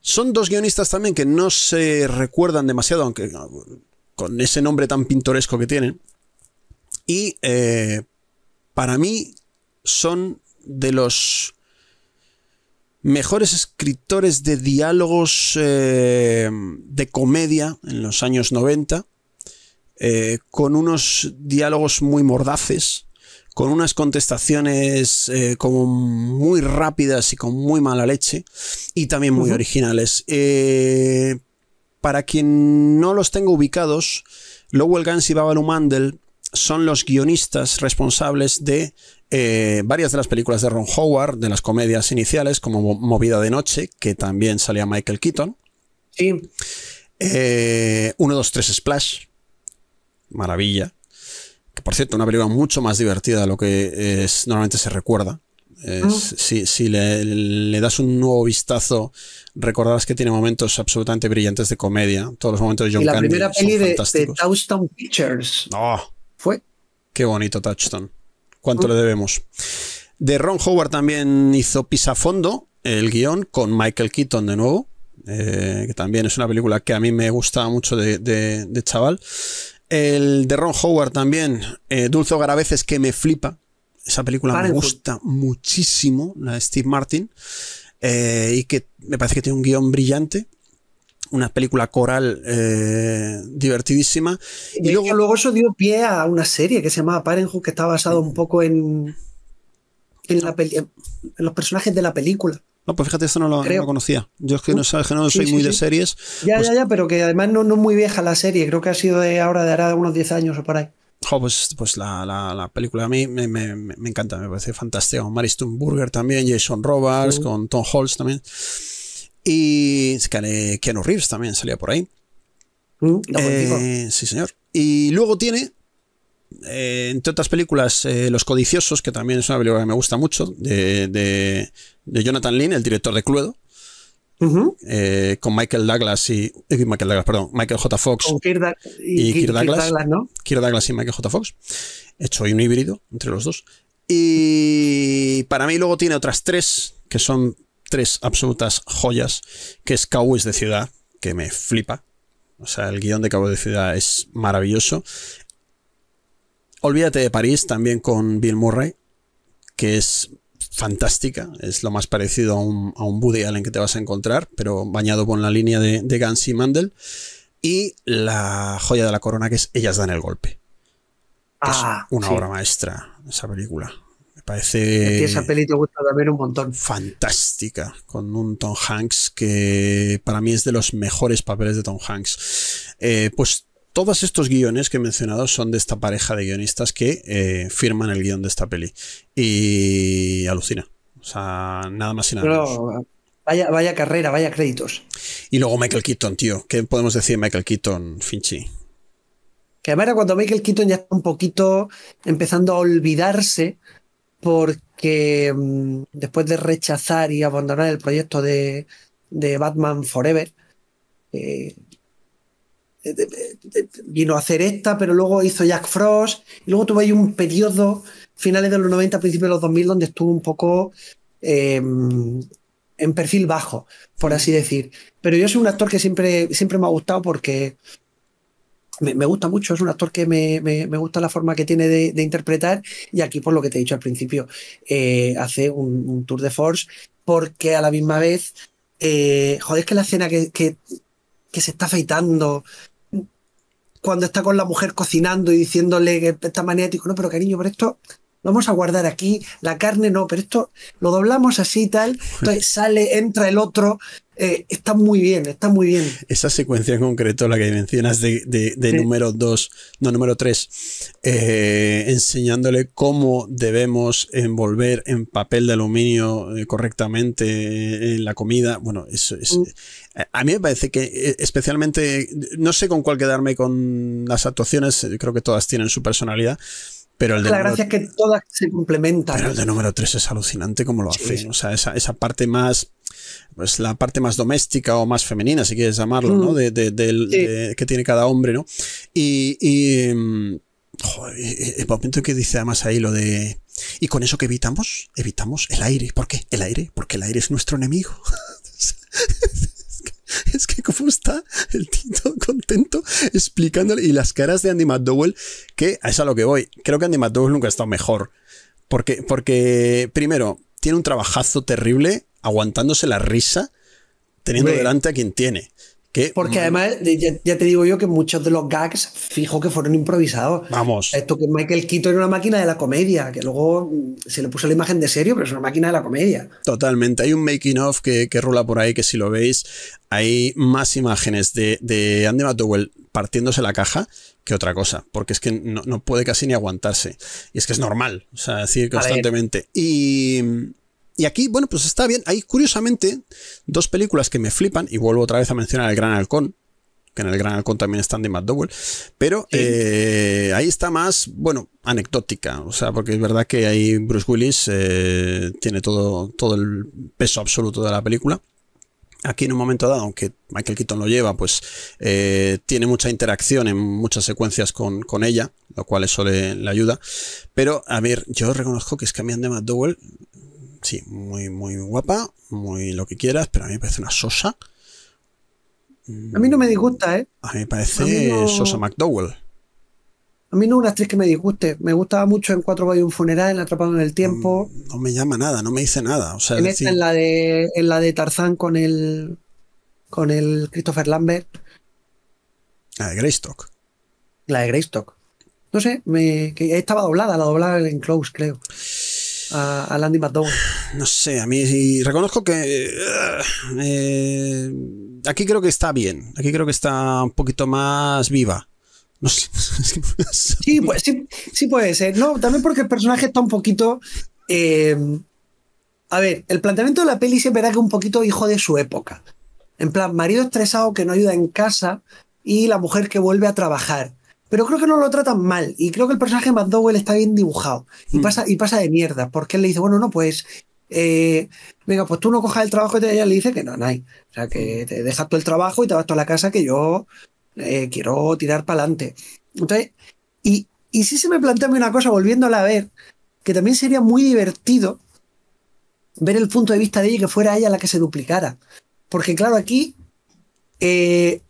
Speaker 1: Son dos guionistas también que no se recuerdan demasiado, aunque con ese nombre tan pintoresco que tienen. Y eh, para mí son de los mejores escritores de diálogos eh, de comedia en los años 90 eh, con unos diálogos muy mordaces, con unas contestaciones eh, como muy rápidas y con muy mala leche, y también muy originales. Eh, para quien no los tenga ubicados, Lowell Gans y Babalu Mandel son los guionistas responsables de varias de las películas de Ron Howard, de las comedias iniciales, como Movida de Noche, que también salía Michael Keaton. Sí. 1, 2, 3 Splash, maravilla. Que por cierto, una película mucho más divertida de lo que normalmente se recuerda. Si, le, das un nuevo vistazo, recordarás que tiene momentos absolutamente brillantes de comedia. Todos los momentos de John y la primera peli de, Touchstone Pictures. No. ¡Oh! Fue. Qué bonito Touchstone. ¿Cuánto le debemos? De Ron Howard también hizo Pisafondo, el guión, con Michael Keaton de nuevo. Eh, que también es una película que a mí me gusta mucho de chaval. El de Ron Howard también, eh, Dulce Hogar a veces, que me flipa. Esa película me gusta muchísimo, la de Steve Martin, eh, y que me parece que tiene un guión brillante una película coral eh, divertidísima. Y, luego... luego eso dio pie a una serie que se llamaba Parenthood, que está basado
Speaker 2: un poco en, en los personajes de la película. No, pues fíjate, esto no lo, conocía. Yo es que no, no soy muy de series. Ya, pues ya, ya, pero que además no, no es muy vieja la serie. Creo que ha sido de ahora, de ahora unos 10 años o por ahí.
Speaker 1: pues, pues la, la, película a mí me, encanta, me parece fantástico. Mariston Burger también, Jason Roberts, con Tom Holtz también. Y eh, Keanu Reeves también salía por ahí. Mm, pues, eh, sí, señor. Y luego tiene eh, entre otras películas, eh, Los Codiciosos, que también es una película que me gusta mucho, de, Jonathan Lynn, el director de Cluedo. Eh, con Michael Douglas y Michael Douglas, perdón, Michael J. Fox y, y Douglas, y Michael J. Fox hecho un híbrido entre los dos y para mí luego tiene otras tres que son tres absolutas joyas que es Cowboys de Ciudad que me flipa o sea, el guión de Cowboys de Ciudad es maravilloso. Olvídate de París también con Bill Murray, que es fantástica, es lo más parecido a un, a un Woody Allen que te vas a encontrar, pero bañado con la línea de, de Gans y Mandel. Y la joya de la corona que es Ellas dan el golpe. Ah, una obra maestra esa película. Me parece... esa
Speaker 2: peli te gusta ver un montón.
Speaker 1: Fantástica, con un Tom Hanks que para mí es de los mejores papeles de Tom Hanks. Eh, pues todos estos guiones que he mencionado son de esta pareja de guionistas que eh, firman el guión de esta peli. Y alucina. O sea, nada más y nada menos. vaya, carrera, vaya créditos. Y luego Michael Keaton, tío. ¿Qué podemos decir Michael Keaton, Finchi?
Speaker 2: Que además era cuando Michael Keaton ya está un poquito empezando a olvidarse porque mm, después de rechazar y abandonar el proyecto de, de Batman Forever, eh, eh, vino a hacer esta, pero luego hizo Jack Frost, y luego tuve ahí un periodo, finales de los 90, principios de los 2000, donde estuvo un poco em, en perfil bajo, por así decir. Pero yo soy un actor que siempre, siempre me ha gustado porque me, gusta mucho, es un actor que me, gusta la forma que tiene de, interpretar, y aquí, por lo que te he dicho al principio, eh, hace un, tour de force, porque a la misma vez, eh, joder, es que la escena que, que se está afeitando, cuando está con la mujer cocinando y diciéndole que está maniático, no, pero cariño, pero esto lo vamos a guardar aquí, la carne no, pero esto lo doblamos así y tal, entonces sale, entra el otro, eh, está muy bien, está muy bien.
Speaker 1: Esa secuencia en concreto, la que mencionas de, número 2, no, número 3, eh, enseñándole cómo debemos envolver en papel de aluminio eh, correctamente la comida, bueno, eso es, mm. A mí me parece que eh, especialmente, no sé con cuál quedarme con las actuaciones, eh, creo que todas tienen su personalidad, pero el de la número, gracia es que todas se complementan. el de número 3 es alucinante como lo hace. O sea, esa, parte más. Pues la parte más doméstica o más femenina, si quieres llamarlo, ¿no? Mm. De, que tiene cada hombre, ¿no? Y. y em, joder, e, e, el momento que dice además ahí lo de. Y con eso que evitamos, evitamos el aire. ¿Por qué? El aire, porque el aire es nuestro enemigo. es que cómo está el Tito contento explicándole. Y las caras de Andy McDowell, que es a lo que voy. Creo que Andy McDowell nunca ha estado mejor. Porque, porque primero, tiene un trabajazo terrible aguantándose la risa teniendo delante a quien tiene. Porque además, ya, te digo
Speaker 2: yo que muchos de los gags, fijo que fueron improvisados. Vamos. Esto que Michael Quito era una máquina de la comedia, que luego se le puso la imagen de serio, pero es una máquina de la comedia.
Speaker 1: Totalmente. Hay un making of que, rula por ahí, que si lo veis, hay más imágenes de, de Andy McDowell partiéndose la caja que otra cosa, porque es que no, no puede casi ni aguantarse. Y es que es normal, o sea, decir constantemente. Y y aquí, bueno, pues está bien. Hay curiosamente dos películas que me flipan, y vuelvo otra vez a mencionar El Gran Halcón, que en el Gran Halcón también están de McDowell, pero eh, ahí está más, bueno, anecdótica, o sea, porque es verdad que ahí Bruce Willis eh, tiene todo, todo el peso absoluto de la película. Aquí en un momento dado, aunque Michael Keaton lo lleva, pues eh, tiene mucha interacción en muchas secuencias con, ella, lo cual eso le, ayuda. Pero, a ver, yo reconozco que es que a mí McDowell sí, muy, muy guapa, muy lo que quieras, pero a mí me parece una sosa. A mí no me disgusta, ¿eh? A mí me parece Sosa McDowell.
Speaker 2: A mí no es una actriz que me disguste. Me gustaba mucho en Cuatro Valles un
Speaker 1: funeral, en Atrapado en el tiempo. Mm, no, me llama nada, no me dice nada. O sea, en, la
Speaker 2: de, en la de Tarzán con el, con el Christopher Lambert. La de Greystock. La de Greystock. No sé, me, estaba doblada, la doblada en Close,
Speaker 1: creo a, Landy McDowell? No sé, a mí reconozco que eh, eh, aquí creo que está bien, aquí creo que está un poquito más viva.
Speaker 2: No sé. Pues, sí, puede ser. No, también porque el personaje está un poquito... Eh, a ver, el planteamiento de la peli se verá que un poquito hijo de su época. En plan, marido estresado que no ayuda en casa y la mujer que vuelve a trabajar. Pero creo que no lo tratan mal. Y creo que el personaje de McDowell está bien dibujado. Y, hmm. pasa, y pasa de mierda. Porque él le dice, bueno, no, pues. Eh, venga, pues tú no cojas el trabajo y te, ella le dice que no, no hay. O sea, que hmm. te dejas todo el trabajo y te vas a la casa que yo eh, quiero tirar para adelante. Entonces, y, sí se me plantea una cosa, volviéndola a ver, que también sería muy divertido ver el punto de vista de ella y que fuera ella la que se duplicara. Porque claro, aquí eh,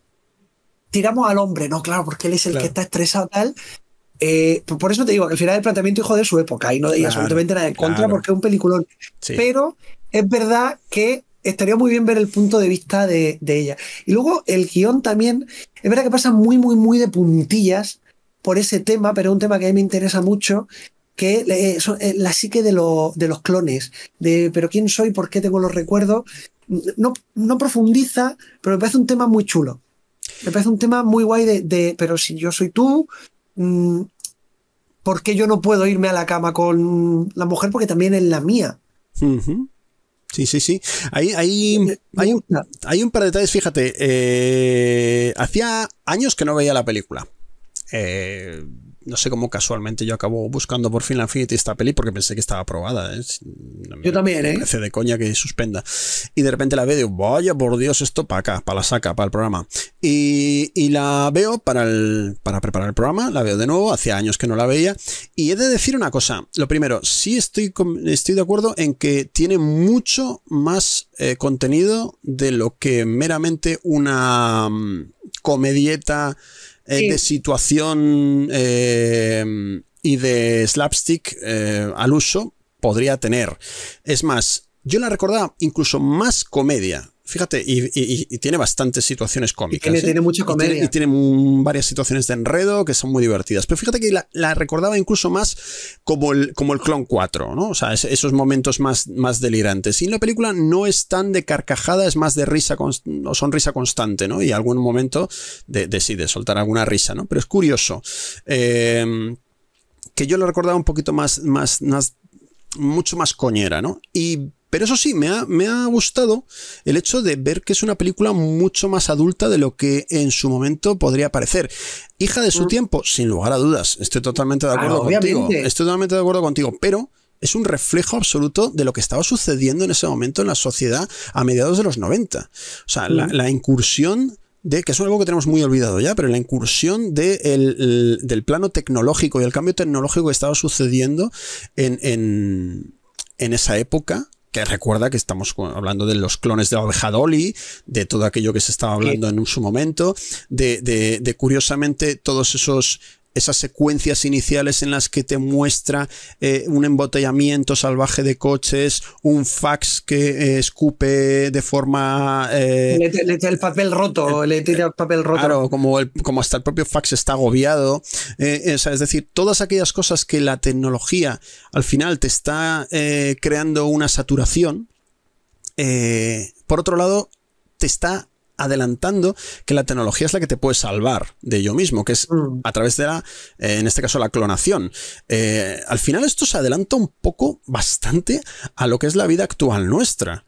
Speaker 2: tiramos al hombre, no, claro, porque él es el que está estresado tal. Eh, por eso te digo, que al final el planteamiento hijo de su época y no de absolutamente nada en contra porque es un peliculón. Pero es verdad que estaría muy bien ver el punto de vista de, ella. Y luego el guión también, es verdad que pasa muy, muy, muy de puntillas por ese tema, pero es un tema que a mí me interesa mucho, que es eh, eh, la psique de, de los clones, de pero quién soy, por qué tengo los recuerdos. Mm, no, no profundiza, pero me parece un tema muy chulo. Me parece un tema muy guay de, pero si yo soy tú, mm, ¿por qué yo no puedo irme a la cama con la mujer? Porque también es la mía.
Speaker 1: Sí, sí, sí. Hay, hay, hay, un, hay, un, par de detalles, fíjate. Eh, hacía años que no veía la película. Eh, no sé cómo casualmente yo acabo buscando por fin la Infinity esta peli porque pensé que estaba aprobada. ¿eh? yo también, ¿eh? Parece de coña que suspenda. Y de repente la veo y digo, vaya por Dios, esto para acá, para la saca, para el programa. Y, la veo para, para preparar el programa, la veo de nuevo, hacía años que no la veía. Y he de decir una cosa, lo primero, sí estoy, estoy de acuerdo en que tiene mucho más eh, contenido de lo que meramente una mm, comedieta... Eh, de situación eh, y de slapstick eh, al uso podría tener. Es más, yo la recordaba incluso más comedia. Fíjate, y, tiene bastantes situaciones cómicas. ¿eh? Tiene, comedia. Y tiene, varias situaciones de enredo que son muy divertidas. Pero fíjate que la, recordaba incluso más como el, como el Clon 4, ¿no? O sea, esos momentos más, más delirantes. Y en la película no es tan de carcajada, es más de risa o sonrisa constante, ¿no? Y algún momento decide soltar alguna risa, ¿no? Pero es curioso. Eh, que yo la recordaba un poquito más, más, más, mucho más coñera, ¿no? Y pero eso sí, me ha, gustado el hecho de ver que es una película mucho más adulta de lo que en su momento podría parecer. Hija de su mm. tiempo, sin lugar a dudas. Estoy totalmente de ah, acuerdo contigo. Estoy totalmente de acuerdo contigo, pero es un reflejo absoluto de lo que estaba sucediendo en ese momento en la sociedad a mediados de los 90. O sea, mm. la, incursión de, que es algo que tenemos muy olvidado ya, pero la incursión del plano tecnológico y el cambio tecnológico que estaba sucediendo en, en esa época que recuerda que estamos hablando de los clones de la oveja Dolly, de todo aquello que se estaba hablando en su momento, de, de curiosamente todos esos esas secuencias iniciales en las que te muestra eh, un embotellamiento salvaje de coches, un fax que eh, escupe de forma... Eh, le, el papel roto, el papel roto. Claro, como, como hasta el propio fax está agobiado. es decir, todas aquellas cosas que la tecnología al final te está creando una saturación. por otro lado, te está adelantando que la tecnología es la que te puede salvar de yo mismo, que es mm. a través de la, eh, en este caso, la clonación. Eh, al final esto se adelanta un poco bastante a lo que es la vida actual nuestra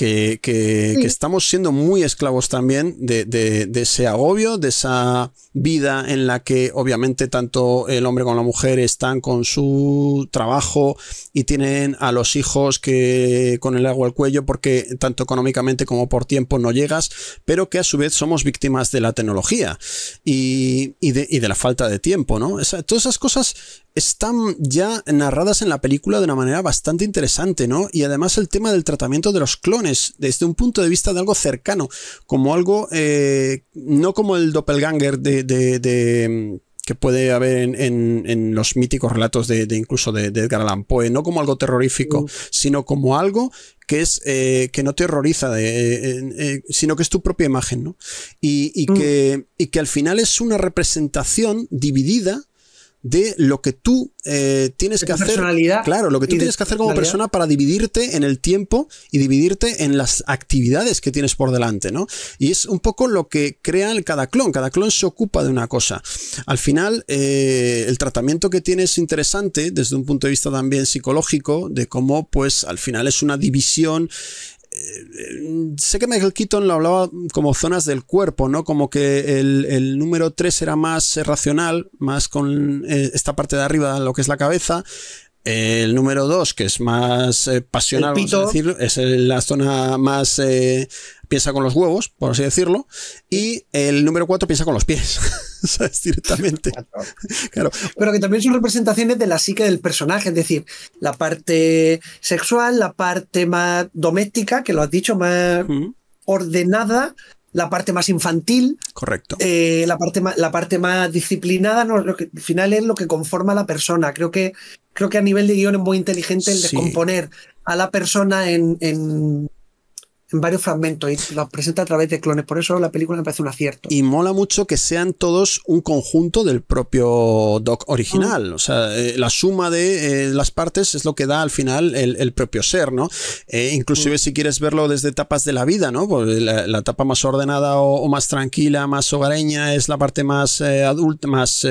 Speaker 1: que, estamos siendo muy esclavos también de, ese agobio, de esa vida en la que obviamente tanto el hombre como la mujer están con su trabajo y tienen a los hijos que con el agua al cuello porque tanto económicamente como por tiempo no llegas, pero que a su vez somos víctimas de la tecnología y, de, la falta de tiempo, ¿no? todas esas cosas están ya narradas en la película de una manera bastante interesante, ¿no? Y además el tema del tratamiento de los clones desde un punto de vista de algo cercano, como algo, eh, no como el doppelganger de, mm, que puede haber en, los míticos relatos de, incluso de, Edgar Allan Poe, no como algo terrorífico, mm. sino como algo que es eh, que no te horroriza, eh, sino que es tu propia imagen, mm. y que al final es una representación dividida de lo que tú eh, tienes que hacer. Claro, lo que tú tienes que hacer como persona para dividirte en el tiempo y dividirte en las actividades que tienes por delante, ¿no? Y es un poco lo que crea el cada clon. Cada clon se ocupa de una cosa. Al final, eh, el tratamiento que tiene es interesante desde un punto de vista también psicológico, de cómo, pues, al final es una división eh, sé que Michael Keaton lo hablaba como zonas del cuerpo, ¿no? Como que el, número 3 era más racional, más con eh, esta parte de arriba, lo que es la cabeza. El número 2, que es más eh, pasional, decirlo, es eh, la zona más eh, piensa con los huevos, por así decirlo. Y el número 4 piensa con los pies, Directamente. Claro. Pero que también son representaciones de la psique del personaje, es
Speaker 2: decir, la parte sexual, la parte más doméstica, que lo has dicho, más ordenada, la parte más infantil. Correcto. Eh, la, parte más, la parte más disciplinada, al final es lo que conforma a la persona. Creo que, creo que a nivel de guión es muy inteligente el descomponer a la persona en en varios fragmentos y los presenta a través de clones. Por eso la película me parece un acierto.
Speaker 1: Y mola mucho que sean todos un conjunto del propio doc original. Mm. O sea, eh, la suma de eh, las partes es lo que da al final el, propio ser, ¿no? Eh, inclusive mm. si quieres verlo desde etapas de la vida, ¿no? Pues, la, etapa más ordenada o, más tranquila, más hogareña, es la parte más adulta, más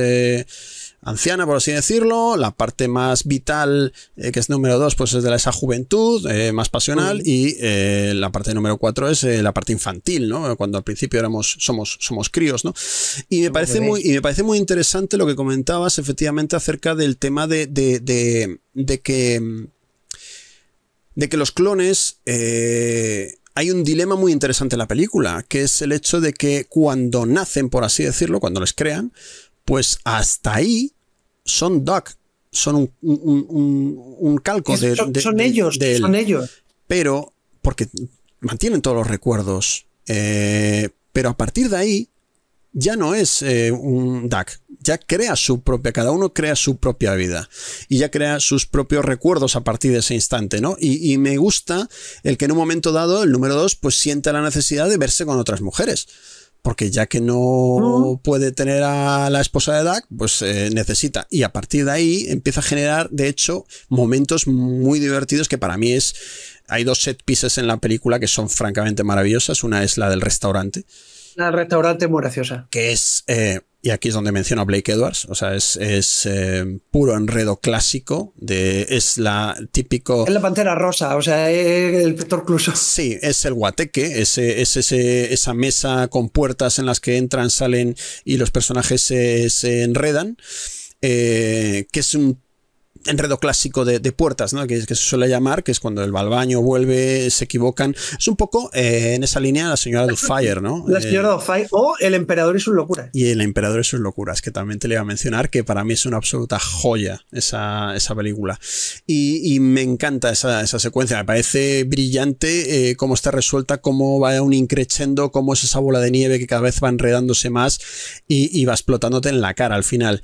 Speaker 1: anciana, por así decirlo, la parte más vital, eh, que es número 2, pues es de esa juventud, eh, más pasional, mm. y eh, la parte número 4 es la parte infantil, ¿no? Cuando al principio éramos, somos, somos críos, ¿no? Y me, parece muy, y me parece muy interesante lo que comentabas, efectivamente, acerca del tema de, de, de que. De que los clones hay un dilema muy interesante en la película, que es el hecho de que cuando nacen, por así decirlo, cuando les crean, pues hasta ahí son Duck, son un, calco de, son, son ellos, son ellos. Pero, porque mantienen todos los recuerdos. Eh, pero a partir de ahí, ya no es eh, un duck, Ya crea su propia, cada uno crea su propia vida y ya crea sus propios recuerdos a partir de ese instante, ¿no? Y, me gusta el que en un momento dado, el número dos, pues sienta la necesidad de verse con otras mujeres porque ya que no puede tener a la esposa de Doug, pues eh, necesita. Y a partir de ahí empieza a generar, de hecho, momentos muy divertidos que para mí es... Hay dos set pieces en la película que son francamente maravillosas. Una es la del restaurante.
Speaker 2: La restaurante muy graciosa. Que
Speaker 1: es... Eh, y aquí es donde menciona a Blake Edwards, o sea, es, eh, puro enredo clásico, de, es la típico... Es la pantera rosa, o sea, el Pector Cluso. Sí, es el guateque, es, ese, esa mesa con puertas en las que entran, salen y los personajes se, enredan, eh, que es un enredo clásico de, puertas, ¿no? que, que, se suele llamar, que es cuando el balbaño vuelve, se equivocan. Es un poco eh, en esa línea la señora Fire, ¿no? La eh, señora
Speaker 2: eh, Fire o El emperador y sus locuras.
Speaker 1: Y El emperador y sus locuras, que también te le iba a mencionar, que para mí es una absoluta joya esa, película. Y, me encanta esa, secuencia, me parece brillante eh, cómo está resuelta, cómo va un increchendo, cómo es esa bola de nieve que cada vez va enredándose más y va explotándote en la cara al final.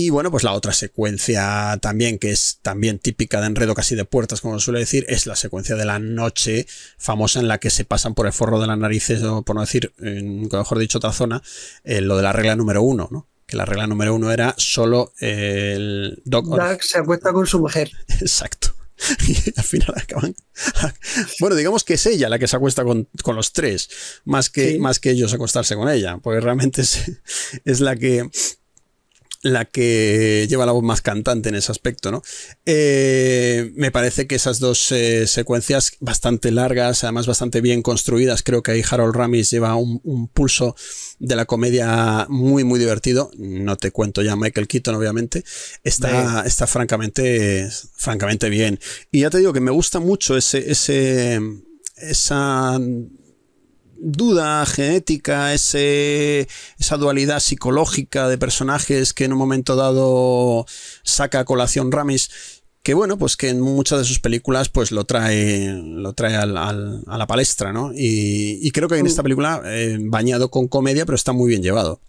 Speaker 1: Y bueno, pues la otra secuencia también, que es también típica de enredo casi de puertas, como suele decir, es la secuencia de la noche famosa en la que se pasan por el forro de las narices, o por no decir, mejor dicho, otra zona, eh, lo de la regla número uno, ¿no? Que la regla número uno era solo el Doc.
Speaker 2: se acuesta con su mujer.
Speaker 1: Exacto. Y al final acaban. Bueno, digamos que es ella la que se acuesta con, los tres, más que, más que ellos acostarse con ella, porque realmente es la que la que lleva la voz más cantante en ese aspecto, ¿no? Eh, me parece que esas dos eh, secuencias bastante largas, además bastante bien construidas, creo que ahí Harold Ramis lleva un, pulso de la comedia muy, muy divertido. No te cuento ya Michael Keaton, obviamente. Está, está francamente, francamente bien. Y ya te digo que me gusta mucho ese, ese, esa duda genética, ese, esa dualidad psicológica de personajes que en un momento dado saca a colación Ramis, que bueno, pues que en muchas de sus películas pues lo trae, lo trae al, a la palestra, ¿no? Y, creo que en esta mm. película, eh, bañado con comedia, pero está muy bien llevado.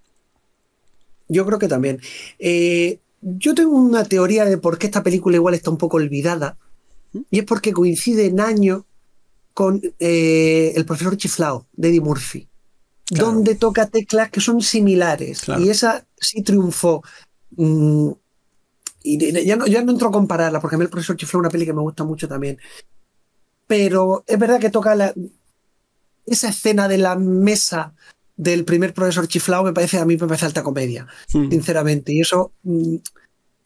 Speaker 2: Yo creo que también. Eh, yo tengo una teoría de por qué esta película igual está un poco olvidada. ¿Mm? Y es porque coincide en año con eh, el profesor Chiflao, de Eddie Murphy, donde toca teclas que son similares. Y esa sí triunfó. Mm, y ya no, entro a compararla, porque a mí el profesor Chiflao es una peli que me gusta mucho también. Pero es verdad que toca la, esa escena de la mesa del primer profesor Chiflao me parece a mí me parece alta comedia, hmm. sinceramente. Y eso mm,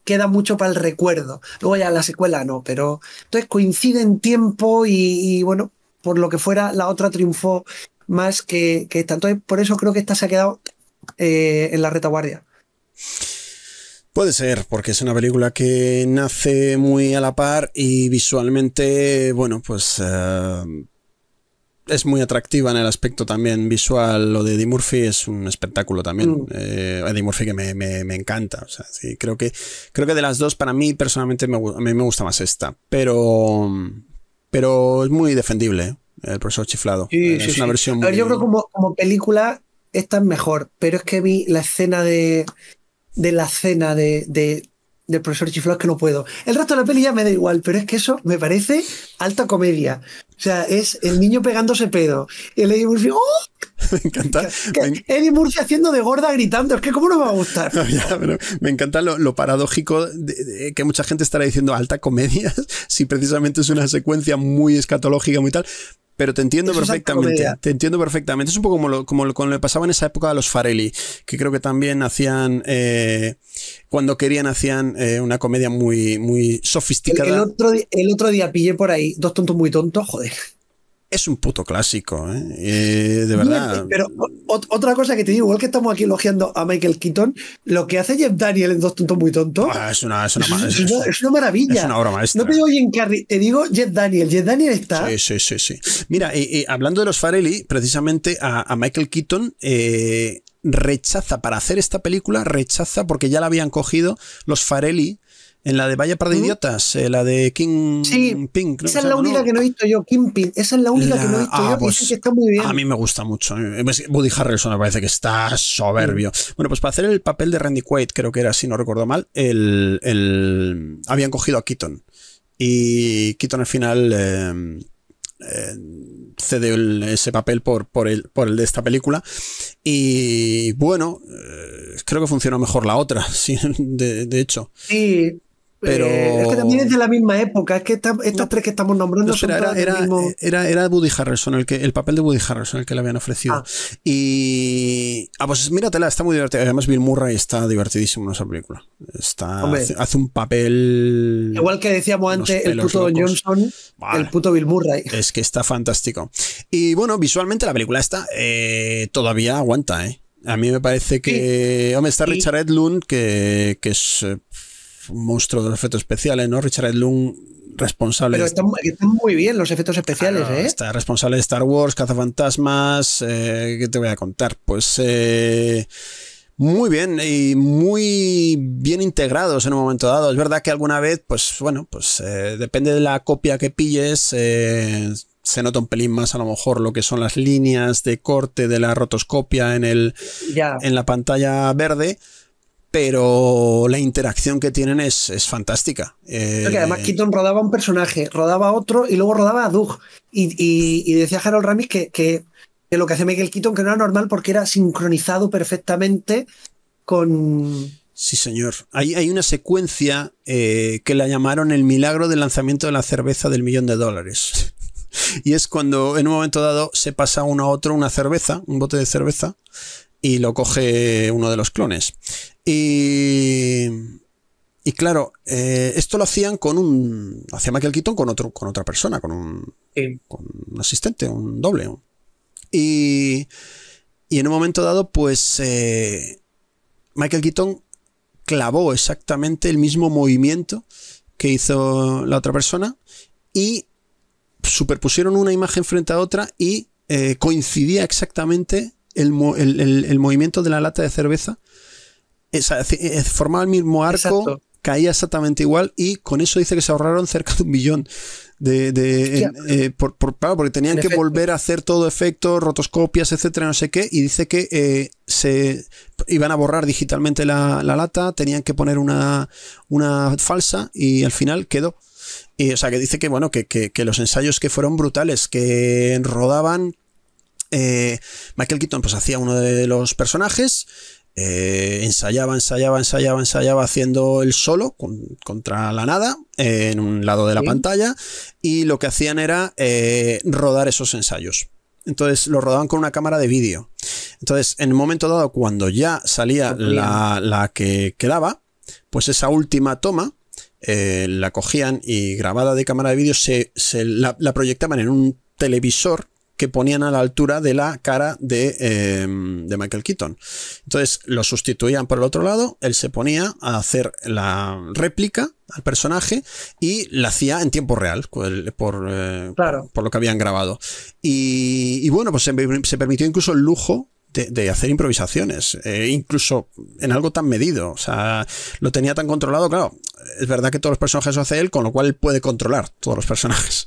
Speaker 2: queda mucho para el recuerdo. Luego ya la secuela no, pero entonces coincide en tiempo y bueno, por lo que fuera, la otra triunfó más que, que esta. por eso creo que esta se ha quedado eh, en la retaguardia.
Speaker 1: Puede ser, porque es una película que nace muy a la par y visualmente, bueno, pues eh, es muy atractiva en el aspecto también visual. Lo de Eddie Murphy es un espectáculo también. Mm. Eh, Eddie Murphy que me, encanta. O sea, sí, creo que, creo que de las dos, para mí personalmente me gusta más esta, pero, pero es muy defendible ¿eh? el profesor chiflado. Sí, eh, es una versión Yo creo
Speaker 2: que como, película esta es mejor, pero es que vi la escena de, de la escena de del profesor Chiflado que no puedo. El resto de la peli ya me da igual, pero es que eso me parece alta comedia. O sea, es el niño pegándose pedo. El Eddie Murphy, ¡oh! Me encanta. Eddie Murphy haciendo de gorda gritando. Es que, ¿cómo no me va a gustar?
Speaker 1: me encanta lo, paradójico que mucha gente estará diciendo alta comedia, si precisamente es una secuencia muy escatológica, muy tal. Pero te entiendo perfectamente. Te entiendo perfectamente. Es un poco como lo, como le pasaba en esa época a los Farelli, que creo que también hacían, eh, cuando querían, hacían eh, una comedia muy, muy sofisticada. El,
Speaker 2: otro, el otro día pillé por ahí dos tontos muy tontos, joder
Speaker 1: es un puto clásico, ¿eh? de verdad.
Speaker 2: Pero otra cosa que te digo, igual que estamos aquí elogiando a Michael Keaton, lo que hace Jeff Daniel en Dos Tontos Muy Tontos ah, es, una,
Speaker 1: maravilla. Es una obra maestra. No
Speaker 2: te digo Jen Carrey, te digo Jeff Daniel. Jeff Daniel está. Sí, sí, sí.
Speaker 1: Mira, y, hablando de los Farelli, precisamente a, Michael Keaton. Eh, rechaza para hacer esta película, rechaza porque ya la habían cogido los Farelli en la de Vaya para de Idiotas, eh, la de King Pink. Esa es la única que
Speaker 2: no he visto ah, yo, King Pink. Esa es la única que no he visto yo. que está muy bien. A
Speaker 1: mí me gusta mucho. Eh, Woody Harrelson me parece que está soberbio. Bueno, pues para hacer el papel de Randy Quaid, creo que era, si no recuerdo mal, el, el... habían cogido a Keaton. Y Keaton al final. Eh, em, em, cedió ese papel por, por, el, por el de esta película. Y bueno, eh, creo que funcionó mejor la otra, sí, de, de hecho.
Speaker 2: Sí, eh, es que también es de la misma época, es que estos tres que estamos nombrando son era, era, mismo...
Speaker 1: era, era, Harrison, el, que, el papel de Woody Harrison, el que le habían ofrecido. Ah. Y. Ah, pues míratela, está muy divertida. Además, Bill Murray está divertidísimo en esa película. Está, hace, un papel. Igual
Speaker 2: que decíamos antes, el puto Johnson,
Speaker 1: el puto Bill Murray. Es que está fantástico. Y bueno, visualmente la película está eh, todavía aguanta, ¿eh? A mí me parece que. Hombre, está Richard Edlund, que es eh, monstruo de los efectos especiales, ¿no? Richard Edlund responsable. Pero están, muy bien los efectos especiales, ¿eh? Está responsable de Star Wars, Cazafantasmas, eh, ¿qué te voy a contar? Pues eh, muy bien y muy bien integrados en un momento dado. Es verdad que alguna vez, pues bueno, pues eh, depende de la copia que pilles se nota un pelín más a lo mejor lo que son las líneas de corte de la rotoscopia en, el, en la pantalla verde, pero la interacción que tienen es, es fantástica. Eh, además Keaton rodaba
Speaker 2: un personaje, rodaba otro y luego rodaba a Doug. Y, decía Harold Ramis que, que, lo que hacía Michael Keaton que no era normal porque era sincronizado perfectamente con...
Speaker 1: Sí, señor. Hay, hay una secuencia eh, que la llamaron el milagro del lanzamiento de la cerveza del millón de dólares. Y es cuando en un momento dado se pasa uno a otro una cerveza, un bote de cerveza, y lo coge uno de los clones. Y, y claro, eh, esto lo hacían con un. Hacía Michael Keaton con, otro, con otra persona, con un, asistente, un doble. Y, y, en un momento dado, pues. Eh, Michael Keaton clavó exactamente el mismo movimiento que hizo la otra persona y superpusieron una imagen frente a otra y eh, coincidía exactamente el, movimiento de la lata de cerveza formaba el mismo arco, caía exactamente igual y con eso dice que se ahorraron cerca de un millón De, eh, por, porque tenían que volver a hacer todo efecto, rotoscopias, etcétera, no sé qué, y dice que eh, se iban a borrar digitalmente la, lata, tenían que poner una, falsa y al final quedó. Y, o sea, que dice que, bueno, que, los ensayos que fueron brutales, que rodaban eh, Michael Keaton pues hacía uno de los personajes eh, ensayaba, ensayaba, ensayaba, ensayaba haciendo el solo contra la nada en un lado de la pantalla y lo que hacían era eh, rodar esos ensayos. Entonces lo rodaban con una cámara de vídeo. Entonces, en un momento dado, cuando ya salía la, que quedaba, pues esa última toma eh, la cogían y grabada de cámara de vídeo se, la proyectaban en un televisor que ponían a la altura de la cara eh, de, Michael Keaton. Entonces lo sustituían por el otro lado, él se ponía a hacer la réplica al personaje y la hacía en tiempo real por, eh, por, lo que habían grabado. Y, bueno, pues se, permitió incluso el lujo de, hacer improvisaciones, eh, incluso en algo tan medido. O sea, lo tenía tan controlado, claro. Es verdad que todos los personajes lo hace él, con lo cual puede controlar todos los personajes.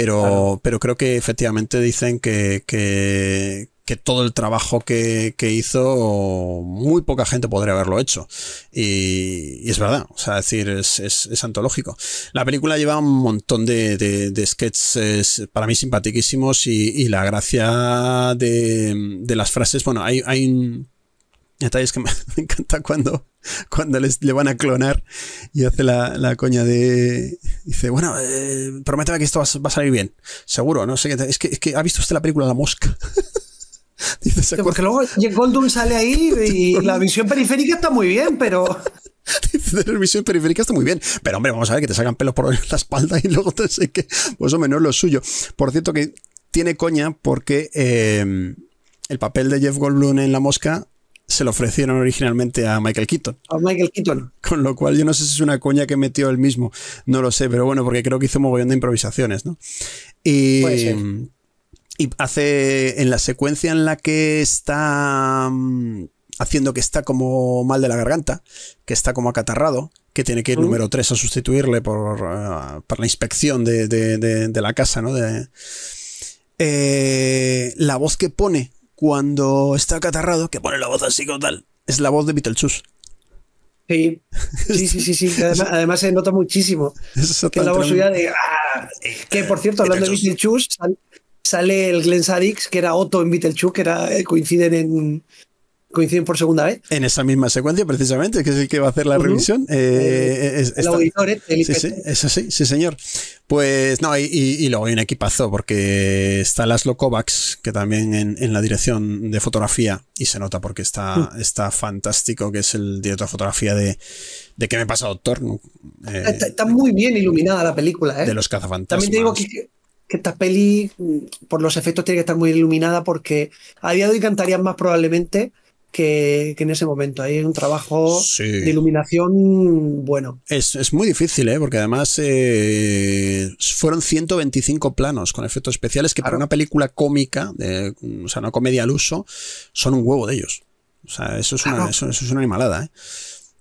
Speaker 1: Pero, creo que efectivamente dicen que, todo el trabajo que, hizo, muy poca gente podría haberlo hecho. Y, es verdad, o sea, es decir, es, antológico. La película lleva un montón de, sketches para mí simpaticísimos y, la gracia de, las frases, bueno, hay, hay un es que me, encanta cuando, cuando le van a clonar y hace la, coña de. Dice, bueno, eh, prométeme que esto va, a salir bien. Seguro, no Es que, ha visto usted la película La Mosca.
Speaker 2: Porque luego Jeff Goldblum sale ahí y la visión periférica está muy
Speaker 1: bien, pero. Dice, la visión periférica está muy bien. Pero hombre, vamos a ver que te sacan pelos por la espalda y luego te sé que. Pues o menos lo suyo. Por cierto, que tiene coña porque. Eh, el papel de Jeff Goldblum en La Mosca se lo ofrecieron originalmente a Michael Keaton. A Michael Keaton. Con lo cual yo no sé si es una coña que metió él mismo, no lo sé, pero bueno, porque creo que hizo un mogollón de improvisaciones, ¿no? Y, hace en la secuencia en la que está mm, haciendo que está como mal de la garganta, que está como acatarrado, que tiene que ir número 3 a sustituirle por, uh, la inspección de, la casa, ¿no? Eh, la voz que pone cuando está acatarrado, que pone la voz así como tal, es la voz de Beetlejuice.
Speaker 2: Sí, sí, sí, sí, sí. Además, se nota muchísimo. Eso que la voz suya de... Ah, que por cierto, hablando de Beetlejuice, sale el Glenn Sadix, que era
Speaker 1: Otto en Beetlejuice, que era, eh, coinciden en, coinciden por segunda vez. En esa misma secuencia, precisamente, que es el que va a hacer la revisión. Eh, eh, eh el, el auditor, ¿eh? sí, sí, sí, señor. Pues no, y, luego hay un equipazo, porque está Laszlo Kovacs, que también en, la dirección de fotografía, y se nota porque está, mm. está fantástico, que es el director de fotografía de, de ¿Qué me pasa, doctor?
Speaker 2: está, muy bien iluminada la película,
Speaker 1: ¿eh? De los cazafantasmas. También te
Speaker 2: digo que que esta peli, mm, por los efectos, tiene que estar muy iluminada porque a día de hoy cantarían más probablemente que, en ese momento. Hay un trabajo de iluminación bueno.
Speaker 1: Es, es muy difícil, ¿eh? porque además eh, fueron 125 planos con efectos especiales que para una película cómica, o sea, una comedia al uso, son un huevo de ellos. O sea, eso es una, es una animalada. ¿eh?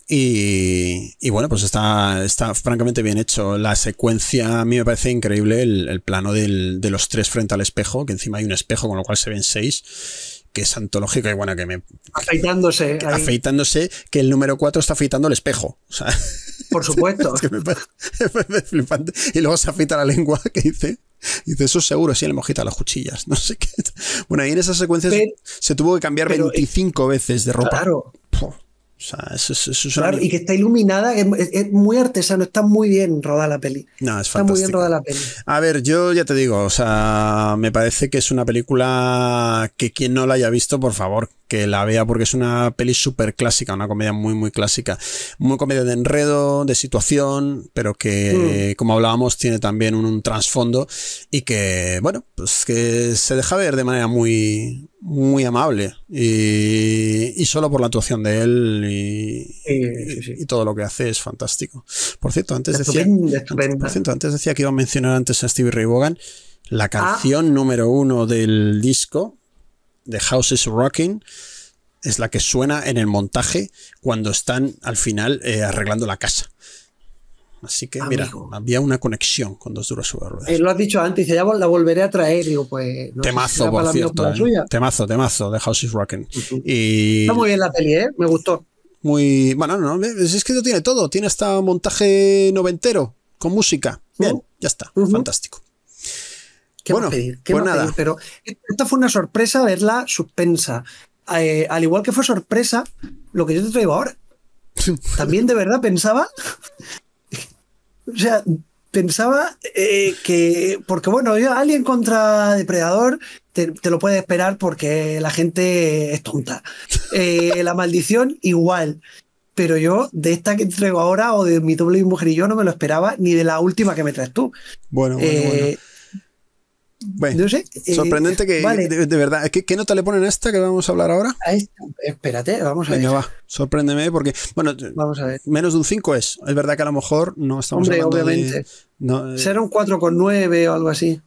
Speaker 1: Y, y, bueno, pues está, está francamente bien hecho. La secuencia a mí me parece increíble, el, el plano del, de los tres frente al espejo, que encima hay un espejo con lo cual se ven seis que es antológica y bueno, que me... Afeitándose. afeitándose, que el número 4 está afeitando el espejo. Por supuesto. Y luego se afeita la lengua, que dice... Dice, eso seguro, si le mojita las cuchillas. No sé qué. Bueno, y en esas secuencias se tuvo que cambiar 25 veces de ropa. Claro. O claro, y que
Speaker 2: está iluminada, es, es, muy artesano, está muy bien rodada la peli.
Speaker 1: No, está muy bien rodada la peli. A ver, yo ya te digo, o sea, me parece que es una película que quien no la haya visto, por favor, que la vea, porque es una peli súper clásica, una comedia muy, muy clásica. Muy comedia de enredo, de situación, pero que, mm. como hablábamos, tiene también un trasfondo y que, bueno, pues que se deja ver de manera muy, muy amable y, solo por la actuación de él y, todo lo que hace es fantástico. Por cierto, antes decía, decía que iba a mencionar antes a Stevie Ray Vaughan la ah. canción número uno del disco de House is Rocking es la que suena en el montaje cuando están al final eh, arreglando la casa. Así que, mira, había una conexión con Dos Duros
Speaker 2: eh, lo has dicho antes, ya la volveré a traer. Digo, pues, temazo, por cierto. ¿eh?
Speaker 1: Temazo, temazo, de House is Rockin'. Está muy bien la peli, ¿eh? Me gustó. Muy. Bueno, no, es que tiene todo. Tiene hasta montaje noventero con música. Bien, ya está. Fantástico. ¿Qué bueno, ¿Qué pues nada. Pero esta fue una
Speaker 2: sorpresa verla suspensa. Eh, al igual que fue sorpresa lo que yo te traigo ahora. También de verdad pensaba o sea, pensaba eh, que, porque bueno, alguien contra Depredador te, lo puede esperar porque la gente es tonta. Eh, la maldición igual. Pero yo, de esta que traigo ahora o de mi doble mujer y yo, no me lo esperaba ni de la última que me traes
Speaker 1: tú. Bueno, bueno. Eh, eh, sorprendente que, de, verdad, ¿qué, nota le ponen a esta que vamos a hablar ahora? espérate, vamos a ver. sorpréndeme porque, bueno, vamos a menos de un 5 es. Es verdad que a lo mejor no estamos hablando De, no, Será un 4,9 o algo así.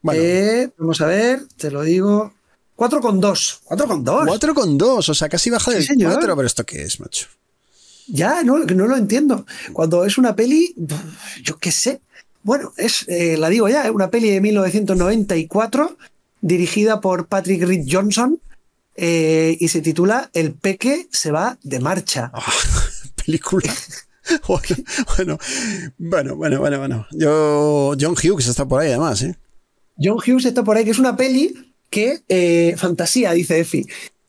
Speaker 1: Bueno. Eh, vamos a ver, te lo
Speaker 2: digo. 4,2. 4,2. o sea, casi baja del 4,
Speaker 1: pero ¿esto qué es, macho?
Speaker 2: Ya, no, no lo entiendo. Cuando es una peli, yo qué sé, bueno, es, eh, la digo ya, es una peli de 1994 dirigida por Patrick Reed Johnson eh, y se titula El peque se va de
Speaker 1: marcha. película. bueno, bueno, bueno, bueno, bueno. Yo, John Hughes está por ahí además, ¿eh? John Hughes está por ahí, que es una peli
Speaker 2: que, eh, fantasía, dice Effie.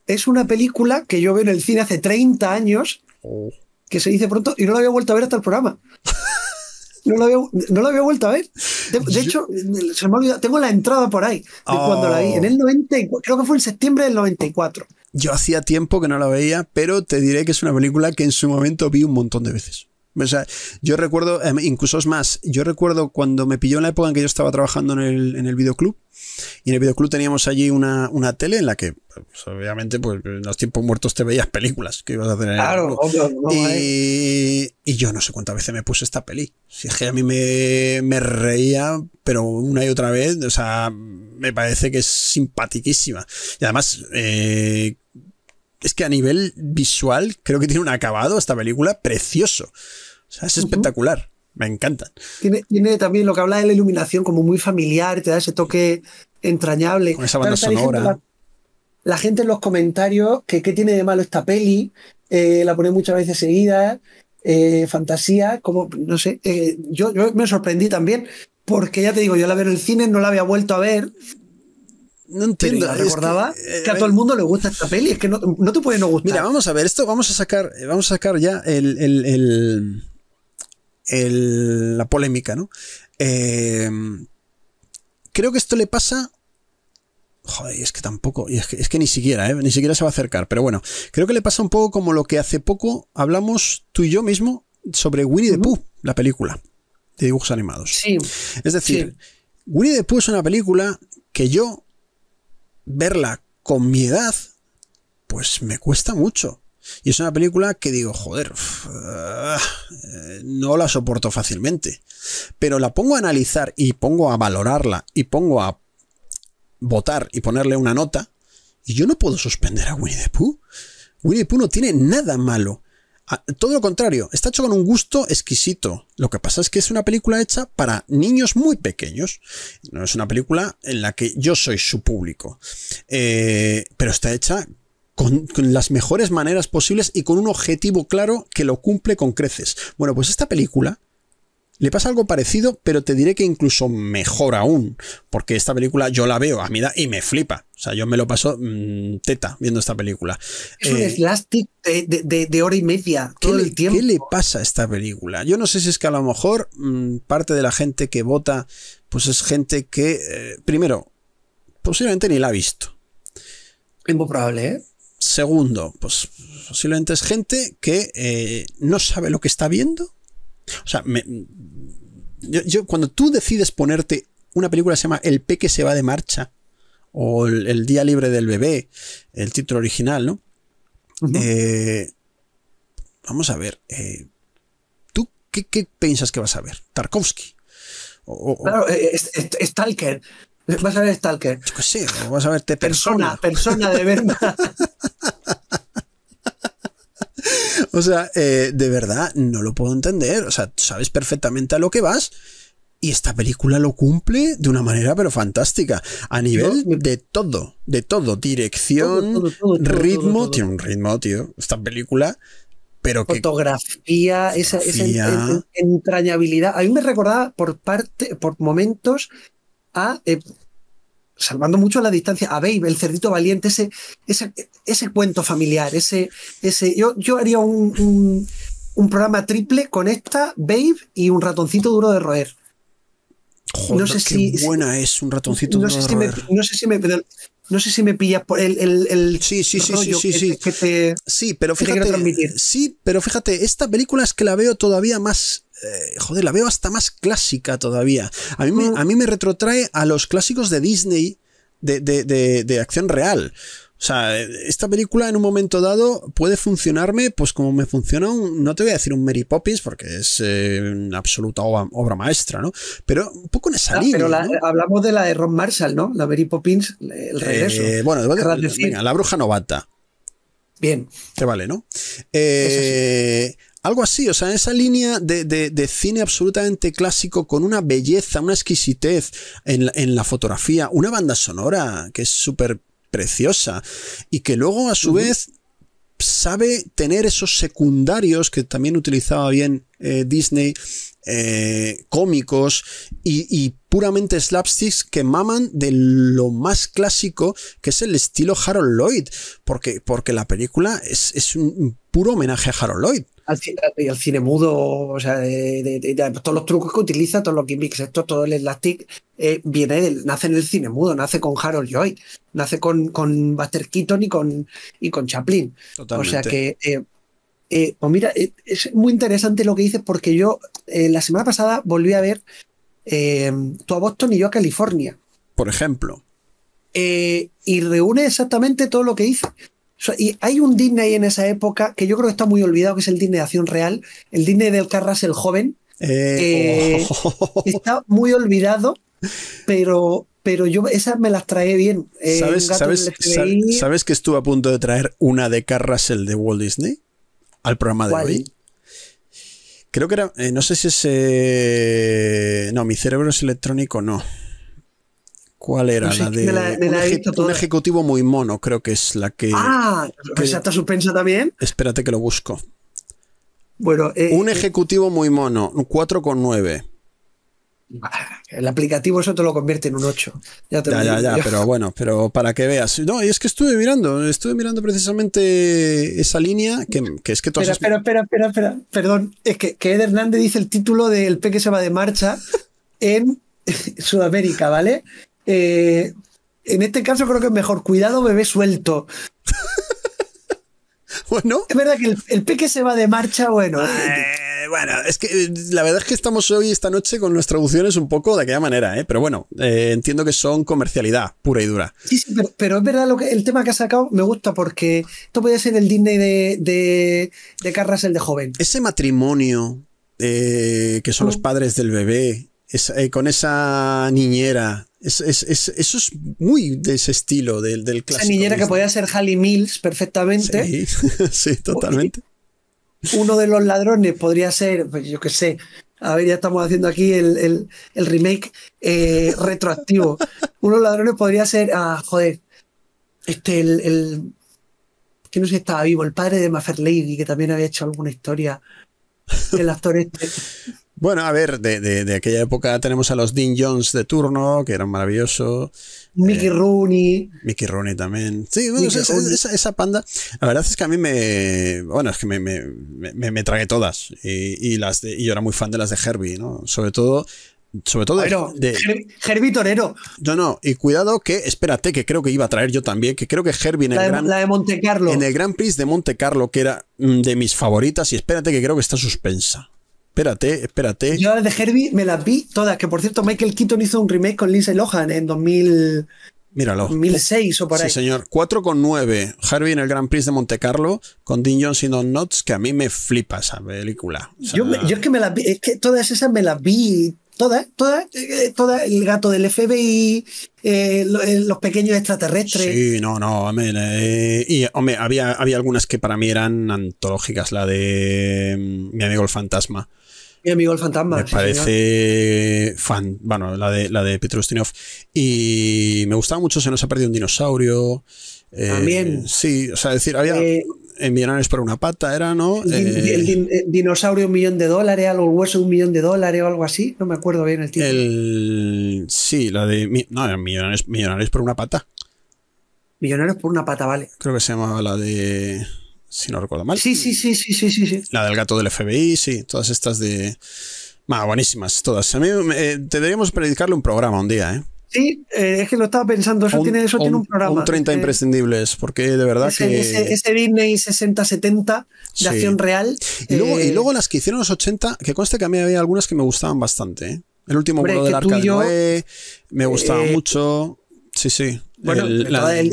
Speaker 2: es una película que yo veo en el cine hace 30 años, oh. que se dice pronto, y no la había vuelto a ver hasta el programa. No lo había, vuelto a ver. De, hecho, se me ha olvidado. Tengo la entrada por ahí. De cuando la vi. En el
Speaker 1: 90, creo que fue en septiembre del 94. Yo hacía tiempo que no la veía, pero te diré que es una película que en su momento vi un montón de veces yo recuerdo, em, incluso es más, yo recuerdo cuando me pilló en la época en que yo estaba trabajando en el, en el videoclub, y en el videoclub teníamos allí una, tele en la que, pues, obviamente, pues en los tiempos muertos te veías películas que ibas a hacer. Claro, obvio, y, eh. y, yo no sé cuántas veces me puse esta peli. Si es que a mí me, me reía, pero una y otra vez, o sea, me parece que es simpaticísima. Y además, eh, es que a nivel visual creo que tiene un acabado esta película precioso. O sea, es espectacular. Me encanta. Tiene,
Speaker 2: también lo que habla de la iluminación como muy familiar, te da ese toque entrañable. Con esa banda sonora. La, gente en los comentarios, que qué tiene de malo esta peli, eh, la pone muchas veces seguida, eh, fantasía, como, no sé, eh, yo, yo me sorprendí también porque ya te digo, yo la veo en el cine, no la había vuelto a ver, no entiendo. recordaba eh, que, a todo el eh, mundo le gusta esta peli. Es que no, no, te puede no gustar. Mira,
Speaker 1: vamos a ver, esto vamos a sacar, eh, vamos a sacar ya el, la polémica, ¿no? Em, creo que esto le pasa. Joder, es que tampoco, es que, es que ni siquiera, ni siquiera se va a acercar. Pero bueno, creo que le pasa un poco como lo que hace poco hablamos tú y yo mismo sobre Winnie the Pooh, la película de dibujos animados. Sí. Es decir, Winnie the Pooh es una película que yo verla con mi edad, pues me cuesta mucho. Y es una película que digo, joder, eh, no la soporto fácilmente. Pero la pongo a analizar y pongo a valorarla y pongo a votar y ponerle una nota. Y yo no puedo suspender a Winnie the Pooh. Winnie the Pooh no tiene nada malo. Ah, todo lo contrario, está hecho con un gusto exquisito. Lo que pasa es que es una película hecha para niños muy pequeños. No es una película en la que yo soy su público. Eh, pero está hecha con, las mejores maneras posibles y con un objetivo claro que lo cumple con creces. Bueno, pues esta película le pasa algo parecido, pero te diré que incluso mejor aún, porque esta película yo la veo a mi edad y me flipa. O sea, yo me lo paso mm, teta viendo esta película. Es un eh, slastic de, hora y media todo el tiempo. ¿Qué le pasa a esta película? Yo no sé si es que a lo mejor mm, parte de la gente que vota, pues es gente que, eh, primero, posiblemente ni la ha visto. Es muy probable, ¿eh? Segundo, pues posiblemente es gente que eh, no sabe lo que está viendo o sea, yo, cuando tú decides ponerte una película que se llama El peque se va de marcha, o El, día libre del bebé, el título original, ¿no? vamos a ver, ¿tú qué, piensas que vas a ver? Tarkovsky.
Speaker 2: O, o, claro, Stalker, Vas a ver Stalker. Pues sí, vas a
Speaker 1: verte persona. Persona, de verdad. o sea, eh, de verdad, no lo puedo entender. O sea, sabes perfectamente a lo que vas. Y esta película lo cumple de una manera pero fantástica. A nivel de todo, de todo. Dirección, ritmo. Tiene un ritmo, tío. Esta película. Pero Fotografía,
Speaker 2: esa, esa, entrañabilidad. A mí me recordaba por parte, por momentos a eh, salvando mucho la distancia, a Babe, el cerdito valiente, ese, ese, cuento familiar, ese, ese. Yo, yo haría un, programa triple con esta, Babe y un ratoncito duro de roer.
Speaker 1: Joder, no sé si, buena es un ratoncito duro de roer.
Speaker 2: Me, no sé si me. pillas por el, el, sí, sí, sí, sí, te, pero
Speaker 1: sí, pero fíjate, esta película es que la veo todavía más eh, joder, la veo hasta más clásica todavía. A mí, me, retrotrae a los clásicos de Disney de, acción real. O sea, esta película en un momento dado puede funcionarme, pues como me funciona no te voy a decir un Mary Poppins, porque es eh, una absoluta obra, maestra, ¿no? Pero un poco en esa ah, línea. Pero hablamos de la
Speaker 2: de Ron Marshall, ¿no? La Mary Poppins, el eh, regreso. Eh, bueno, la
Speaker 1: bruja novata. Bien. Te vale, ¿no? Eh, algo así, o sea, esa línea de, cine absolutamente clásico con una belleza, una exquisitez en la, fotografía, una banda sonora que es súper preciosa y que luego a su vez sabe tener esos secundarios que también utilizaba bien eh, Disney, eh, cómicos y, puramente slapsticks que maman de lo más clásico que es el estilo Harold Lloyd, porque, porque la película es, es un puro homenaje a Harold Lloyd. Y al, cine mudo,
Speaker 2: o sea, de, todos los trucos que utiliza, todos los gimmicks, esto, todo el elastic, eh, viene nace en el cine mudo, nace con Harold Joy, nace con, con Buster Keaton y con, y con Chaplin.
Speaker 3: O sea que,
Speaker 2: eh, eh, pues mira, es muy interesante lo que dices porque yo la semana pasada volví a ver tú a Boston y yo a California.
Speaker 1: Por ejemplo.
Speaker 2: y reúne exactamente todo lo que hice. Y hay un Disney en esa época que yo creo que está muy olvidado, que es el Disney de acción real, el Disney del Carrasel joven. Eh, oh. Está muy olvidado, pero, pero yo esas me las trae bien. Eh, ¿Sabes,
Speaker 1: que estuve a punto de traer una de Carras de Walt Disney al programa de hoy? Creo que era, eh, no sé si es... Eh, no, mi cerebro es electrónico, no. ¿Cuál era? la de, un, ejecutivo muy mono, creo que es la que.
Speaker 2: Ah, que, Suspensa también.
Speaker 1: Espérate que lo busco.
Speaker 2: Bueno, eh, un eh,
Speaker 1: ejecutivo muy mono, un 4,9.
Speaker 2: El aplicativo eso te lo convierte en un 8.
Speaker 1: Ya, te ya, ya, ya, pero bueno, pero para que veas. No, y es que estuve mirando, estuve mirando precisamente esa línea que, es que espera, espera,
Speaker 2: espera, espera, perdón. Es que, que Ed Hernández dice el título del P que se va de marcha en Sudamérica, ¿vale? Eh, en este caso creo que es mejor. Cuidado, bebé suelto. bueno. Es verdad que el, pique peque se va de marcha, bueno. Eh,
Speaker 1: bueno, es que eh, la verdad es que estamos hoy, esta noche, con nuestras traducciones un poco de aquella manera, Pero bueno, entiendo que son comercialidad pura y dura.
Speaker 2: Sí, pero, es verdad lo que el tema que has sacado me gusta porque esto puede ser el Disney de,
Speaker 1: de, Carras, el de joven. Ese matrimonio que son los mm. padres del bebé, con esa niñera es, eso es muy de ese estilo del, del clásico. niñera que podía ser Halle Mills perfectamente. Sí, totalmente.
Speaker 2: Uno de los ladrones podría ser, pues yo qué sé, a ver, ya estamos haciendo aquí el, remake eh, retroactivo. Uno de los ladrones podría ser, ah, joder, este, el, que no sé estaba vivo, el padre de Maffer Lady, que también había hecho alguna historia. El actor este.
Speaker 1: Bueno, a ver, de, aquella época tenemos a los Dean Jones de turno, que eran maravillosos Mickey eh, Rooney. Mickey Rooney también. Sí, esa, panda. La verdad es que a mí me. Bueno, es que me, tragué todas. Y, las y yo era muy fan de las de Herbie, ¿no? Sobre todo sobre todo de, Herbie Torero. No, no, y cuidado que, espérate, que creo que iba a traer yo también, que creo que Herbie en el, gran, la En el Gran Prix de Monte Carlo, que era de mis favoritas, y espérate que creo que está suspensa espérate, espérate. Yo las de Herbie me las vi todas, que por cierto Michael Keaton hizo un remake con Lindsay Lohan en 2000, Míralo. 2006 o por ahí. Sí, señor. con 9 Harvey en el Gran Prix de Monte Carlo con Dean Jones y Don Knotts, que a mí me flipa esa película. yo,
Speaker 2: es que me las vi, es que todas esas me las vi, todas, todas, eh, eh, toda el gato del FBI, eh, los pequeños extraterrestres. Sí,
Speaker 1: no, no, y hombre, había, había algunas que para mí eran antológicas, la de mm, mi amigo el fantasma. Mi amigo el fantasma. Me parece fan. Bueno, la de, la de Petrustinov. Y me gustaba mucho, se nos ha perdido un dinosaurio. Eh, También. Sí, o sea, decir, había. Eh, en Millonarios por una pata, era, ¿no? Eh,
Speaker 2: el, dinosaurio un millón de dólares, algo el hueso un millón de dólares o algo así, no me acuerdo bien
Speaker 1: el título. sí, la de. No, millonarios, millonarios por una pata. Millonarios por una pata, vale. Creo que se llamaba la de si no recuerdo mal. Sí, sí, sí, sí, sí, sí. La del gato del FBI, sí, todas estas de... buenísimas todas. A mí eh, deberíamos predicarle un programa un día, ¿eh?
Speaker 2: Sí, eh, es que lo estaba pensando, eso, tiene, eso un, tiene un programa. Un 30 eh,
Speaker 1: imprescindibles, porque de verdad ese, que...
Speaker 2: Ese, Disney 60-70 de acción
Speaker 1: real. Y luego, las que hicieron los 80, que conste que a mí había algunas que me gustaban bastante. El último vuelo del Arca me gustaba mucho. Sí, sí.
Speaker 2: Bueno, dime,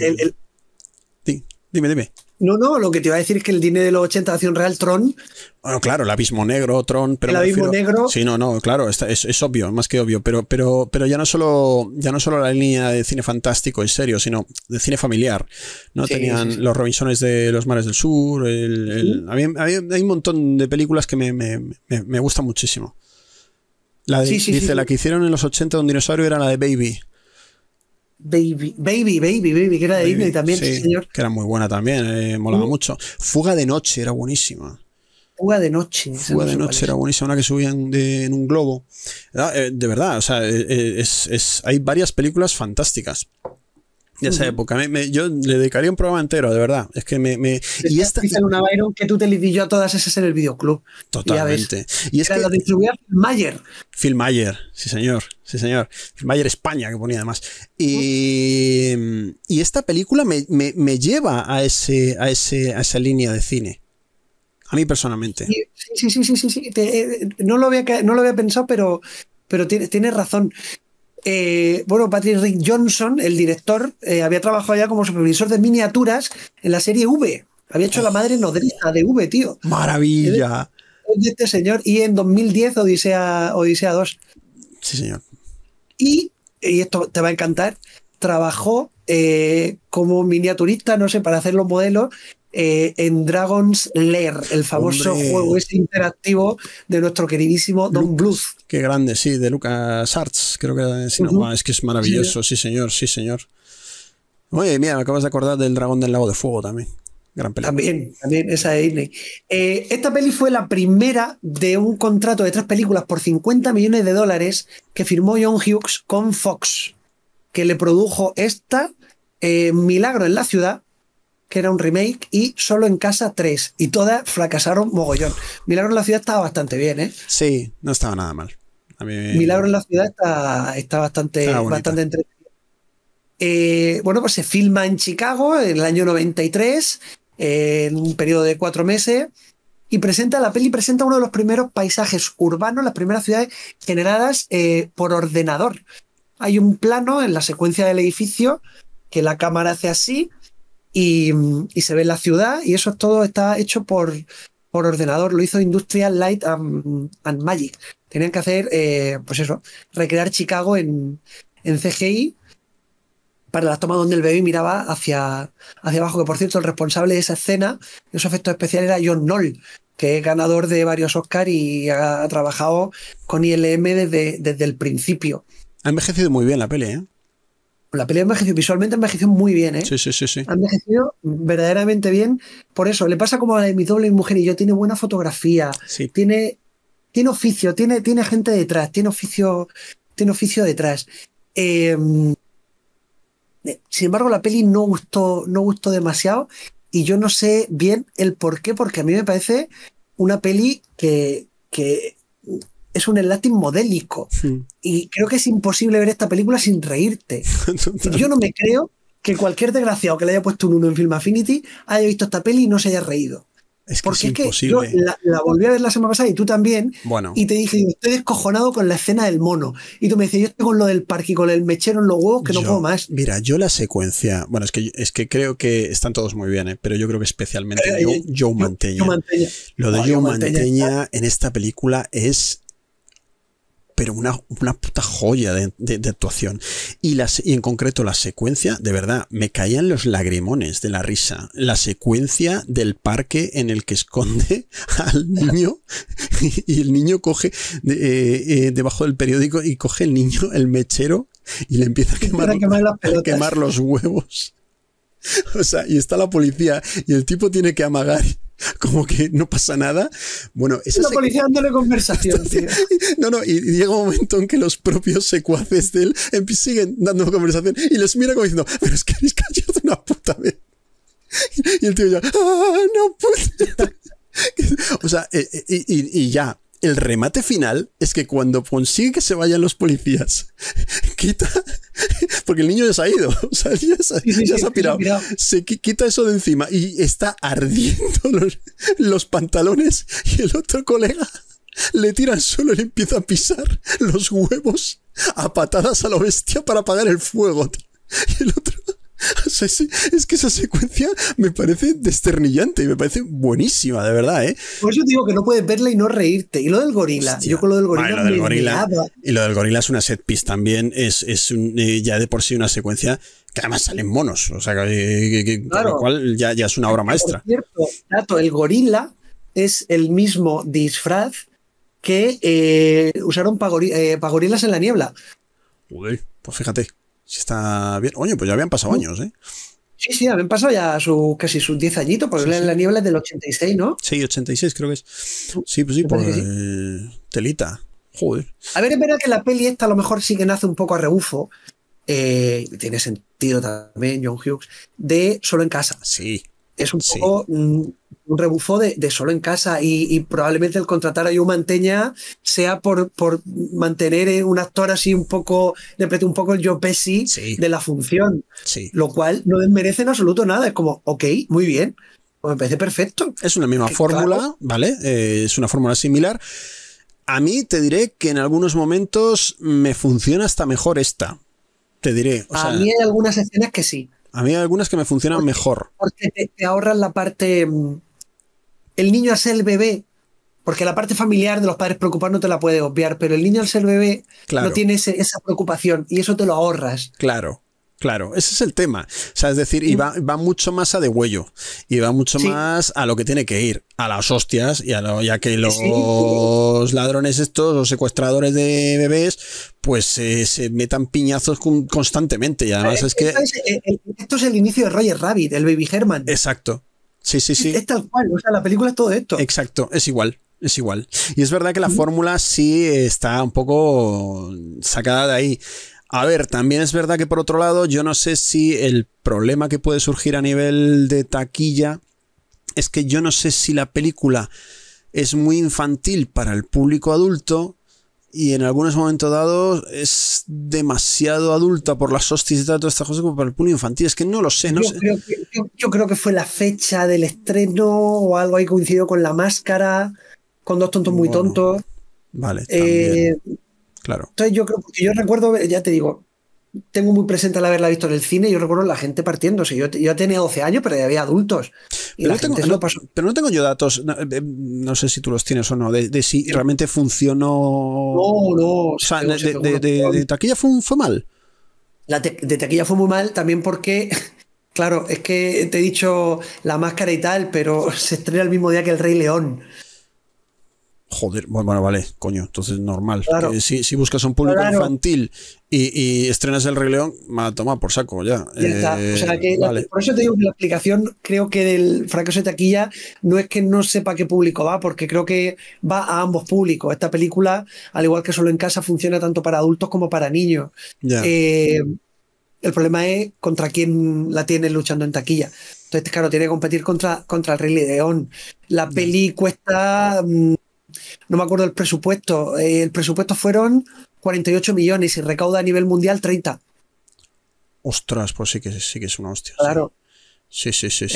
Speaker 1: dime. No, no, lo que te iba a decir es que el cine de los 80 de un real, Tron. Bueno, claro, el abismo negro, Tron, pero. El abismo negro. Sí, no, no, claro, es, obvio, más que obvio. Pero, pero, pero ya no solo, ya no la línea de cine fantástico y serio, sino de cine familiar. ¿no? Tenían los Robinsones de los Mares del Sur. hay un montón de películas que me, me, me, gustan muchísimo. La dice, la que hicieron en los 80 de un dinosaurio era la de Baby. Baby, Baby, Baby, Baby, que era de Disney también, señor. Que era muy buena también, eh, molaba mucho. Fuga de noche era buenísima. Fuga de noche. Fuga de noche era buenísima, una que subían en un globo. Ah, eh, de verdad, o sea, eh, es, hay varias películas fantásticas de esa época. yo le dedicaría un programa entero, de verdad. Es que me. y esta. Es una Byron que tú te yo a todas esas en el videoclub. Totalmente. Y es que. La distribuía Phil Mayer. Phil Mayer, sí, señor. Sí, señor. Phil Mayer España, que ponía además. Y, y esta película me, lleva a, ese, a, ese, a esa línea de cine. A mí personalmente. Sí,
Speaker 2: sí, sí, sí. sí, eh, no, lo había, no lo había pensado, pero, pero tienes, tienes razón. Eh, bueno, Patrick Rick Johnson, el director, eh, había trabajado ya como supervisor de miniaturas en la serie V. Había hecho la madre nodriza de V, tío. Maravilla. este señor. Y en 2010, Odisea, Odisea 2. Sí, señor. Y, y esto te va a encantar, trabajó eh, como miniaturista, no sé, para hacer los modelos eh, en Dragon's Lair, el famoso juego
Speaker 1: interactivo de nuestro queridísimo Don Bluth. Qué grande, sí, de Lucas Arts, creo que es que es maravilloso, sí. señor, sí señor. Oye, mira, me acabas de acordar del Dragón del Lago de Fuego también. Gran película. También, también, esa de Disney. Eh,
Speaker 2: esta peli fue la primera de un contrato de tres películas por 50 millones de dólares que firmó John Hughes con Fox, que le produjo esta, eh, Milagro en la ciudad, que era un remake, y Solo en Casa tres Y todas fracasaron mogollón. Milagro en la Ciudad estaba bastante bien, ¿eh?
Speaker 1: Sí, no estaba nada mal. Milagro
Speaker 2: en la Ciudad está, bastante, bastante entretenido. Eh, bueno, pues se filma en Chicago en el año 93, en un periodo de cuatro meses, y presenta la peli presenta uno de los primeros paisajes urbanos, las primeras ciudades generadas eh, por ordenador. Hay un plano en la secuencia del edificio que la cámara hace así y, se ve la ciudad y eso todo está hecho por, por ordenador. Lo hizo Industrial Light and, Magic. Tenían que hacer, eh, pues eso, recrear Chicago en, CGI para la toma donde el bebé miraba hacia, hacia abajo, que por cierto el responsable de esa escena, de esos efectos especiales era John Noll, que es ganador de varios Oscars y ha trabajado con ILM desde, desde el principio. Ha envejecido muy bien la peli, ¿eh? La ha envejecido, visualmente envejecido muy bien, ¿eh?
Speaker 1: Sí, sí, sí, sí. Ha
Speaker 2: envejecido verdaderamente bien. Por eso, le pasa como a mi doble mujer y yo, tiene buena fotografía, tiene, tiene oficio, tiene, tiene gente detrás, tiene oficio, tiene oficio detrás. Em, eh, sin embargo, la peli no gustó, no gustó demasiado y yo no sé bien el por qué, porque a mí me parece una peli que, que es un enlace modélico. Y creo que es imposible ver esta película sin reírte. Yo no me creo que cualquier desgraciado que le haya puesto un 1 en Film Affinity haya visto esta peli y no se haya reído. Es que es, imposible. yo la, volví a ver la semana pasada y tú también. Y te dije, estoy descojonado con la escena del mono. Y tú me dices, yo estoy con lo del parque y con el mechero en los huevos que no puedo
Speaker 1: más. Mira, yo la secuencia. Bueno, es que, es que creo que están todos muy bien, ¿eh? pero yo creo que especialmente eh, eh, yo Joe, Lo de Joe, Manteña en esta película es pero una, una puta joya de, actuación. Y, las, y en concreto la secuencia, de verdad, me caían los lagrimones de la risa. La secuencia del parque en el que esconde al niño y el niño coge eh, eh, debajo del periódico y coge el niño el mechero y le empieza a quemar, quemar, a quemar los huevos. O sea, y está la policía y el tipo tiene que amagar como que no pasa nada. Bueno, esa la conversación. No, no, y llega un momento en que los propios secuaces de él siguen dando conversación y les mira como diciendo, pero es que habéis callado una puta vez. Y el tío ya, ¡ah, no puta! o sea, eh, eh, y, y ya, el remate final es que cuando consigue que se vayan los policías, quita, porque el niño ya se ha ido, o ya, se, ha pirado, se quita eso de encima y está ardiendo los, pantalones y el otro colega le tira al suelo y empieza a pisar los huevos a patadas a la bestia para apagar el fuego. Y el otro es, que esa secuencia me parece desternillante y me parece buenísima, de verdad, ¿eh? Por eso digo que no puedes verla y no reírte. Y lo del gorila. Yo con lo del gorila. y lo del gorila es una set piece también. Es, eh, ya de por sí una secuencia que además salen monos. O sea, lo cual ya, es una obra maestra.
Speaker 2: Por cierto, el gorila es el mismo disfraz que eh, usaron para eh, gorilas en la
Speaker 1: niebla. pues fíjate. Si está bien. Oye, pues ya habían pasado uh. años, ¿eh?
Speaker 2: Sí, sí, habían pasado ya su, casi sus 10 añitos, porque la niebla es del 86,
Speaker 1: ¿no? Sí, 86 creo que es. Uh, sí, pues sí, por eh, telita. Joder. A ver, es
Speaker 2: verdad que la peli esta a lo mejor sí que nace un poco a rebufo. Eh, tiene sentido también, John Hughes, de Solo en Casa. Sí es un poco mm, un rebufo de, solo en casa y, probablemente el contratar a yo Manteña sea por, mantener eh, un actor así un poco, de un poco el yo Pesci sí. de la función, lo cual no desmerece
Speaker 1: en absoluto nada, es como, ok, muy bien, pues me parece perfecto. Es una misma fórmula, ¿vale? Eh, es una fórmula similar. A mí te diré que en algunos momentos me funciona hasta mejor esta. Te diré. a mí
Speaker 2: hay algunas escenas que sí.
Speaker 1: A mí hay algunas que me funcionan mejor.
Speaker 2: Porque te, ahorras la parte. Mm, el niño al ser el bebé, porque la parte familiar de los padres preocupar no te la puede obviar, pero el niño al ser bebé no tiene esa preocupación y eso te lo ahorras.
Speaker 1: Claro. Claro, ese es el tema. O sea, es decir, y mm. va, mucho más a de huello. Y va mucho más a lo que tiene que ir. A las hostias y a, lo, que los ladrones estos, los secuestradores de bebés, pues eh, se metan piñazos constantemente. Y además es que... Eh,
Speaker 2: eh, esto es, el, inicio de
Speaker 1: Roger Rabbit, el Baby Herman. Exacto. Sí, sí, sí. Es tal cual. O sea, la película es todo esto. Exacto, es igual. Es igual. Y es verdad que la mm. fórmula sí está un poco sacada de ahí. A ver, también es verdad que por otro lado, yo no sé si el problema que puede surgir a nivel de taquilla es que yo no sé si la película es muy infantil para el público adulto y en algunos momentos dados es demasiado adulta por la hostis y todas estas cosas como para el público infantil. Es que no lo sé. No yo, sé. Creo
Speaker 2: que, yo, creo que fue la fecha del estreno o algo ahí coincidió con la máscara, con dos tontos muy tontos. Vale. Eh, Claro. Entonces yo creo, yo recuerdo, ya te digo, tengo muy presente al haberla visto en el cine, yo recuerdo la gente partiéndose. Yo, yo tenía 12 años, pero ya había adultos.
Speaker 1: pero, no tengo, yo datos, eh, eh, no, sé si tú los tienes o no, de, si realmente funcionó. No, no. O sea, de, taquilla fue, mal.
Speaker 2: La de taquilla fue muy mal también porque, claro, es que te he dicho la máscara y tal, pero se estrena el mismo día que El Rey León.
Speaker 1: Joder, bueno, vale, coño, entonces normal. si, si, buscas un público infantil y, estrenas El Rey León, va a tomar por saco ya. Eh,
Speaker 2: por eso te digo que la explicación, creo que del fracaso de taquilla no es que no sepa qué público va, porque creo que va a ambos públicos. Esta película, al igual que solo en casa, funciona tanto para adultos como para niños. Eh, el problema es contra quién la tienes luchando en taquilla. Entonces, claro, tiene que competir contra, contra el Rey León. La peli cuesta. Mm, no me acuerdo el presupuesto, eh, el presupuesto fueron 48 millones y recauda a nivel mundial 30.
Speaker 1: Ostras, pues sí que, sí que es una hostia. Claro. Sí, sí, sí.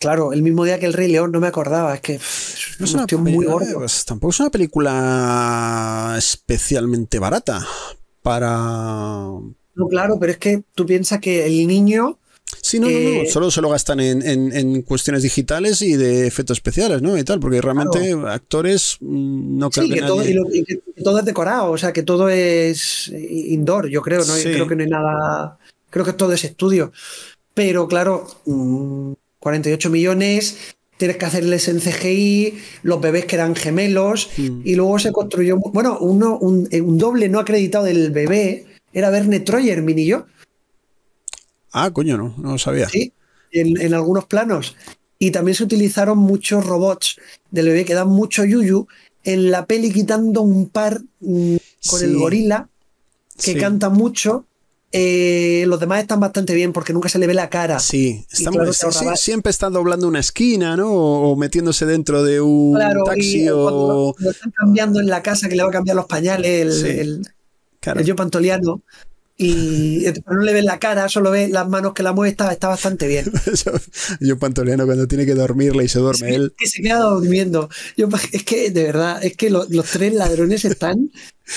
Speaker 2: Claro, el mismo día que El Rey León no me acordaba, es que es
Speaker 1: una muy gorda. Pues tampoco es una película especialmente barata para... No, claro, pero es que tú piensas que el niño
Speaker 2: Sí, no, no, no, eh,
Speaker 1: solo se lo gastan en, cuestiones digitales y de efectos especiales, ¿no? Y tal, porque realmente actores mm, no creo que, todo,
Speaker 2: que todo es decorado, o sea, que todo es indoor, yo creo, ¿no? Creo que no hay nada, creo que todo es estudio. Pero claro, 48 mm, millones, tienes que hacerles en CGI, los bebés que eran gemelos, mm. y luego se construyó, bueno, un, eh, un, doble no acreditado del bebé era Verne Troyer, mini yo
Speaker 1: Ah, coño, no, no lo sabía.
Speaker 2: Sí, en, algunos planos. Y también se utilizaron muchos robots del bebé que dan mucho yuyu en la peli quitando un par mm, con el gorila que canta mucho. Eh, los demás están bastante bien porque nunca se le ve la cara.
Speaker 1: Sí, siempre están doblando una esquina, ¿no? O, metiéndose dentro de un taxi o... Lo, están cambiando en la casa que le va a cambiar los pañales, el, el,
Speaker 2: el yo pantoliano y no le ves la cara, solo ves las manos que la mueve, está, bastante bien. yo, un cuando tiene que dormirle y se duerme él. Que se queda durmiendo. Yo, es que, de verdad, es que los tres ladrones están.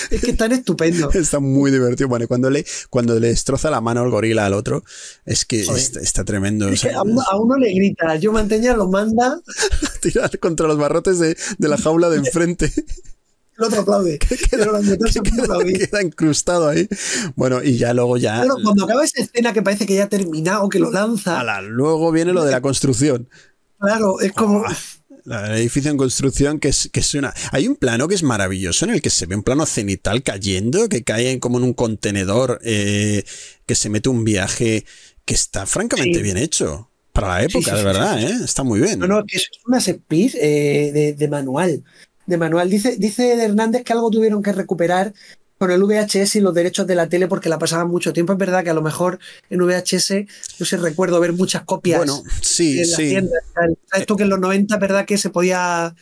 Speaker 1: es que están estupendos. Está muy divertido. Bueno, cuando le, cuando le destroza la mano al gorila al otro, es que está, tremendo. a, uno, le grita, yo mantenía, lo manda. Tirar contra los barrotes de, de la jaula de enfrente el otro aplaude. queda, incrustado ahí. Bueno, y ya luego ya. cuando acaba esa escena que parece que ya ha terminado, que lo lanza. luego viene lo de la construcción. Claro, es como. Ah, el edificio en construcción que es, que una... Hay un plano que es maravilloso en el que se ve un plano cenital cayendo, que cae como en un contenedor, eh, que se mete un viaje que está francamente bien hecho para la época, de verdad, ¿eh? está muy bien. No,
Speaker 2: no, es una sepis eh, de, manual de manual. Dice, dice Hernández que algo tuvieron que recuperar con el VHS y los derechos de la tele porque la pasaban mucho tiempo. Es verdad que a lo mejor en VHS, no sé recuerdo ver muchas copias. Bueno, sí, sí. Esto que en los 90, ¿verdad? Que se podía,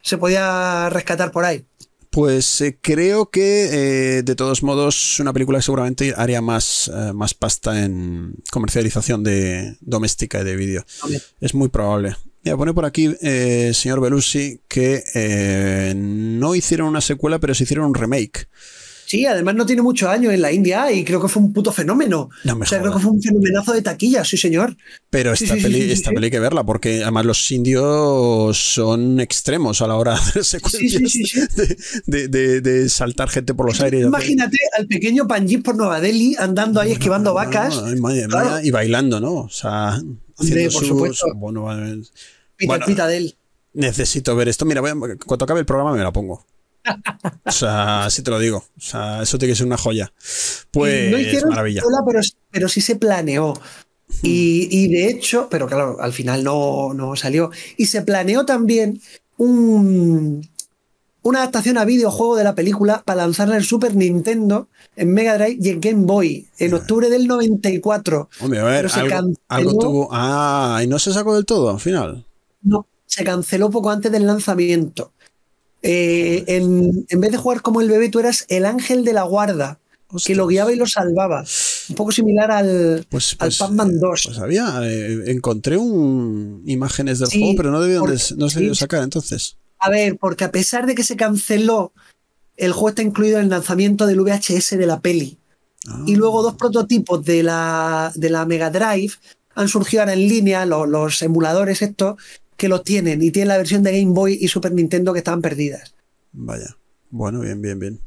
Speaker 2: se podía rescatar por ahí.
Speaker 1: Pues eh, creo que eh, de todos modos una película seguramente haría más, eh, más pasta en comercialización de doméstica y de vídeo. Es muy probable. Mira, pone por aquí, señor Belusi, que no hicieron una secuela, pero se hicieron un remake. Sí, además no tiene muchos años en la India y creo que fue un puto fenómeno. o sea, creo que fue un fenomenazo de taquilla, sí, señor. Pero esta, peli, hay que verla, porque además los indios son extremos a la hora de hacer secuencias de, saltar gente por los aires.
Speaker 2: Imagínate al pequeño Panjit por Nueva Delhi andando ahí esquivando vacas. y
Speaker 1: bailando, ¿no? O sea por supuesto. Eh, bueno, pita, de él. Necesito ver esto. Mira, cuando acabe el programa me lo pongo. O sea, así te lo digo. O sea, eso tiene que ser una joya. Pues maravilla.
Speaker 2: pero, sí se planeó. Y, de hecho, pero claro, al final no, no salió. Y se planeó también un, una adaptación a videojuego de la película para lanzarla en Super Nintendo, en Mega Drive y en Game Boy, en octubre del 94.
Speaker 1: Hombre, a ver, se Ah, y no se sacó del todo al final.
Speaker 2: No, se canceló poco antes del lanzamiento. Eh, en, vez de jugar como el bebé, tú eras el ángel de la guarda,
Speaker 1: que lo guiaba y lo salvaba. Un poco similar al,
Speaker 2: pues, al Pac-Man pues, 2. Pues
Speaker 1: había, eh, encontré un, imágenes del juego, pero no, no se debió sacar entonces.
Speaker 2: A ver, porque a pesar de que se canceló, el juego está incluido en el lanzamiento del VHS de la peli. Y luego dos ah. prototipos de la, de la Mega Drive han surgido ahora en línea, los, emuladores estos, que los tienen. Y tienen la versión de Game Boy y Super Nintendo que estaban perdidas.
Speaker 1: Vaya. Bueno, bien, bien, bien.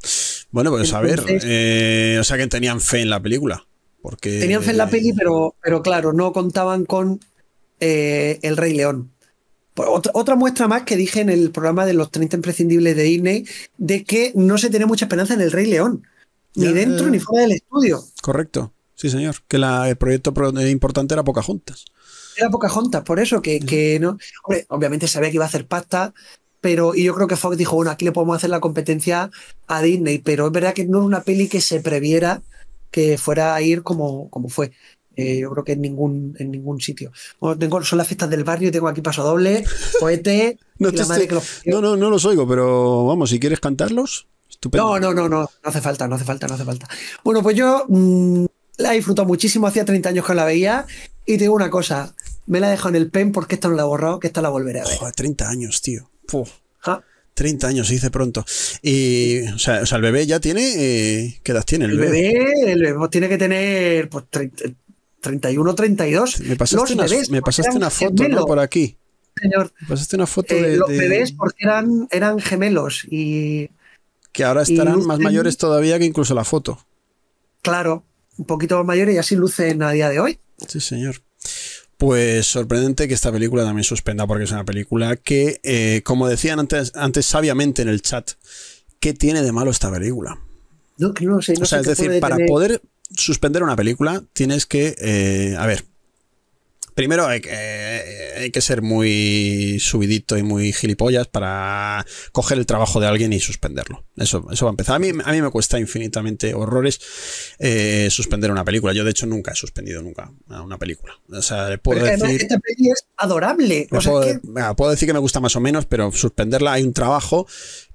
Speaker 1: Bueno, pues a ver, eh, o sea que tenían fe en la película. Porque, tenían fe en
Speaker 2: la peli, pero, pero claro, no contaban con eh, el Rey León. Otra, muestra más que dije en el programa de los 30 imprescindibles de Disney, de que no se tiene mucha esperanza en el Rey León, ni dentro eh. ni fuera del estudio.
Speaker 1: Correcto, sí señor, que el proyecto eh, importante era Juntas.
Speaker 2: Era Juntas, por eso que, no... obviamente sabía que iba a hacer pasta, pero y yo creo que Fox dijo, bueno, aquí le podemos hacer la competencia a Disney, pero es verdad que no es una peli que se previera que fuera a ir como, como fue. Eh, yo creo que en ningún, en ningún sitio. tengo, son las fiestas del barrio, y tengo aquí paso doble, cohete. no, los... no,
Speaker 1: no, no oigo, pero vamos, si quieres cantarlos, No, no, no, no, no hace falta, no hace falta, no hace falta.
Speaker 2: Bueno, pues yo mm, la he disfrutado muchísimo, hacía 30 años que la veía, y te digo una cosa, me la he dejado en el pen porque esta no la he borrado, que esta la volveré a ver.
Speaker 1: 30 años, tío. 30 años, se dice pronto. Y, o sea, el bebé ya tiene. Eh, ¿Qué edad tiene el, bebé?
Speaker 2: bebé? El bebé pues, tiene que tener pues, 30, 31, 32. Me pasaste, una, me foto por
Speaker 1: aquí. Me pasaste una foto eh, de, Los bebés porque eran, eran gemelos y... Que ahora estarán más mayores todavía que incluso la
Speaker 2: foto. Claro, un poquito más mayores y así lucen a día de hoy.
Speaker 1: Sí, señor. Pues sorprendente que esta película también suspenda porque es una película que, eh, como decían antes, antes sabiamente en el chat, ¿qué tiene de malo esta película? No, no sé, o sea, es decir, para poder, suspender una película tienes que, eh, a ver, primero hay, que eh, hay, que ser muy subidito y muy gilipollas para coger el trabajo de alguien y suspenderlo. Eso, eso va a empezar. A mí, a mí me cuesta infinitamente horrores eh, suspender una película. Yo, de hecho, nunca he suspendido nunca una película. O sea, puedo decir.
Speaker 2: es adorable.
Speaker 1: puedo decir que me gusta más o menos, pero suspenderla hay un trabajo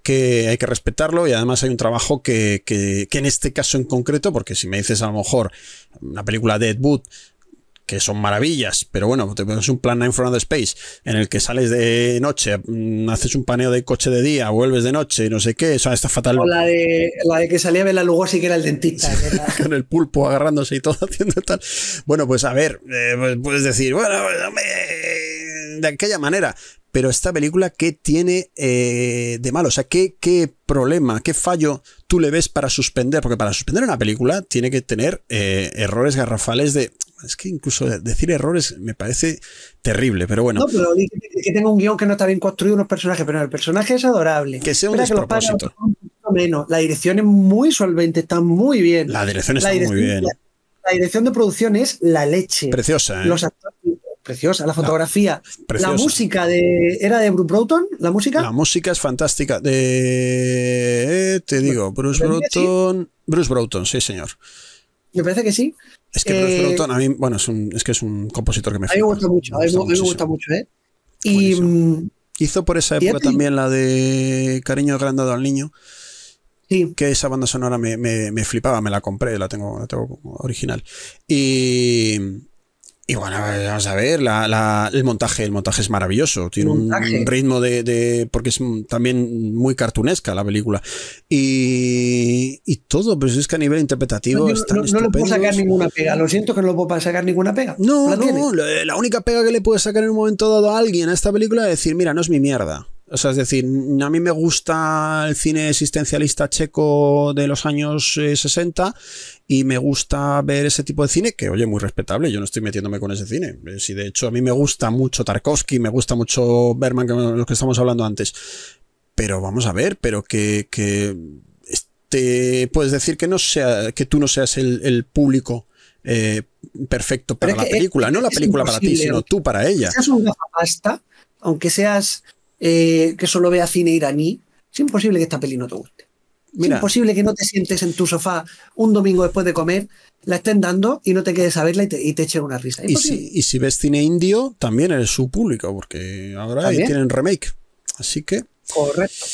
Speaker 1: que hay que respetarlo y además hay un trabajo que, en este caso en concreto, porque si me dices a lo mejor una película de Ed Wood, que son maravillas, pero bueno, te pones un plan Nine from Space en el que sales de noche, mm, haces un paneo de coche de día, vuelves de noche y no sé qué, o sea, está fatal.
Speaker 2: la de, la de que salía Bela Lugosi que era el
Speaker 1: dentista. Con el pulpo agarrándose y todo haciendo tal. Bueno, pues a ver, eh, pues, puedes decir, bueno, pues, de aquella manera, pero esta película, ¿qué tiene eh, de malo? O sea, ¿qué, problema, qué fallo tú le ves para suspender? Porque para suspender una película tiene que tener eh, errores garrafales de, es que incluso decir errores me parece terrible, pero bueno. No, pero
Speaker 2: que tengo un guión que no está bien construido, unos personajes, pero el personaje es adorable. Que sea un despropósito. menos. La dirección es muy solvente, está muy bien. La dirección está muy bien. La, dirección de producción es la leche. Preciosa. ¿eh? Los actores, preciosa, la fotografía. Ah,
Speaker 1: preciosa. La música
Speaker 2: de. ¿Era de Bruce Broughton? ¿La música?
Speaker 1: La música es fantástica. De. Eh, te digo, Bruce Broughton. Bruce Broughton, sí, señor. Me parece que sí. Es que eh, bueno, es, un, que es un compositor que me A mí me
Speaker 2: gusta mucho, a mí me gusta mucho, ¿eh? Y, mm,
Speaker 1: Hizo por esa época también la de Cariño Grandado al Niño. Sí. Que esa banda sonora me, flipaba, me la compré, la tengo, la tengo original. Y, y bueno, vamos a ver, el montaje, el montaje es maravilloso, tiene un, ritmo de, porque es también muy cartunesca la película. Y, y todo, pero es que a nivel interpretativo no, están no le puedo sacar
Speaker 2: ninguna pega, lo siento que no lo puedo sacar ninguna pega. No, ¿La
Speaker 1: no, única pega que le puedes sacar en un momento dado a alguien a esta película es decir, mira, no es mi mierda. O sea, es decir, a mí me gusta el cine existencialista checo de los años 60 eh, y me gusta ver ese tipo de cine, que oye, muy respetable, yo no estoy metiéndome con ese cine. Eh, si de hecho a mí me gusta mucho Tarkovsky, me gusta mucho Berman, que los que estamos hablando antes. Pero vamos a ver, pero que, que este, puedes decir que no sea, que tú no seas el, público eh, perfecto para la película, no la película para ti, sino tú para ella. Seas
Speaker 2: un gafapasta, aunque seas eh, que solo vea cine iraní, es imposible que esta peli no te guste. Es imposible que no te sientes en tu sofá un domingo después de comer, la estén dando y no te quedes a verla y te, echen una risa. ¿Y
Speaker 1: si, ves cine indio, también eres su público, porque ahora tienen remake. Así que. Correcto.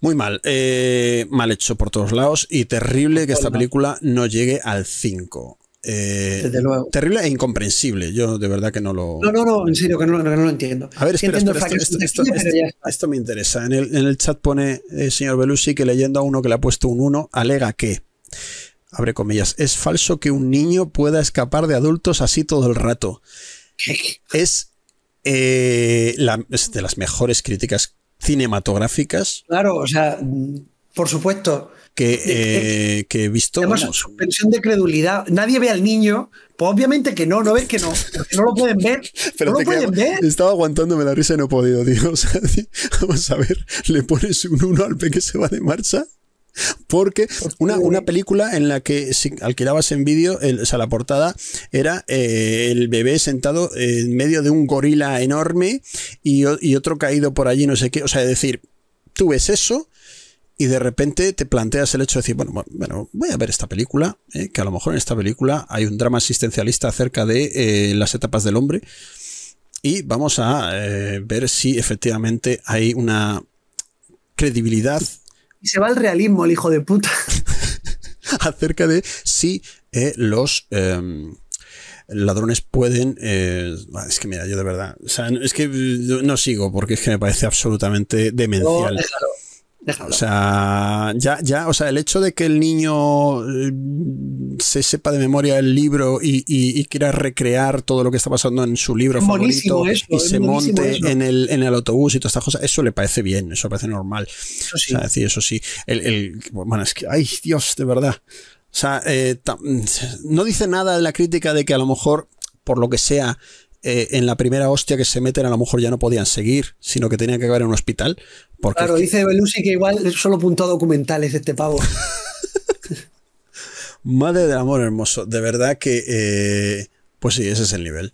Speaker 1: Muy mal, eh, mal hecho por todos lados y terrible que esta película no llegue al 5. Eh, terrible e incomprensible. Yo de verdad que no lo.
Speaker 2: No, no, no, en serio, que no, lo entiendo.
Speaker 1: A ver, esto, me interesa. En el, chat pone el eh, señor Belusi que leyendo a uno que le ha puesto un 1, alega que. Abre comillas. Es falso que un niño pueda escapar de adultos así todo el rato. Eh, es, de las mejores críticas cinematográficas.
Speaker 2: Claro, o sea, por supuesto.
Speaker 1: Eh, que, he visto. Además,
Speaker 2: suspensión de credulidad. Nadie ve al niño. Pues obviamente que no, no ves que no. no lo pueden ver.
Speaker 1: no lo pueden ver. Estaba aguantándome la risa y no he podido, vamos a ver, le pones un uno al pe que se va de marcha. Porque una, película en la que alquilabas en vídeo, o sea, la portada era eh, el bebé sentado en medio de un gorila enorme y, y, otro caído por allí, no sé qué. O sea, decir, tú ves eso y de repente te planteas el hecho de decir, bueno, bueno voy a ver esta película, eh, que a lo mejor en esta película hay un drama existencialista acerca de eh, las etapas del hombre y vamos a eh, ver si efectivamente hay una credibilidad. Y se va al realismo, el hijo de puta. acerca de si los em, ladrones pueden. es que mira, yo de verdad. es que no sigo porque es que me parece absolutamente demencial. O sea, ya, ya, o sea, el hecho de que el niño eh, se sepa de memoria el libro y, quiera recrear todo lo que está pasando en su libro favorito y se monte en el, en el autobús y todas estas cosas, eso le parece bien, eso parece normal. O sea, eso sí. El, bueno, es que, ay, Dios, de verdad. O sea, eh, no dice nada de la crítica de que a lo mejor, por lo que sea, eh, en la primera hostia que se meten a lo mejor ya no podían seguir, sino que tenían que acabar en un hospital claro,
Speaker 2: dice Belusi que igual solo punto documentales este pavo.
Speaker 1: Madre del amor hermoso. De verdad que. Eh, pues sí, ese es el nivel.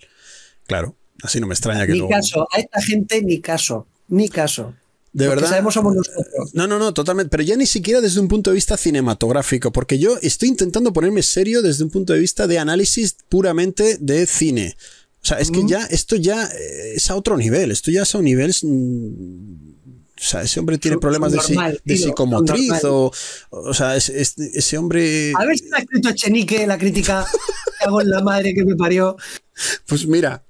Speaker 1: Claro. Así no me extraña que. Ni caso.
Speaker 2: A esta gente ni caso. Ni caso.
Speaker 1: De verdad. sabemos somos nosotros. No, no, no, totalmente. Pero ya ni siquiera desde un punto de vista cinematográfico, porque yo estoy intentando ponerme serio desde un punto de vista de análisis puramente de cine. O sea, es que ya, esto ya eh, es a otro nivel. Esto ya es a un nivel mm, o sea, ese hombre tiene problemas de, psicomotriz o, o sea, ese hombre... A ver
Speaker 2: si me ha escrito Chenique la crítica la madre que me parió. Pues mira,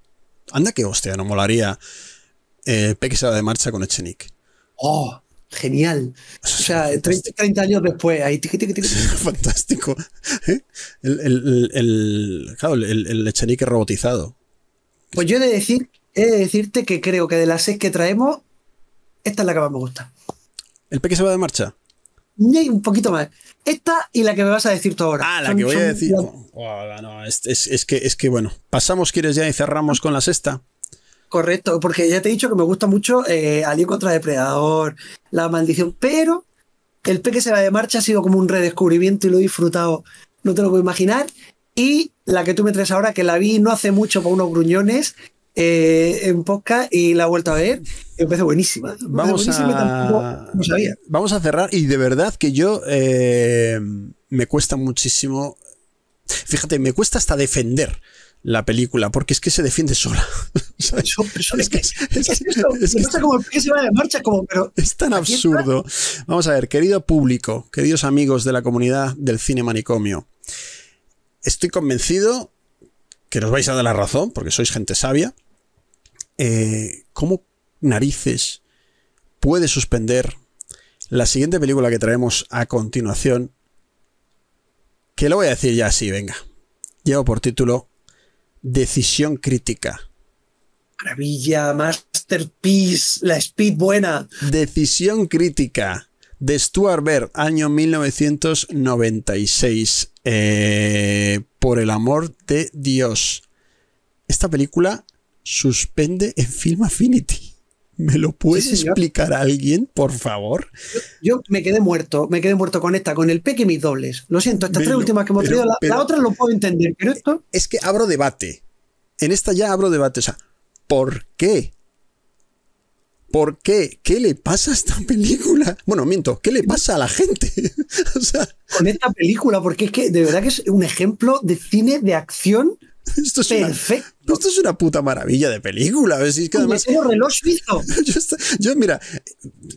Speaker 1: anda que hostia, no molaría eh, va de marcha con Echenique.
Speaker 2: ¡Oh! Genial. O sea, 30, años después, ahí Fantástico.
Speaker 1: ¿Eh? El, el, claro, el, Echenique robotizado. Pues
Speaker 2: yo de decir, he de decirte que creo que de las seis que traemos, esta es la que más me gusta.
Speaker 1: El peque se va de marcha.
Speaker 2: un poquito más. Esta y la que me vas a decir tú ahora. Ah, la que voy a decir.
Speaker 1: Oh, es, que, es que, bueno, pasamos, quieres ya y cerramos con la sexta.
Speaker 2: Correcto, porque ya te he dicho que me gusta mucho eh, Alien contra Depredador, La Maldición, pero el Peque se va de marcha ha sido como un redescubrimiento y lo he disfrutado, no te lo puedo imaginar. Y la que tú me traes ahora, que la vi no hace mucho con unos gruñones eh, en poca y la vuelta a ver. empezó buenísima. vamos, a...
Speaker 1: vamos a cerrar y de verdad que yo eh, me cuesta muchísimo. Fíjate, me cuesta hasta defender la película, porque es que se defiende sola. es es tan absurdo. Vamos a ver, querido público, queridos amigos de la comunidad del cine manicomio, estoy convencido que nos vais a dar la razón, porque sois gente sabia, eh, ¿cómo narices puede suspender la siguiente película que traemos a continuación? Que lo voy a decir ya así, venga. Llevo por título Decisión Crítica. Maravilla, masterpiece, la speed buena. Decisión Crítica de Stuart Baird, año 1996. Eh, por el amor de Dios. Esta película suspende en Film Affinity. ¿Me lo puedes explicar a alguien, por
Speaker 2: favor? Yo, me quedé muerto, me quedé muerto con esta, con el P y mis dobles. Lo siento, estas tres últimas que hemos tenido, la, otra
Speaker 1: lo puedo entender, pero esto. Es que abro debate. En esta ya abro debate. O sea, ¿por qué? ¿Por qué? ¿Qué le pasa a esta película? Bueno, miento, ¿qué le pasa a la gente? con esta película, porque es que de
Speaker 2: verdad que es un ejemplo de cine de acción Esto es, Una, puta maravilla de
Speaker 1: película. que Yo, mira,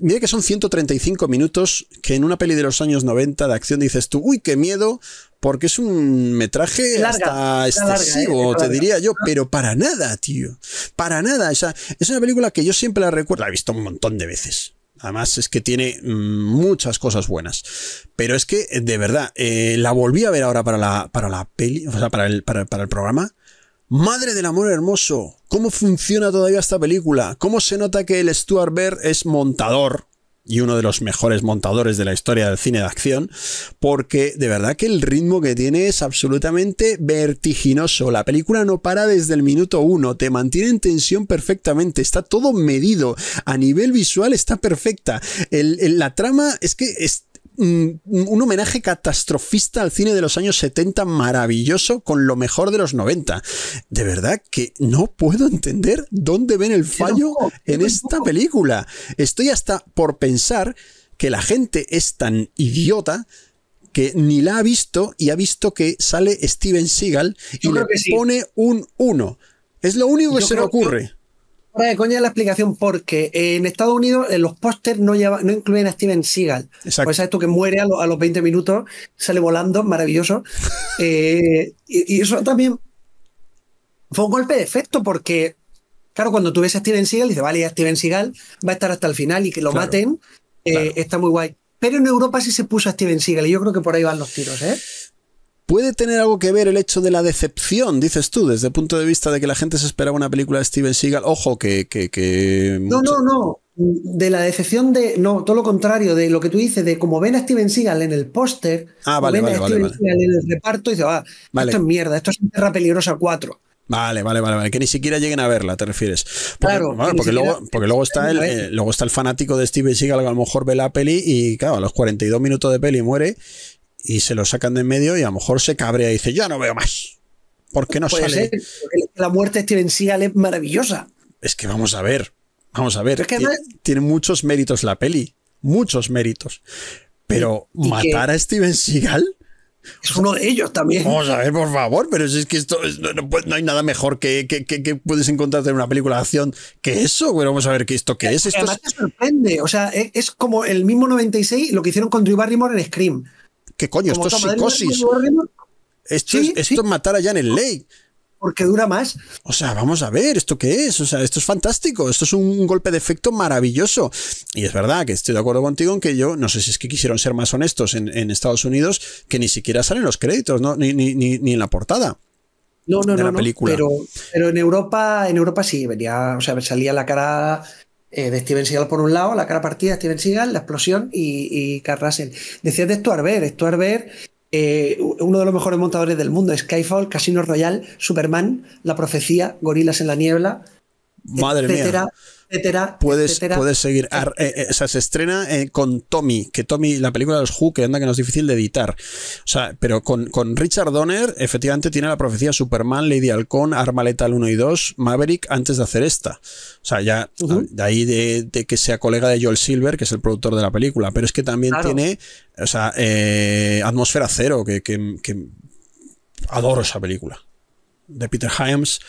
Speaker 1: mira que son 135 minutos que en una peli de los años 90 de acción dices tú, uy, qué miedo, porque es un metraje hasta eh, excesivo, te diría yo, ah. pero para nada, tío. Para nada. es una película que yo siempre la recuerdo, la he visto un montón de veces Además es que tiene mm, muchas cosas buenas. Pero es que, de verdad, eh, la volví a ver ahora para la, para la peli, o sea, para el, para, para el programa. Madre del amor hermoso, ¿cómo funciona todavía esta película? ¿Cómo se nota que el Stuart Bear es montador? y uno de los mejores montadores de la historia del cine de acción, porque de verdad que el ritmo que tiene es absolutamente vertiginoso. La película no para desde el minuto uno, te mantiene en tensión perfectamente, está todo medido, a nivel visual está perfecta. la trama es que es un, homenaje catastrofista al cine de los años 70 maravilloso con lo mejor de los 90. De verdad que no puedo entender dónde ven el fallo en esta película. Estoy hasta por pensar que la gente es tan idiota que ni la ha visto y ha visto que sale Steven Seagal y le pone un 1. Es lo único que
Speaker 2: se le ocurre. Ahora de coña la explicación porque en Estados Unidos eh, los pósters no, no incluyen a Steven Seagal. Exacto. Pues esto que muere a, los 20 minutos, sale volando, maravilloso. Eh, y, eso también fue un golpe de efecto porque, claro, cuando tú ves a Steven Seagal, dices, vale, ya Steven Seagal va a estar hasta el final y que lo maten, eh, está muy guay. Pero en Europa sí se puso a Steven Seagal y yo creo que por ahí van los tiros, ¿eh?
Speaker 1: ¿Puede tener algo que ver el hecho de la decepción, dices tú, desde el punto de vista de que la gente se esperaba una película de Steven Seagal? Ojo, que... que, que... no,
Speaker 2: no, no. De la decepción de... No, todo lo contrario, de lo que tú dices, de como ven a Steven Seagal en el póster, ah, vale, ven a Steven Seagal en el reparto y dicen, ah, esto es mierda, esto es Terra Peligrosa 4.
Speaker 1: Vale, vale, vale, vale, que ni siquiera lleguen a verla, te refieres. Porque, claro, porque, luego, porque luego, está el, eh, luego está el fanático de Steven Seagal que a lo mejor ve la peli y, claro, a los 42 minutos de peli muere y se lo sacan de en medio y a lo mejor se cabrea y dice, ya no veo más. ¿Por qué no sale?
Speaker 2: la muerte de Steven Seagal es
Speaker 1: maravillosa. Es que vamos a ver, vamos a ver. tiene, muchos méritos la peli, muchos méritos. Pero matar a Steven Seagal... Es uno de ellos también. Vamos a ver, por favor, pero si es que esto no, hay nada mejor que, puedes encontrarte en una película de acción que eso. Bueno, vamos a ver qué esto qué es. Esto
Speaker 2: sorprende. O sea, es, es, como el mismo 96 lo que hicieron con Drew Barrymore en Scream. ¿Qué coño? esto es psicosis.
Speaker 1: Esto, es, esto es matar a Janet Lake porque dura más. O sea, vamos a ver, ¿esto qué es? O sea, esto es fantástico, esto es un golpe de efecto maravilloso. Y es verdad que estoy de acuerdo contigo en que yo, no sé si es que quisieron ser más honestos en, Estados Unidos, que ni siquiera salen los créditos, ¿no? ni, en la portada. No, no, de la película. Pero,
Speaker 2: pero, en Europa, en Europa sí, venía, o sea, salía la cara eh, de Steven Seagal por un lado, la cara partida, Steven Seagal, la explosión y, y Carl Russell. Decías de Stuart Baird, eh, uno de los mejores montadores del mundo, Skyfall, Casino Royale, Superman, La Profecía, Gorilas en la Niebla,
Speaker 1: Madre Mía puedes, seguir. Eh, eh, eh, se estrena con Tommy, que Tommy, la película de los Who, que anda que no es difícil de editar. O sea, pero con, Richard Donner, efectivamente tiene la profecía Superman, Lady Halcón, Arma Letal 1 y 2, Maverick, antes de hacer esta. O sea, ya ah, de ahí de, que sea colega de Joel Silver, que es el productor de la película. Pero es que también tiene, o sea, Atmósfera Cero, que, que adoro esa película. De Peter Hyams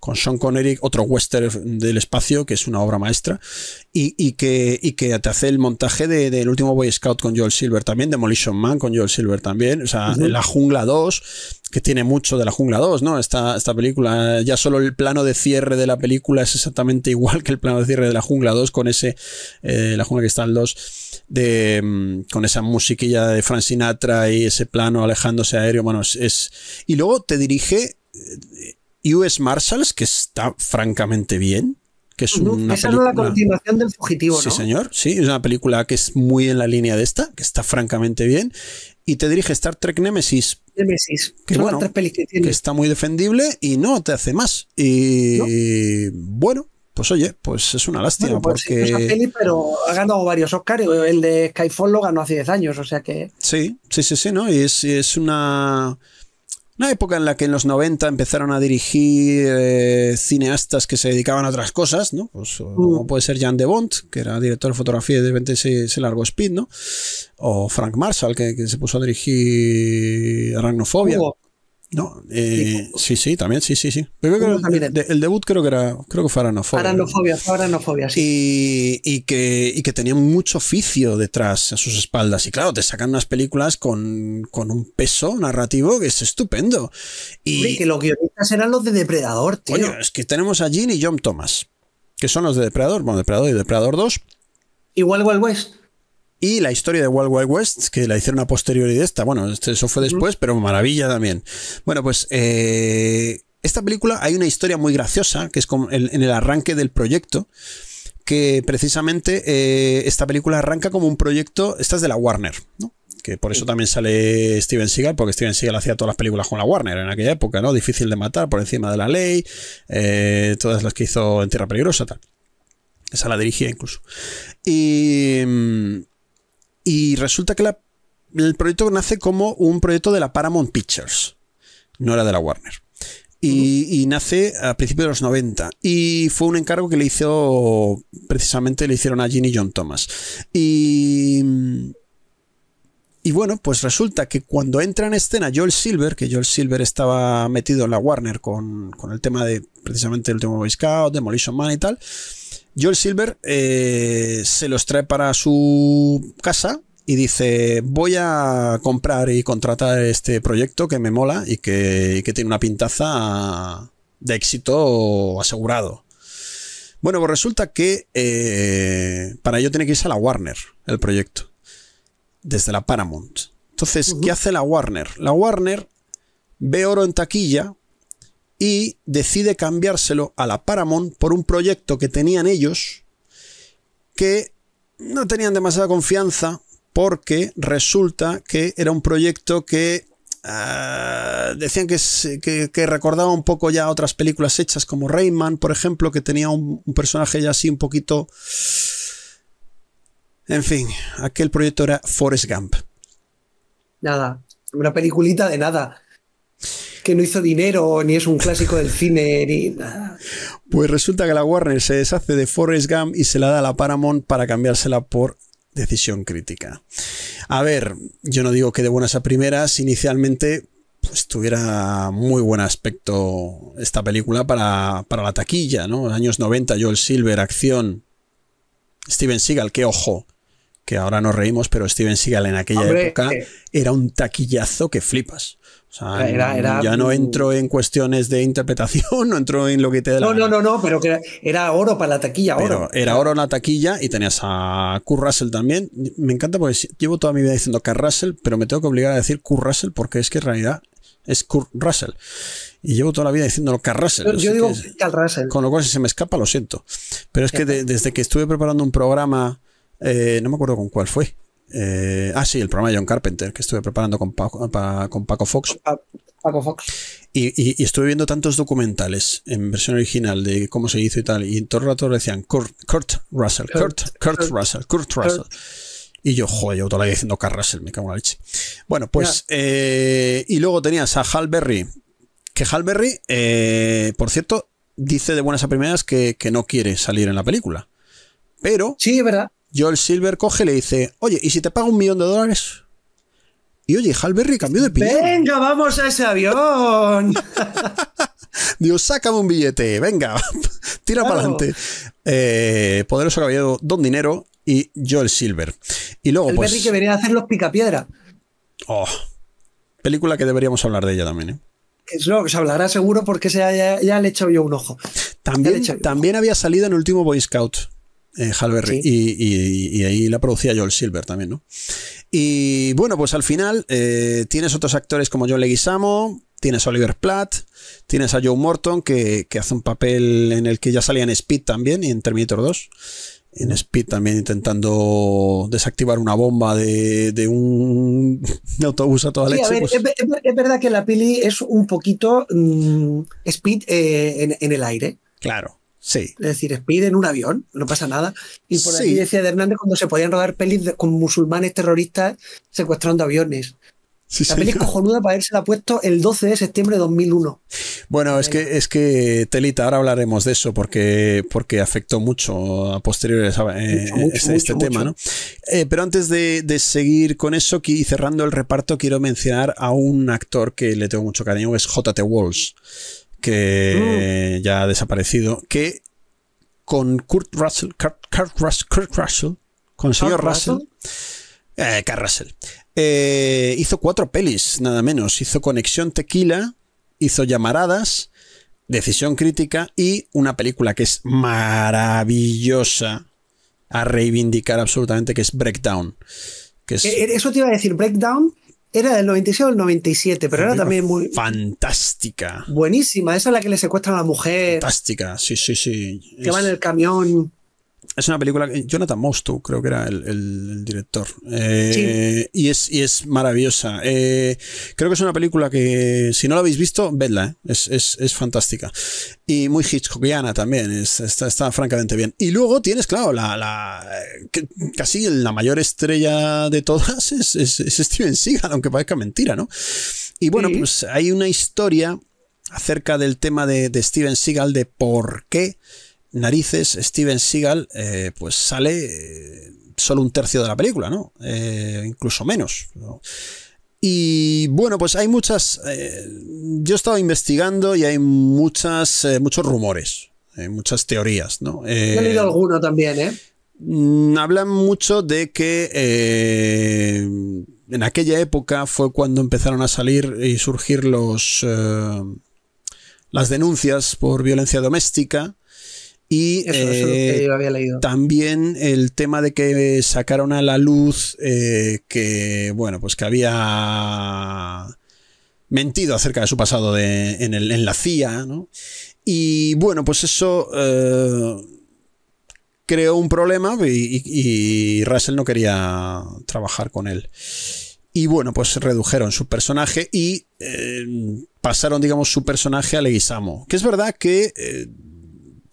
Speaker 1: con Sean Connery, otro western del espacio, que es una obra maestra, y, que, que te hace el montaje del de, último Boy Scout con Joel Silver también, Demolition Man con Joel Silver también, o sea, La Jungla 2, que tiene mucho de la jungla 2, ¿no? Esta, esta película, ya solo el plano de cierre de la película es exactamente igual que el plano de cierre de la jungla 2 con ese, eh, la jungla que está en de, mm, con esa musiquilla de Frank Sinatra y ese plano alejándose aéreo, bueno, es... y luego te dirige eh, US Marshals, que está francamente bien. Que es una película... la continuación
Speaker 2: del fugitivo, ¿no? Sí,
Speaker 1: señor. Sí, es una película que es muy en la línea de esta, que está francamente bien. Y te dirige Star Trek Nemesis. Nemesis. Que, bueno, tres que, está muy defendible y no te hace más. Y bueno, pues oye, pues es una lástima. pues porque... peli, pero ha ganado varios Oscars.
Speaker 2: El de Skyfall lo ganó hace 10 años, o sea que.
Speaker 1: Sí, sí, sí, sí, ¿no? Y es una. Una época en la que en los 90 empezaron a dirigir eh, cineastas que se dedicaban a otras cosas, ¿no? Pues, mm. Como puede ser Jan de Bont, que era director de fotografía de 26 largo Largo Speed, ¿no? O Frank Marshall, que, se puso a dirigir Ragnophobia. No, eh, sí, sí, también, sí, sí, sí. el, debut creo que era, creo que fue ¿no? Y, que, y que tenía mucho oficio detrás, a sus espaldas. Y claro, te sacan unas películas con, un peso narrativo que es estupendo. Y que los guionistas eran los de Depredador, tío. es que tenemos a Gene y John Thomas, que son los de Depredador, bueno, Depredador y Depredador 2. Igual igual West. Pues. Y la historia de Wild Wild West, que la hicieron a posteriori de esta. Bueno, este, eso fue después, pero maravilla también. Bueno, pues eh, esta película hay una historia muy graciosa, que es como en, el arranque del proyecto que precisamente eh, esta película arranca como un proyecto, esta es de la Warner, ¿no? que por eso también sale Steven Seagal, porque Steven Seagal hacía todas las películas con la Warner en aquella época, ¿no? Difícil de matar, por encima de la ley, eh, todas las que hizo en Tierra Peligrosa, tal. Esa la dirigía incluso. Y, mm, y resulta que el proyecto nace como un proyecto de la Paramount Pictures, no era de la Warner. Y, nace a principios de los 90 y fue un encargo que le hizo precisamente le hicieron a Gene y John Thomas y bueno, pues resulta que cuando entra en escena Joel Silver, que Joel Silver estaba metido en la Warner con, con el tema de precisamente el último Boy Scout, Demolition Man y tal, Joel Silver eh, se los trae para su casa y dice, voy a comprar y contratar este proyecto que me mola y que, tiene una pintaza de éxito asegurado. Bueno, pues resulta que eh, para ello tiene que irse a la Warner, el proyecto, desde la Paramount. Entonces, ¿qué hace la Warner? La Warner ve oro en taquilla y decide cambiárselo a la Paramount por un proyecto que tenían ellos que no tenían demasiada confianza porque resulta que era un proyecto que ah, decían que, recordaba un poco ya otras películas hechas como Rayman, por ejemplo, que tenía un, un personaje ya así un poquito... En fin, aquel proyecto era Forrest Gump.
Speaker 2: Nada, una peliculita de nada
Speaker 1: no hizo dinero, ni es un clásico del cine, ni nada. Pues resulta que la Warner se deshace de Forrest Gump y se la da a la Paramount para cambiársela por decisión crítica. A ver, yo no digo que de buenas a primeras, inicialmente pues tuviera muy buen aspecto esta película para, la taquilla, ¿no? Años 90, Joel Silver, acción, Steven Seagal, que ojo, que ahora nos reímos, pero Steven Seagal en aquella época eh. era un taquillazo que flipas ya no entro en cuestiones de interpretación, no entro en lo que te da No, no, no, no, pero que era, oro para la taquilla, oro. era oro en la taquilla y tenías a Kurt Russell también. Me encanta porque llevo toda mi vida diciendo Kurt Russell, pero me tengo que obligar a decir Kurt Russell porque es que en realidad es Kurt Russell. Y llevo toda la vida diciéndolo Kurt Russell. Yo, digo Kurt Russell. Con lo cual, si se me escapa, lo siento. Pero es que desde que estuve preparando un programa, eh, no me acuerdo con cuál fue, eh, ah, sí, el programa de John Carpenter que estuve preparando con Paco, ah, con Paco Fox. Paco Fox. Y, estuve viendo tantos documentales en versión original de cómo se hizo y tal. Y todo el rato decían Kurt, Russell, Kurt, Russell, Kurt Russell. Y yo, joder, yo todavía diciendo Kurt Russell, me cago en la leche. Bueno, pues. Eh, y luego tenías a Hal Berry. Que Hal Berry, eh, por cierto, dice de buenas a primeras que, que no quiere salir en la película. Pero. Sí, es verdad Joel Silver coge y le dice, oye, ¿y si te pago un millón de dólares? Y oye, Halberry cambió de pie Venga, vamos a ese avión. Dios, sácame un billete, venga, tira para adelante. Eh, poderoso caballero Don Dinero y Joel Silver. Y luego, pues, que
Speaker 2: venía a hacer los picapiedra.
Speaker 1: Oh, película que deberíamos hablar de ella también, ¿eh? Es lo que se hablará seguro porque se haya, ya le he echado yo un ojo. También, también había salido en el último Boy Scout eh, Y, ahí la producía Joel Silver también, Y bueno, pues al final eh, tienes otros actores como John Leguizamo, tienes Oliver Platt, tienes a Joe Morton, que, hace un papel en el que ya salía en Speed también y en Terminator 2. En Speed también intentando desactivar una bomba de, un autobús a toda leche. Pues.
Speaker 2: es, verdad que la Pili es un poquito mm, Speed eh, en el aire. Claro. Sí. Es decir, Speed en un avión, no pasa nada. Y por sí. decía de Hernández cuando se podían rodar pelis con musulmanes terroristas secuestrando aviones.
Speaker 1: Sí, la peli cojonuda
Speaker 2: para se la puesto el 12 de septiembre de 2001.
Speaker 1: Bueno, es que, es que, Telita, ahora hablaremos de eso porque, porque afectó mucho a posteriores a, eh, este, este, tema, ¿no? Eh, pero antes de, de, seguir con eso y cerrando el reparto, quiero mencionar a un actor que le tengo mucho cariño, es J.T. Walls que mm. ya ha desaparecido, que con Kurt Russell, Kurt, Russell, con señor Russell, Kurt Russell eh, eh, hizo cuatro pelis, nada menos. Hizo Conexión Tequila, hizo Llamaradas, Decisión Crítica y una película que es maravillosa a reivindicar absolutamente, que es Breakdown. Que eh,
Speaker 2: Eso te iba a decir, Breakdown era del 96 o el 97, pero era también
Speaker 1: muy. Fantástica. Buenísima. Esa es la que le secuestran a la mujer. Fantástica, sí, sí, sí. Que va en el camión. Es una película que Jonathan Mostow creo que era el, director. Eh, y, es, es maravillosa. Eh, creo que es una película que, si no la habéis visto, vedla. Eh. Es, fantástica. Y muy hitchcockiana también. está, está, francamente bien. Y luego tienes, claro, la, la casi la mayor estrella de todas es, Steven Seagal, aunque parezca mentira, ¿no? Y bueno, pues hay una historia acerca del tema de, de Steven Seagal, de por qué narices, Steven Seagal eh, pues sale eh, solo un tercio de la película, ¿no? Eh, incluso menos. Y bueno, pues hay muchas... yo he estado investigando y hay muchas, muchos rumores, muchas teorías, ¿no? he leído alguno también, ¿eh? Mm, hablan mucho de que en aquella época fue cuando empezaron a salir y surgir los las denuncias por violencia doméstica y eh, también el tema de que sacaron a la luz eh, que, bueno, pues que había mentido acerca de su pasado en, el, en, la CIA, ¿no? Y bueno, pues eso eh, creó un problema y, Russell no quería trabajar con él. Y bueno, pues redujeron su personaje y pasaron, digamos, su personaje a Leguizamo. Que es verdad que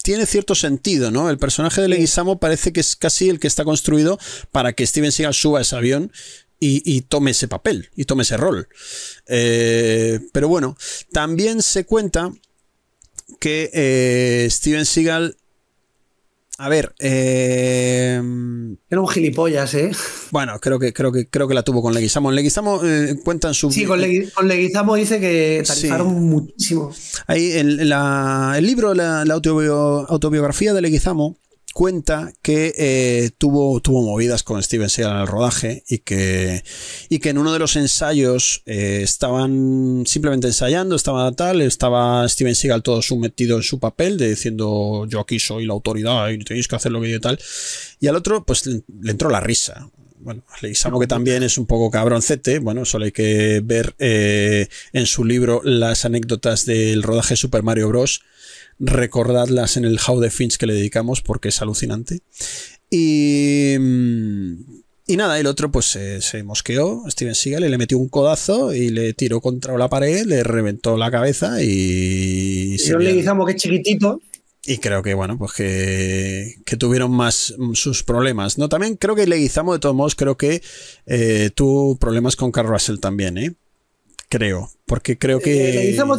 Speaker 1: tiene cierto sentido, ¿no? El personaje de Leguizamo parece que es casi el que está construido para que Steven Seagal suba a ese avión y, tome ese papel y tome ese rol. Eh, pero bueno, también se cuenta que eh, Steven Seagal a ver, eh... era un gilipollas, ¿eh? Bueno, creo que creo que creo que la tuvo con Leguizamo. Leguizamo eh, cuentan su sí, con, Leguizamo dice que tarifaron
Speaker 2: muchísimo.
Speaker 1: Ahí el, libro, la, autobiografía de Leguizamo, cuenta que eh, tuvo, tuvo movidas con Steven Seagal en el rodaje y que, y que en uno de los ensayos eh, estaban simplemente ensayando, estaba tal, estaba Steven Seagal todo sometido en su papel diciendo yo aquí soy la autoridad y tenéis que hacer lo que yo tal. Y al otro pues le, entró la risa bueno, Leguizamo que también es un poco cabroncete, bueno, solo hay que ver eh, en su libro las anécdotas del rodaje Super Mario Bros recordadlas en el How the Finch que le dedicamos porque es alucinante. Y, y nada, el otro pues se, mosqueó, Steven Seagal, y le metió un codazo y le tiró contra la pared, le reventó la cabeza y... Y le que chiquitito. Y creo que, bueno, pues que, que, tuvieron más sus problemas, ¿no? También creo que Leguizamo, de todos modos, creo que eh, tuvo problemas con Carl Russell también, ¿eh? creo, porque creo eh, que...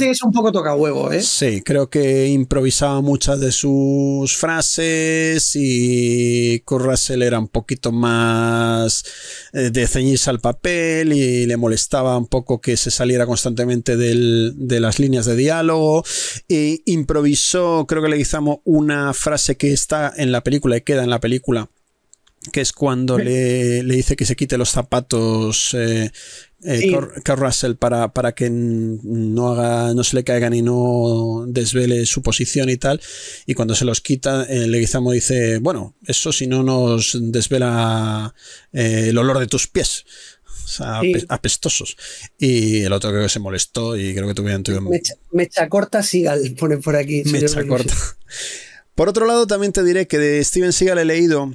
Speaker 1: Le hizo un poco toca huevo, ¿eh? Sí, creo que improvisaba muchas de sus frases y Kurt era un poquito más eh, de ceñirse al papel y le molestaba un poco que se saliera constantemente de las líneas de diálogo. E improvisó, creo que le hizo una frase que está en la película y queda en la película que es cuando le, dice que se quite los zapatos eh, Carl eh, Russell para, para que no haga, no se le caiga y no desvele su posición y tal. Y cuando se los quita, eh, Leguizamo dice, bueno, eso si no nos desvela eh, el olor de tus pies. O sea, apestosos. Y el otro creo que se molestó y creo que tuvieron...
Speaker 2: Mecha, mecha, corta Sigal, pone por aquí. Mecha corta.
Speaker 1: Por otro lado, también te diré que de Steven Seagal he leído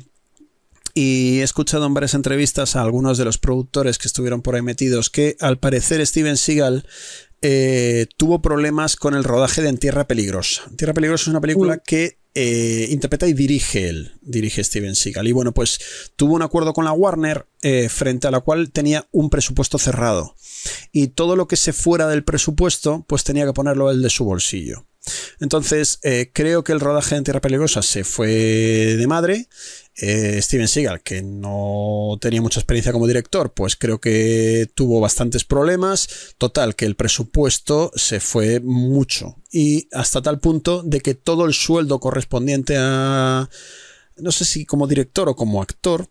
Speaker 1: y he escuchado en varias entrevistas a algunos de los productores que estuvieron por ahí metidos que al parecer Steven Seagal eh, tuvo problemas con el rodaje de En Tierra Peligrosa. En Tierra Peligrosa es una película mm. que eh, interpreta y dirige él, dirige Steven Seagal. Y bueno, pues tuvo un acuerdo con la Warner eh, frente a la cual tenía un presupuesto cerrado. Y todo lo que se fuera del presupuesto, pues tenía que ponerlo él de su bolsillo. Entonces, eh, creo que el rodaje en Tierra Peligrosa se fue de madre. Eh, Steven Seagal, que no tenía mucha experiencia como director, pues creo que tuvo bastantes problemas. Total, que el presupuesto se fue mucho. Y hasta tal punto de que todo el sueldo correspondiente a... No sé si como director o como actor,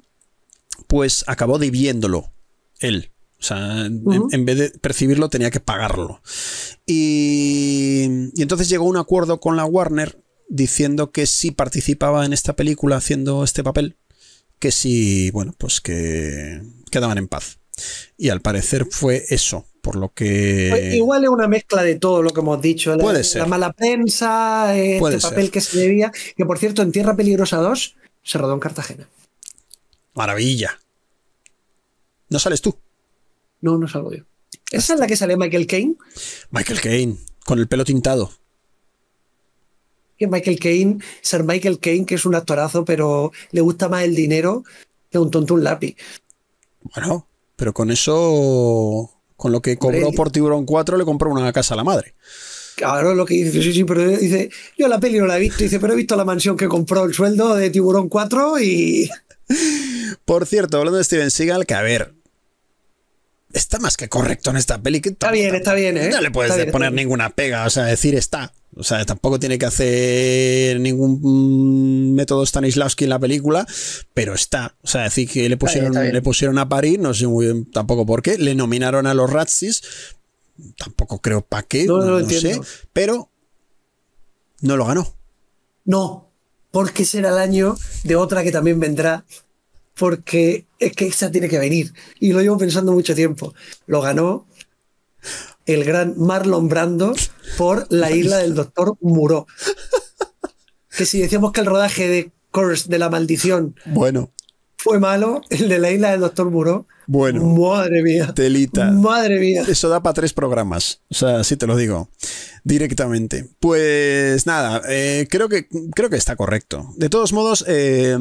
Speaker 1: pues acabó debiéndolo él. O sea, en, vez de percibirlo tenía que pagarlo. Y, entonces llegó un acuerdo con la Warner diciendo que si participaba en esta película haciendo este papel, que si, bueno, pues que quedaban en paz. Y al parecer fue eso, por lo que... Pues
Speaker 2: igual es una mezcla de todo lo que hemos dicho, la, mala prensa, este papel que se debía, que por cierto en Tierra Peligrosa 2 se rodó en Cartagena.
Speaker 1: Maravilla. No sales tú.
Speaker 2: No, no salgo yo. ¿Esa es la que sale Michael Kane?
Speaker 1: Michael Kane, con el pelo tintado.
Speaker 2: Que Michael Kane, ser Michael Kane, que es un actorazo, pero le gusta más el dinero que un tonto un lápiz.
Speaker 1: Bueno, pero con eso, con lo que cobró por Tiburón 4, le compró una casa a la madre. Claro, lo que dice, sí, sí, pero dice, yo la peli no la he visto, dice, pero he visto la mansión que compró el sueldo de Tiburón 4 y... Por cierto, hablando de Steven Seagal, que a ver, está más que correcto en esta película está bien, está bien, ¿eh? No le puedes poner ninguna pega, o sea, decir está. O sea, tampoco tiene que hacer ningún mm, método Stanislavski en la película, pero está. O sea, decir que le pusieron, le pusieron a París, no sé muy bien tampoco por qué. Le nominaron a los Razzis, tampoco creo para qué, no, lo sé, pero no lo ganó.
Speaker 2: No, porque será el año de otra que también vendrá, porque es que esa tiene que venir. Y lo llevo pensando mucho tiempo. Lo ganó el gran Marlon Brando por La isla del doctor Muró. Que si decíamos que el rodaje de Curse, de la maldición, bueno. fue malo, el de La isla del doctor
Speaker 1: Muró. Bueno. Madre mía. Telita. Madre mía. Eso da para tres programas. O sea, sí te lo digo. Directamente. Pues nada, eh, creo, que, creo que está correcto. De todos modos, eh,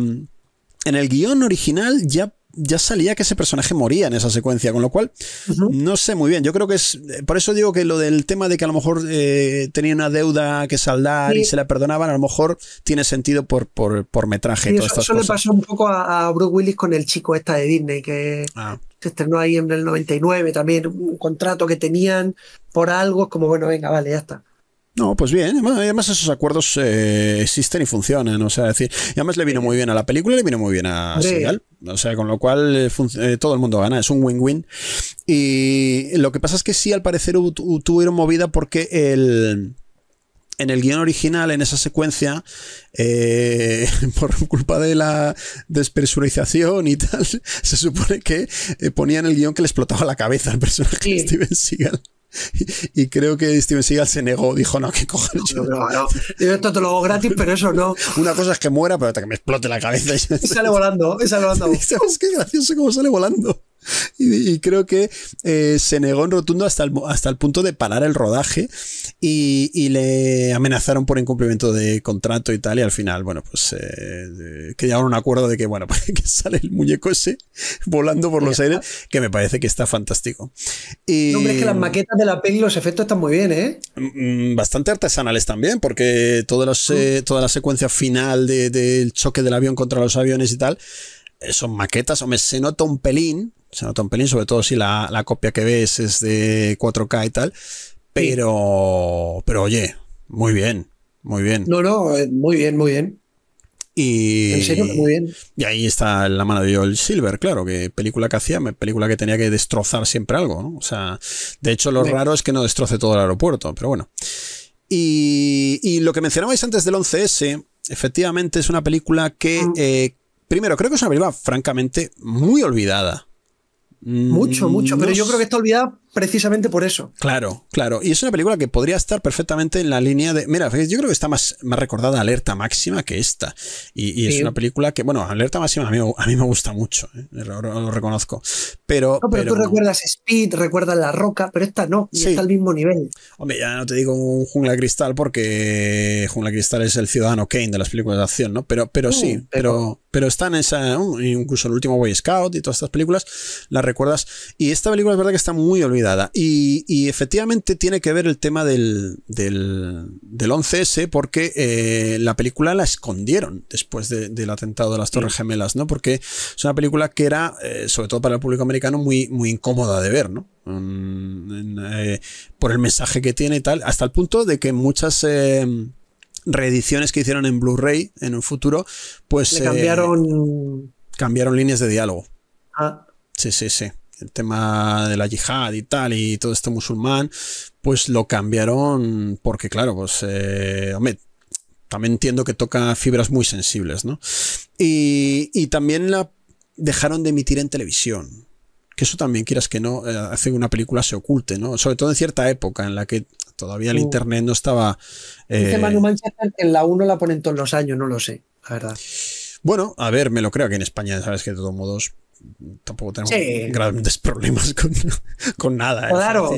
Speaker 1: en el guión original ya ya salía que ese personaje moría en esa secuencia, con lo cual no sé muy bien. Yo creo que es. Por eso digo que lo del tema de que a lo mejor eh, tenía una deuda que saldar y se la perdonaban, a lo mejor tiene sentido por, por, por metraje. eso, le
Speaker 2: pasó un poco a, Bruce Willis con el chico esta de Disney, que ah. se estrenó ahí en el 99 también, un contrato que tenían por algo, es como bueno, venga, vale, ya está.
Speaker 1: No, pues bien, además esos acuerdos eh, existen y funcionan, o sea, decir, además le vino muy bien a la película, le vino muy bien a Seagal, o sea, con lo cual eh, eh, todo el mundo gana, es un win-win. Y lo que pasa es que sí, al parecer tuvieron movida porque el en el guión original, en esa secuencia, por culpa de la despresurización y tal, se supone que ponían el guión que le explotaba la cabeza al personaje Steven Seagal. Y, creo que Steven Seagal se negó, dijo, no, que coja Yo? Esto te lo hago gratis, pero eso no. Una cosa es que muera, pero hasta que me explote la cabeza. Y, sale volando, y sale volando. ¿Sabes qué gracioso cómo sale volando? y, creo que eh, se negó en rotundo hasta el, hasta el punto de parar el rodaje y, le amenazaron por incumplimiento de contrato y tal. Y al final, bueno, pues eh, que a un acuerdo de que, bueno, pues, que sale el muñeco ese volando por los aires, que me parece que está fantástico. Y, hombre, que las maquetas
Speaker 2: de la peli, los efectos están
Speaker 1: muy bien, ¿eh? Mm, mm, bastante artesanales también, porque todas las, mm. eh, toda la secuencia final del choque del avión contra los aviones y tal son maquetas, hombre, se nota un pelín, se nota un pelín, sobre todo si la, copia que ves es de 4K y tal, pero, pero oye, muy bien, muy bien. No, no, eh, muy bien, muy bien. Y, Muy bien. y ahí está la mano de Joel Silver, claro, que película que hacía, película que tenía que destrozar siempre algo, O sea, de hecho lo raro es que no destroce todo el aeropuerto, pero bueno. Y, lo que mencionabais antes del 11S, efectivamente es una película que mm. eh, Primero, creo que es una película francamente muy olvidada. Mucho, mucho, mm, pero yo creo que
Speaker 2: está olvidada precisamente por eso.
Speaker 1: Claro, claro. Y es una película que podría estar perfectamente en la línea de. Mira, yo creo que está más, más recordada Alerta Máxima que esta. Y, es una película que, bueno, Alerta Máxima a mí, a mí me gusta mucho, ¿eh? lo, reconozco. Pero, pero, tú
Speaker 2: recuerdas Speed, recuerdas La Roca, pero esta no, y está al mismo nivel.
Speaker 1: Hombre, ya no te digo un Jungla Cristal porque Jungla Cristal es el ciudadano Kane de las películas de acción, ¿no? Pero, pero sí, pero, pero están en esa. Incluso el último Boy Scout y todas estas películas las recuerdas. Y esta película es verdad que está muy olvidada y, efectivamente tiene que ver el tema del, 11S porque eh, la película la escondieron después del atentado de las Torres Gemelas, ¿no? Porque es una película que era, eh, sobre todo para el público americano, muy, muy incómoda de ver, ¿no? Eh, por el mensaje que tiene y tal, hasta el punto de que muchas reediciones que hicieron en Blu-ray en un futuro, pues...
Speaker 2: cambiaron...
Speaker 1: cambiaron líneas de diálogo. Ah. Sí, sí, sí el tema de la yihad y tal, y todo esto musulmán, pues lo cambiaron porque, claro, pues, eh, hombre, también entiendo que toca fibras muy sensibles, ¿no? Y, también la dejaron de emitir en televisión que eso también quieras que no, eh, hace que una película se oculte, ¿no? Sobre todo en cierta época en la que todavía el internet no estaba. Eh,
Speaker 2: que en la 1 la ponen todos los años, no lo sé, la verdad.
Speaker 1: Bueno, a ver, me lo creo que en España, sabes que de todos modos, tampoco tenemos grandes problemas con, nada. Claro.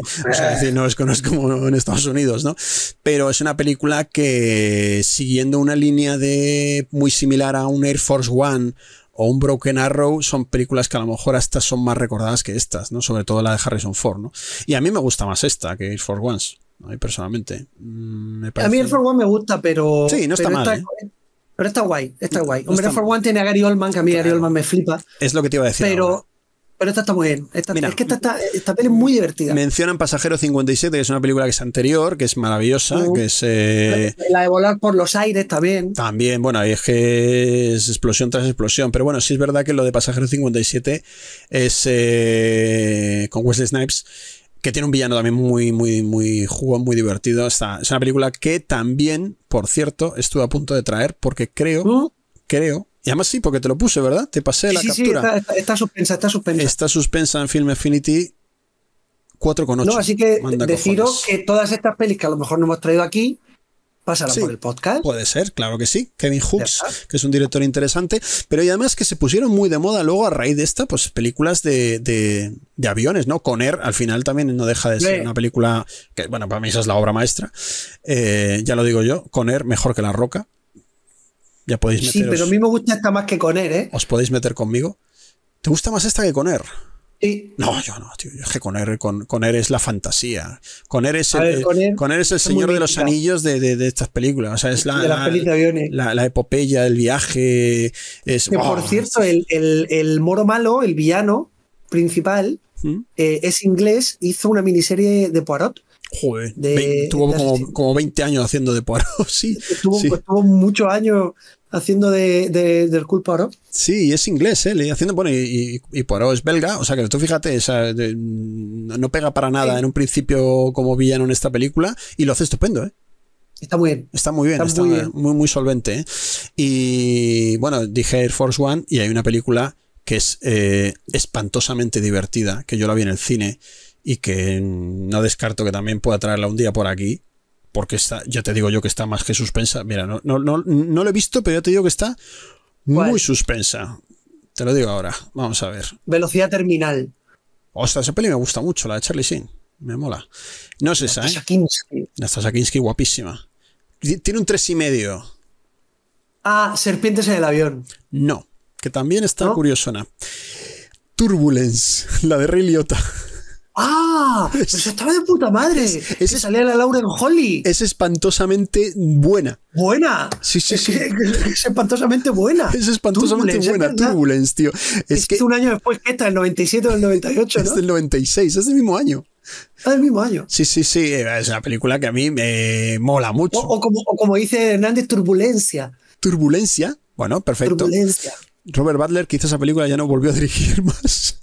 Speaker 1: no es, como en Estados Unidos, ¿no? Pero es una película que siguiendo una línea de muy similar a un Air Force One o un Broken Arrow son películas que a lo mejor hasta son más recordadas que estas, ¿no? Sobre todo la de Harrison Ford, ¿no? Y a mí me gusta más esta que Air Force Ones, a mí personalmente. Mm, me A mí Air Force One me gusta, pero... Sí, no está mal. ¿eh?
Speaker 2: Pero está guay, está guay. Hombre, for One tiene a Gary Oldman, que a mí Gary Oldman me flipa.
Speaker 1: Es lo que te iba a decir.
Speaker 2: Pero, pero esta está muy bien. Esta, es que esta, peli es muy divertida.
Speaker 1: Mencionan Pasajero 57, que es una película que es anterior, que es maravillosa, que es... Eh,
Speaker 2: La de volar por los aires también.
Speaker 1: También, bueno, es que es explosión tras explosión. Pero bueno, sí es verdad que lo de Pasajero 57 es eh, con Wesley Snipes que tiene un villano también muy, muy, muy jugo, muy divertido. es una película que también, por cierto, estuve a punto de traer porque creo, creo y además sí, porque te lo puse, ¿verdad? Te pasé la captura. está, suspensa, está suspensa. Está suspensa en Film Affinity 4,8. No, así que deciros que todas
Speaker 2: estas pelis que a lo mejor no hemos traído aquí,
Speaker 1: pasará por el podcast. Puede ser, claro que sí. Kevin Hooks, que es un director interesante, pero y además que se pusieron muy de moda luego a raíz de esta, pues películas de, aviones, ¿no? Con Air, al final también no deja de ser una película que, bueno, para mí esa es la obra maestra. Eh, ya lo digo yo, Con Air mejor que La Roca. Ya podéis meteros. Sí, pero a
Speaker 2: mí me gusta esta más que Con ¿eh?
Speaker 1: Os podéis meter conmigo. ¿Te gusta más esta que Con Air? no, yo no, tío. es que con, con es la fantasía. con eres es el señor de los anillos de, estas películas. O sea, es la, epopeya, el viaje. Es, que, Por oh, cierto, el, moro malo, el villano
Speaker 2: principal, ¿Mm? eh, es inglés, hizo una miniserie de Poirot. Joder, tuvo como,
Speaker 1: como, 20 años haciendo de Poirot, sí. tuvo muchos años haciendo de, del cool Poirot. Sí, y es inglés, ¿eh? haciendo, bueno, y, y, Poirot es belga, o sea que tú fíjate, no pega para nada en un principio como villano en esta película y lo hace estupendo, ¿eh? Está muy bien. Está muy bien, está, muy, muy, solvente. ¿eh? Y bueno, dije Air Force One y hay una película que es eh, espantosamente divertida, que yo la vi en el cine y que no descarto que también pueda traerla un día por aquí, porque está, ya te digo yo que está más que suspensa. Mira, no, no, no, lo he visto, pero ya te digo que está muy suspensa. Te lo digo ahora, vamos a ver. Velocidad terminal. Ostras, esa peli me gusta mucho, la de Charlie sin Me mola. No es esa, ¿eh? Natasha Kinski, guapísima. Tiene un tres y medio. Ah, serpientes en el avión. No, que también está curiosona. Turbulence, la de Ray Liotta. ¡Ah! Pero estaba de puta madre. ¡Ese es,
Speaker 2: la Lauren Holly. Es espantosamente buena. Buena. Sí, sí, sí. Es,
Speaker 1: espantosamente buena. Es espantosamente buena. Turbulence, tío. Es, que, un año después que esta, el 97 o el 98. Es del 96, es del mismo año. Es ah, del mismo año. Sí, sí, sí. Es una película que a mí me mola mucho. O, como, como, dice Hernández, turbulencia. Turbulencia. Bueno, perfecto. Turbulencia. Robert Butler, que esa película, ya no volvió a dirigir más.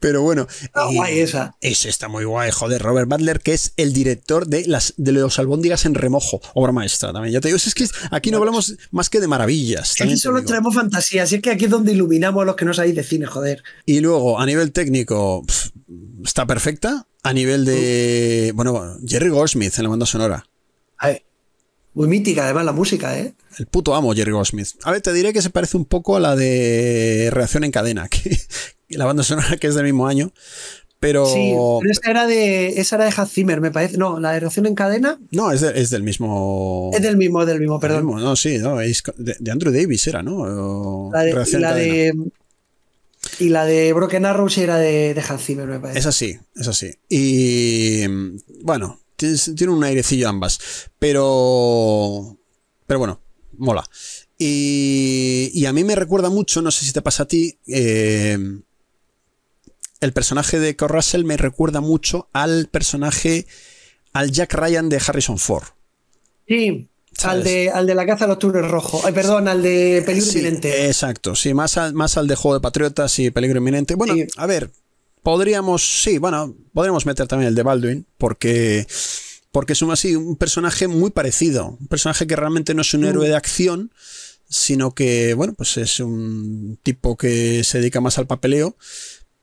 Speaker 1: Pero bueno. guay eh, esa. está muy guay, joder. Robert Butler, que es el director de, las, de los albóndigas en remojo. Obra maestra también. Ya te digo, es que aquí no hablamos más que de maravillas. Aquí solo traemos fantasías. así es que aquí es donde iluminamos a los que no sabéis de cine, joder. Y luego, a nivel técnico, está perfecta. A nivel de. Bueno, Jerry Goldsmith en la banda sonora. A ver. Muy mítica, además, la música, ¿eh? El puto amo Jerry Goldsmith. A ver, te diré que se parece un poco a la de Reacción en Cadena, que, la banda sonora que es del mismo año. Pero... Sí, pero esa era de, esa era de Hans Zimmer, me parece. No, la de reacción en cadena. No, es, es del mismo. Es del mismo, del mismo, perdón. no, sí, no, es de, Andrew Davis era, ¿no? La de, reacción en de y la
Speaker 2: de Broken Arrow era de, de Hans Zimmer, me parece. Es
Speaker 1: así, es así. Y bueno, tiene un airecillo ambas. Pero. Pero bueno, mola. Y, y a mí me recuerda mucho, no sé si te pasa a ti. Eh, el personaje de Kurt me recuerda mucho al personaje, al Jack Ryan de Harrison Ford. Sí, al de, al de, la caza de los túneles rojos. perdón, al de peligro inminente. Exacto, sí, más al, más al de juego de patriotas y peligro inminente. Bueno, a ver, podríamos, sí, bueno, podríamos meter también el de Baldwin, porque, porque es un, un personaje muy parecido. Un personaje que realmente no es un mm. héroe de acción, sino que, bueno, pues es un tipo que se dedica más al papeleo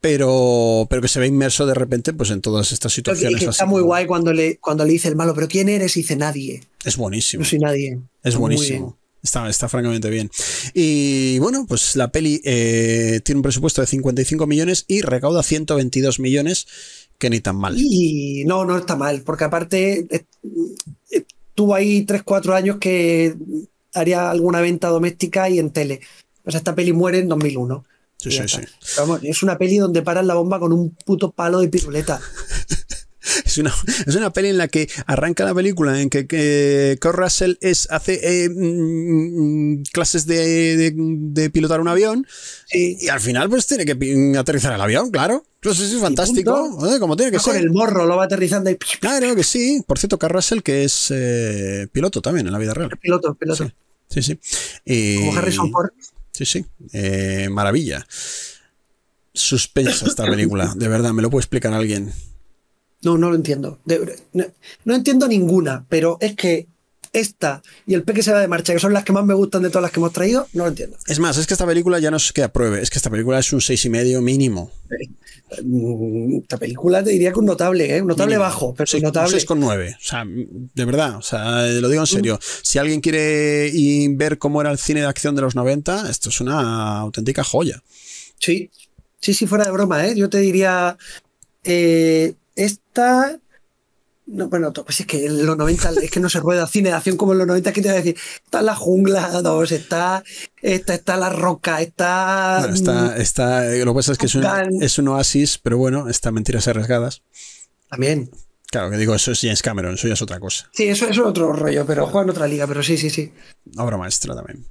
Speaker 1: pero, que se ve inmerso de repente pues en todas estas situaciones. está
Speaker 2: muy guay cuando le, cuando le dice el malo, pero ¿quién eres? Y dice nadie. Es buenísimo. No nadie. Es buenísimo.
Speaker 1: Está, francamente bien. Y bueno, pues la peli eh, tiene un presupuesto de 55 millones y recauda 122 millones, que ni tan mal.
Speaker 2: Y
Speaker 1: no, no está mal,
Speaker 2: porque aparte eh, eh, tuvo ahí 3-4 años que haría alguna venta doméstica y en tele. O sea, esta peli muere en 2001 es una peli donde paran la bomba con un puto palo de piruleta.
Speaker 1: Es una, es una, peli en la que arranca la película, en que, que Kurt Russell es, hace eh, mm, mm, clases de, pilotar un avión y al final pues tiene que aterrizar el avión, claro. eso es fantástico, ¿eh? como tiene que ah, ser. Con el morro lo va aterrizando y... Claro que sí. Por cierto, Kurt Russell que es eh, piloto también en la vida real. Piloto, piloto. Sí, sí. Como Harrison Ford. Sí, sí. Eh, maravilla. Suspensa esta película. De verdad, ¿me lo puede explicar alguien?
Speaker 2: No, no lo entiendo. no, entiendo ninguna, pero es que esta y el Peque se va de marcha, que son las que más me gustan de todas las que hemos traído, no lo entiendo.
Speaker 1: Es más, es que esta película ya no se que apruebe, es que esta película es un seis y medio mínimo. Mm, esta película te diría que un notable, ¿eh? un notable bajo, pero sí, notable. con nueve o sea, de verdad, o sea, lo digo en serio. Mm. Si alguien quiere ver cómo era el cine de acción de los 90, esto es una auténtica joya. Sí, sí, sí, fuera de broma, ¿eh? yo te diría, eh, esta
Speaker 2: no, bueno, pues es que en los 90 es que no se rueda cine de acción como en los 90 que te voy a decir, está la jungla 2, está, está, está la roca, está...
Speaker 1: Bueno, está, mm, está, eh, lo que pasa es que es un, oasis, pero bueno, está mentiras arriesgadas. También. Claro, que digo, eso es James Cameron, eso ya es otra cosa. Sí, eso, es otro rollo, pero juega en otra liga, pero sí, sí, sí. Obra maestra también.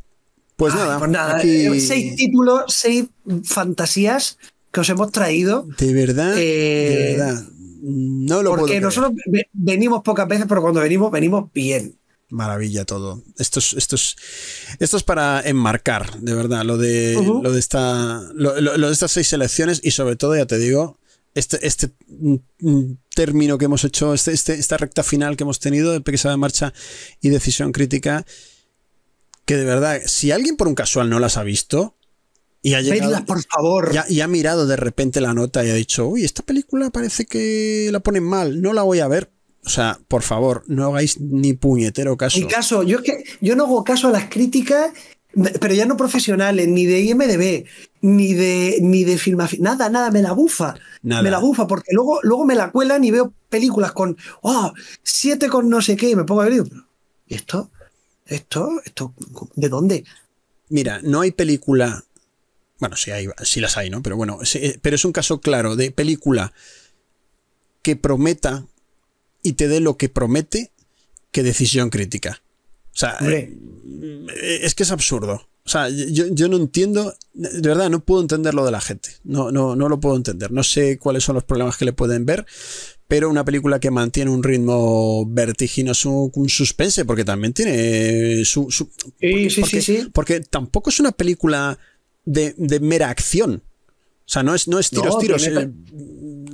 Speaker 1: Pues nada, pues eh, seis
Speaker 2: títulos, seis fantasías
Speaker 1: que os hemos traído. De verdad, de eh, verdad no lo Porque nosotros venimos pocas veces, pero cuando venimos, venimos bien. Maravilla todo. Esto es, esto es, para enmarcar, de verdad, lo de, lo, de esta, lo, de estas seis elecciones y sobre todo, ya te digo, este, este mm, mm, término que hemos hecho, este, este, esta recta final que hemos tenido de pesada de marcha y decisión crítica, que de verdad, si alguien por un casual no las ha visto, y ha por favor. Y ha, mirado de repente la nota y ha dicho, uy, esta película parece que la ponen mal, no la voy a ver. O sea, por favor, no hagáis ni puñetero caso. Ni caso, yo es que yo no hago caso a las
Speaker 2: críticas, pero ya no profesionales, ni de IMDB, ni de, ni de filmación, nada, nada, me la bufa. Me la bufa, porque luego, luego me la cuelan y veo películas con, oh,
Speaker 1: siete con no sé qué, y me pongo a ver, ¿y esto? ¿Esto? ¿Esto? ¿De dónde? Mira, no hay película bueno, si, hay, las hay, ¿no? Pero bueno, eh, pero es un caso claro de película que prometa y te dé lo que promete que decisión crítica. O sea, eh, eh, es que es absurdo. O sea, yo, no entiendo, de verdad, no puedo entender lo de la gente. No, no, no lo puedo entender. No sé cuáles son los problemas que le pueden ver, pero una película que mantiene un ritmo vertiginoso, un suspense, porque también tiene su. sí, sí, sí, sí. Porque tampoco es una película de, de mera acción. O sea, no es, no es tiros, tiros. Eh,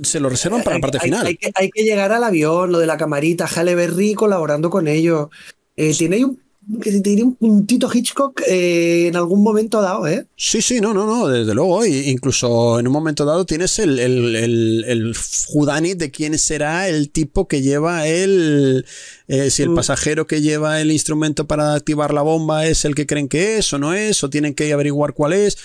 Speaker 1: se, lo reservan para la parte final. Hay que, llegar al avión, lo de la
Speaker 2: camarita, jale Berry colaborando con ellos. Eh, tiene un que te diría un puntito
Speaker 1: Hitchcock eh, en algún momento dado, ¿eh? Sí, sí, no, no, no, desde luego. Incluso en un momento dado tienes el, el, Judani de quién será el tipo que lleva el. Eh, si el mm. pasajero que lleva el instrumento para activar la bomba es el que creen que es o no es, o tienen que averiguar cuál es.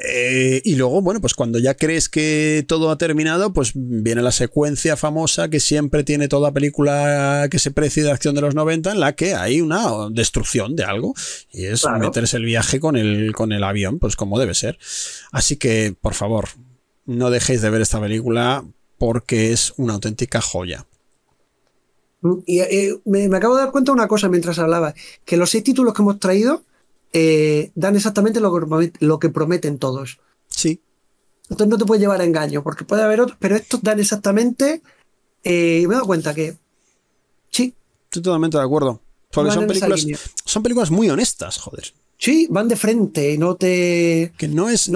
Speaker 1: Eh, y luego, bueno, pues cuando ya crees que todo ha terminado, pues viene la secuencia famosa que siempre tiene toda película que se precie de acción de los 90, en la que hay una destrucción de algo. Y es meterse el viaje con el, con el avión, pues como debe ser. Así que, por favor, no dejéis de ver esta película porque es una auténtica joya.
Speaker 2: Y eh, me, acabo de dar cuenta de una cosa mientras hablaba, que los seis títulos que hemos traído eh, dan exactamente lo que, lo que prometen todos. Sí. Entonces no te puede llevar a engaño, porque puede haber otros, pero estos dan exactamente. Eh, me he dado cuenta que.
Speaker 1: Sí. Estoy totalmente de acuerdo. son películas, muy honestas, joder. Sí, van de frente y no te. Que no es.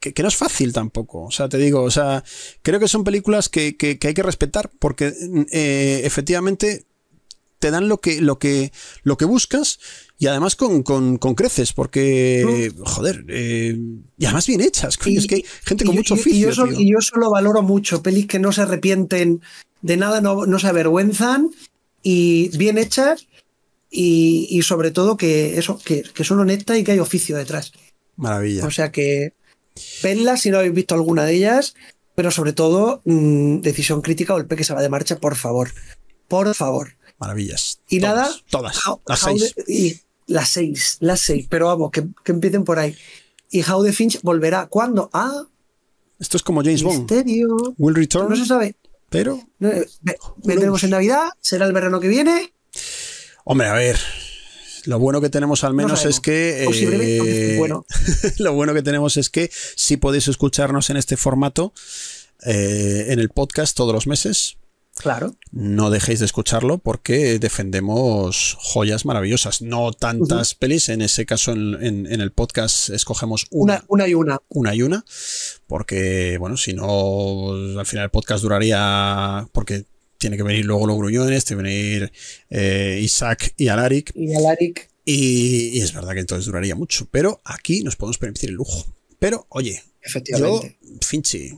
Speaker 1: que, no es fácil tampoco. O sea, te digo, o sea, creo que son películas que, hay que respetar porque eh, efectivamente te dan lo que, lo que, lo que buscas y además con, con, creces, porque, mm. joder, eh, y además bien hechas, coño, es que hay gente con mucho oficio. Y
Speaker 2: yo, eso y valoro mucho pelis que no se arrepienten de nada, no, se avergüenzan y bien hechas y, sobre todo que eso, que, son honestas y que hay oficio detrás. Maravilla. O sea que, pelas si no habéis visto alguna de ellas, pero sobre todo, mm, decisión crítica o el que se va de marcha, por favor. Por favor.
Speaker 1: Maravillas. Y nada, todas. las seis. y
Speaker 2: las seis, las seis, pero vamos, que, empiecen por ahí. ¿Y How the Finch volverá? ¿Cuándo? Ah.
Speaker 1: Esto es como James Bond. Will return. No se sabe. Pero.
Speaker 2: Eh, vendremos en Navidad, será el verano que viene.
Speaker 1: Hombre, a ver. Lo bueno que tenemos al menos es que. Eh, bueno. lo bueno que tenemos es que si podéis escucharnos en este formato, eh, en el podcast todos los meses, Claro. No dejéis de escucharlo porque defendemos joyas maravillosas. No tantas pelis, en ese caso en, el podcast escogemos una, una, y una. Una y una. Porque, bueno, si no, al final el podcast duraría. Porque tiene que venir luego los gruñones, tiene que venir eh, Isaac y Alaric. Y Alaric. Y, es verdad que entonces duraría mucho. Pero aquí nos podemos permitir el lujo. Pero, oye, Efectivamente. yo, Finchi,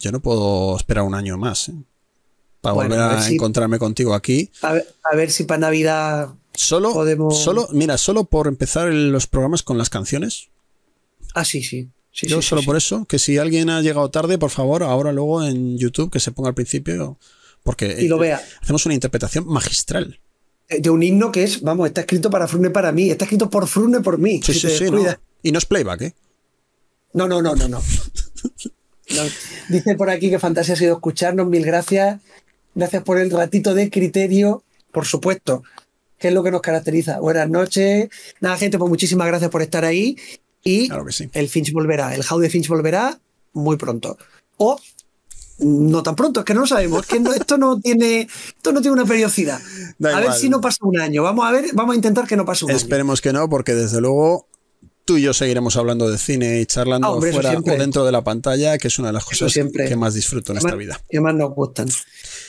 Speaker 1: yo no puedo esperar un año más. ¿eh? para volver a, encontrarme contigo aquí. A ver, si para Navidad solo, podemos... Solo, mira, solo por empezar los programas con las canciones.
Speaker 2: Ah, sí, sí. Yo solo por
Speaker 1: eso, que si alguien ha llegado tarde, por favor, ahora luego en YouTube que se ponga al principio, porque lo eh, vea. hacemos una interpretación magistral. Eh, de un himno que es, vamos, está escrito para Frune para mí, está escrito por Frune por mí. Sí, sí, sí. Y no es playback, ¿eh?
Speaker 2: No, no, no, no, no. Dice por aquí que fantasía ha sido escucharnos, mil gracias. Gracias por el ratito de criterio, por supuesto, que es lo que nos caracteriza. Buenas noches. Nada, gente, pues muchísimas gracias por estar ahí. Y el Finch volverá, el How de Finch volverá muy pronto. O no tan pronto, es que no lo sabemos, que esto no tiene
Speaker 1: esto no tiene una periodicidad. a ver si no pasa un año. Vamos a ver, vamos a intentar que no pase un año. Esperemos que no, porque desde luego tú y yo seguiremos hablando de cine y charlando ah, fuera o dentro de la pantalla, que es una de las cosas que más disfruto en esta vida.
Speaker 2: Que más nos gustan.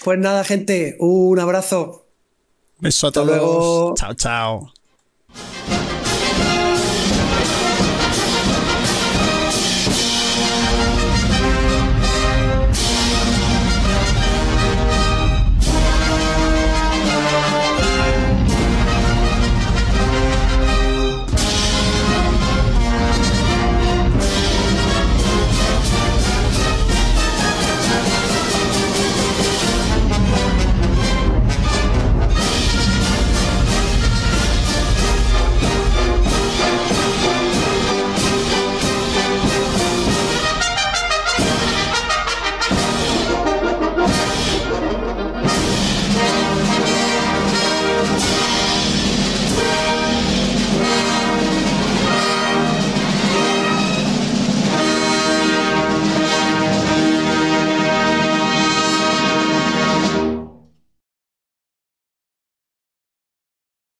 Speaker 2: Pues nada, gente, un abrazo.
Speaker 1: Beso a todos. Chao, chao.